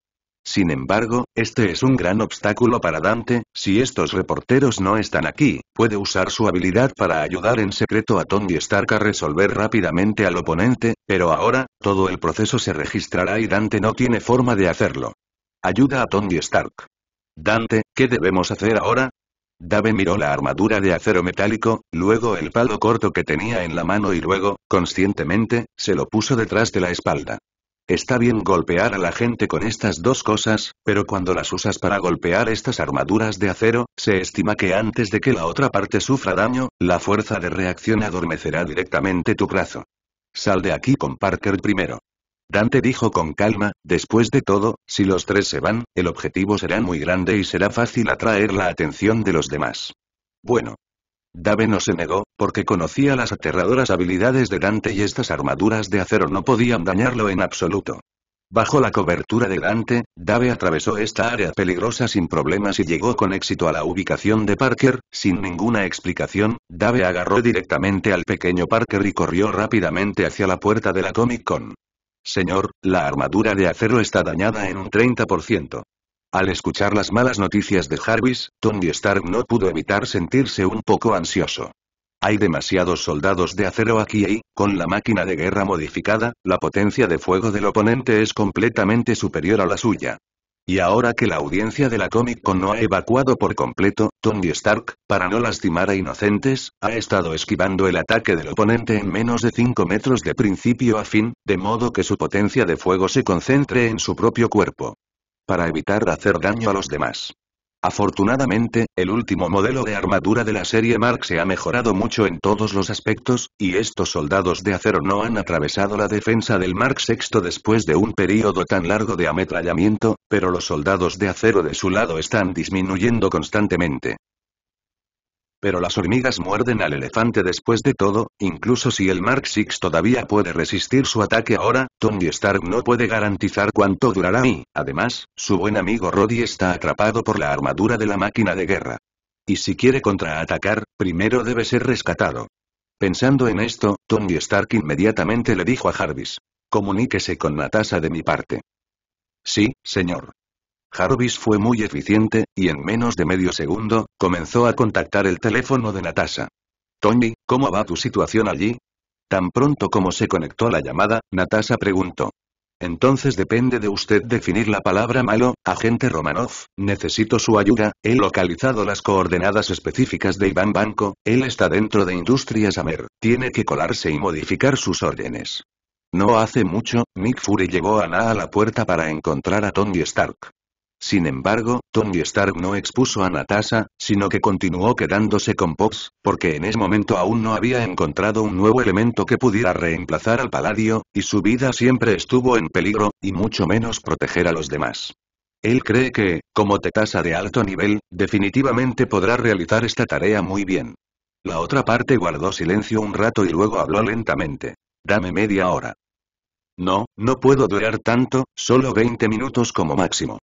Sin embargo, este es un gran obstáculo para Dante, si estos reporteros no están aquí, puede usar su habilidad para ayudar en secreto a Tony Stark a resolver rápidamente al oponente, pero ahora, todo el proceso se registrará y Dante no tiene forma de hacerlo. Ayuda a Tony Stark. Dante, ¿qué debemos hacer ahora? Dave miró la armadura de acero metálico, luego el palo corto que tenía en la mano y luego, conscientemente, se lo puso detrás de la espalda. Está bien golpear a la gente con estas dos cosas, pero cuando las usas para golpear estas armaduras de acero, se estima que antes de que la otra parte sufra daño, la fuerza de reacción adormecerá directamente tu brazo. Sal de aquí con Parker primero. Dante dijo con calma, después de todo, si los tres se van, el objetivo será muy grande y será fácil atraer la atención de los demás. Bueno, Dave no se negó, porque conocía las aterradoras habilidades de Dante y estas armaduras de acero no podían dañarlo en absoluto. Bajo la cobertura de Dante, Dave atravesó esta área peligrosa sin problemas y llegó con éxito a la ubicación de Parker, sin ninguna explicación, Dave agarró directamente al pequeño Parker y corrió rápidamente hacia la puerta de la Comic Con. Señor, la armadura de acero está dañada en un 30%. Al escuchar las malas noticias de Jarvis, Tony Stark no pudo evitar sentirse un poco ansioso. Hay demasiados soldados de acero aquí y, con la máquina de guerra modificada, la potencia de fuego del oponente es completamente superior a la suya. Y ahora que la audiencia de la Comic Con no ha evacuado por completo, Tony Stark, para no lastimar a inocentes, ha estado esquivando el ataque del oponente en menos de 5 metros de principio a fin, de modo que su potencia de fuego se concentre en su propio cuerpo para evitar hacer daño a los demás. Afortunadamente, el último modelo de armadura de la serie Mark se ha mejorado mucho en todos los aspectos, y estos soldados de acero no han atravesado la defensa del Mark VI después de un período tan largo de ametrallamiento, pero los soldados de acero de su lado están disminuyendo constantemente. Pero las hormigas muerden al elefante después de todo, incluso si el Mark VI todavía puede resistir su ataque ahora, Tony Stark no puede garantizar cuánto durará y, además, su buen amigo Roddy está atrapado por la armadura de la máquina de guerra. Y si quiere contraatacar, primero debe ser rescatado. Pensando en esto, Tony Stark inmediatamente le dijo a Jarvis. Comuníquese con Natasha de mi parte. Sí, señor. Jarvis fue muy eficiente, y en menos de medio segundo, comenzó a contactar el teléfono de Natasha. Tony, ¿cómo va tu situación allí? Tan pronto como se conectó la llamada, Natasha preguntó. Entonces depende de usted definir la palabra malo, agente Romanov, necesito su ayuda, he localizado las coordenadas específicas de Iván Banco, él está dentro de Industrias Amer, tiene que colarse y modificar sus órdenes. No hace mucho, Nick Fury llegó a Ana a la puerta para encontrar a Tony Stark. Sin embargo, Tony Stark no expuso a Natasha, sino que continuó quedándose con Pops, porque en ese momento aún no había encontrado un nuevo elemento que pudiera reemplazar al paladio, y su vida siempre estuvo en peligro, y mucho menos proteger a los demás. Él cree que, como Tetasa de alto nivel, definitivamente podrá realizar esta tarea muy bien. La otra parte guardó silencio un rato y luego habló lentamente. Dame media hora. No, no puedo durar tanto, solo 20 minutos como máximo.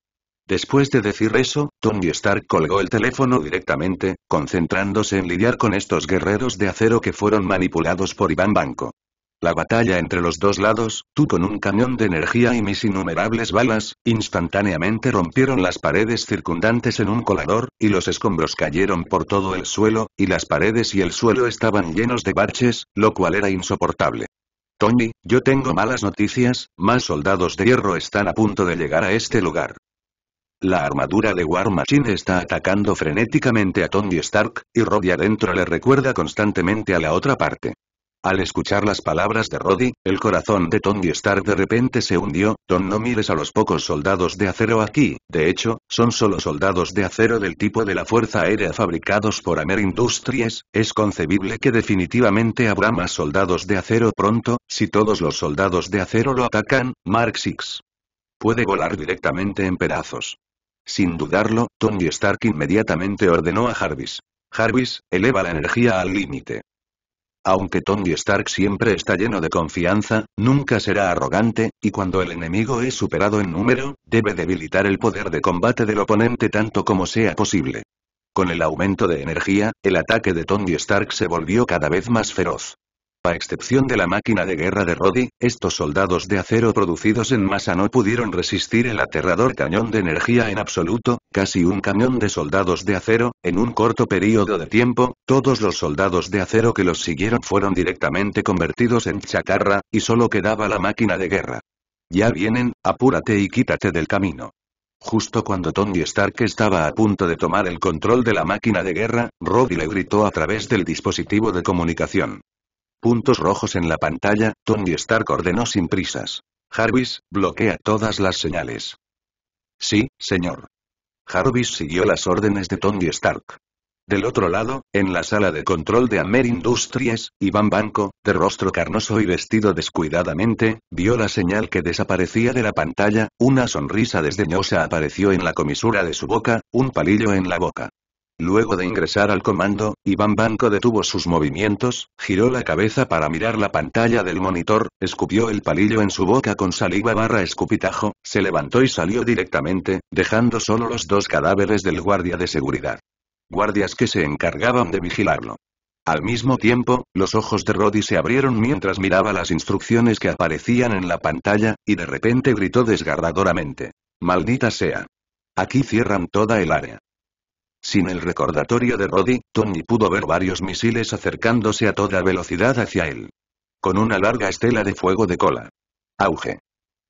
Después de decir eso, Tony Stark colgó el teléfono directamente, concentrándose en lidiar con estos guerreros de acero que fueron manipulados por Iván Banco. La batalla entre los dos lados, tú con un cañón de energía y mis innumerables balas, instantáneamente rompieron las paredes circundantes en un colador, y los escombros cayeron por todo el suelo, y las paredes y el suelo estaban llenos de baches, lo cual era insoportable. Tony, yo tengo malas noticias, más soldados de hierro están a punto de llegar a este lugar. La armadura de War Machine está atacando frenéticamente a Tony Stark, y Roddy adentro le recuerda constantemente a la otra parte. Al escuchar las palabras de Roddy, el corazón de Tony Stark de repente se hundió, Don no mires a los pocos soldados de acero aquí, de hecho, son solo soldados de acero del tipo de la Fuerza Aérea fabricados por Amer Industries, es concebible que definitivamente habrá más soldados de acero pronto, si todos los soldados de acero lo atacan, Mark Six puede volar directamente en pedazos. Sin dudarlo, Tony Stark inmediatamente ordenó a Jarvis. Jarvis, eleva la energía al límite. Aunque Tony Stark siempre está lleno de confianza, nunca será arrogante, y cuando el enemigo es superado en número, debe debilitar el poder de combate del oponente tanto como sea posible. Con el aumento de energía, el ataque de Tony Stark se volvió cada vez más feroz. A excepción de la máquina de guerra de Roddy, estos soldados de acero producidos en masa no pudieron resistir el aterrador cañón de energía en absoluto, casi un cañón de soldados de acero, en un corto periodo de tiempo, todos los soldados de acero que los siguieron fueron directamente convertidos en chacarra, y solo quedaba la máquina de guerra. Ya vienen, apúrate y quítate del camino. Justo cuando Tony Stark estaba a punto de tomar el control de la máquina de guerra, Roddy le gritó a través del dispositivo de comunicación. Puntos rojos en la pantalla, Tony Stark ordenó sin prisas. Jarvis, bloquea todas las señales. Sí, señor. Jarvis siguió las órdenes de Tony Stark. Del otro lado, en la sala de control de Amer Industries, Iván Banco, de rostro carnoso y vestido descuidadamente, vio la señal que desaparecía de la pantalla, una sonrisa desdeñosa apareció en la comisura de su boca, un palillo en la boca. Luego de ingresar al comando, Iván Banco detuvo sus movimientos, giró la cabeza para mirar la pantalla del monitor, escupió el palillo en su boca con saliva barra escupitajo, se levantó y salió directamente, dejando solo los dos cadáveres del guardia de seguridad. Guardias que se encargaban de vigilarlo. Al mismo tiempo, los ojos de Roddy se abrieron mientras miraba las instrucciones que aparecían en la pantalla, y de repente gritó desgarradoramente. Maldita sea. Aquí cierran toda el área. Sin el recordatorio de Roddy, Tony pudo ver varios misiles acercándose a toda velocidad hacia él. Con una larga estela de fuego de cola. Auge.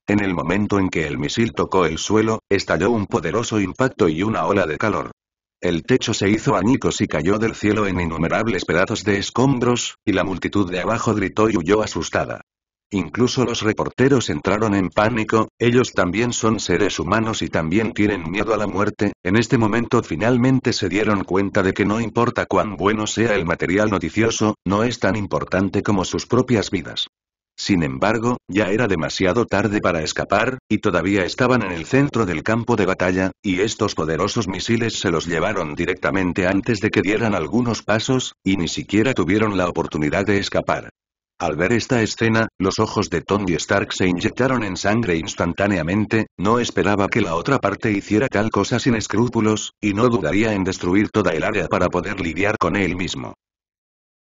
En el momento en que el misil tocó el suelo, estalló un poderoso impacto y una ola de calor. El techo se hizo añicos y cayó del cielo en innumerables pedazos de escombros, y la multitud de abajo gritó y huyó asustada. Incluso los reporteros entraron en pánico, ellos también son seres humanos y también tienen miedo a la muerte, en este momento finalmente se dieron cuenta de que no importa cuán bueno sea el material noticioso, no es tan importante como sus propias vidas. Sin embargo, ya era demasiado tarde para escapar, y todavía estaban en el centro del campo de batalla, y estos poderosos misiles se los llevaron directamente antes de que dieran algunos pasos, y ni siquiera tuvieron la oportunidad de escapar. Al ver esta escena, los ojos de Tony Stark se inyectaron en sangre instantáneamente, no esperaba que la otra parte hiciera tal cosa sin escrúpulos, y no dudaría en destruir toda el área para poder lidiar con él mismo.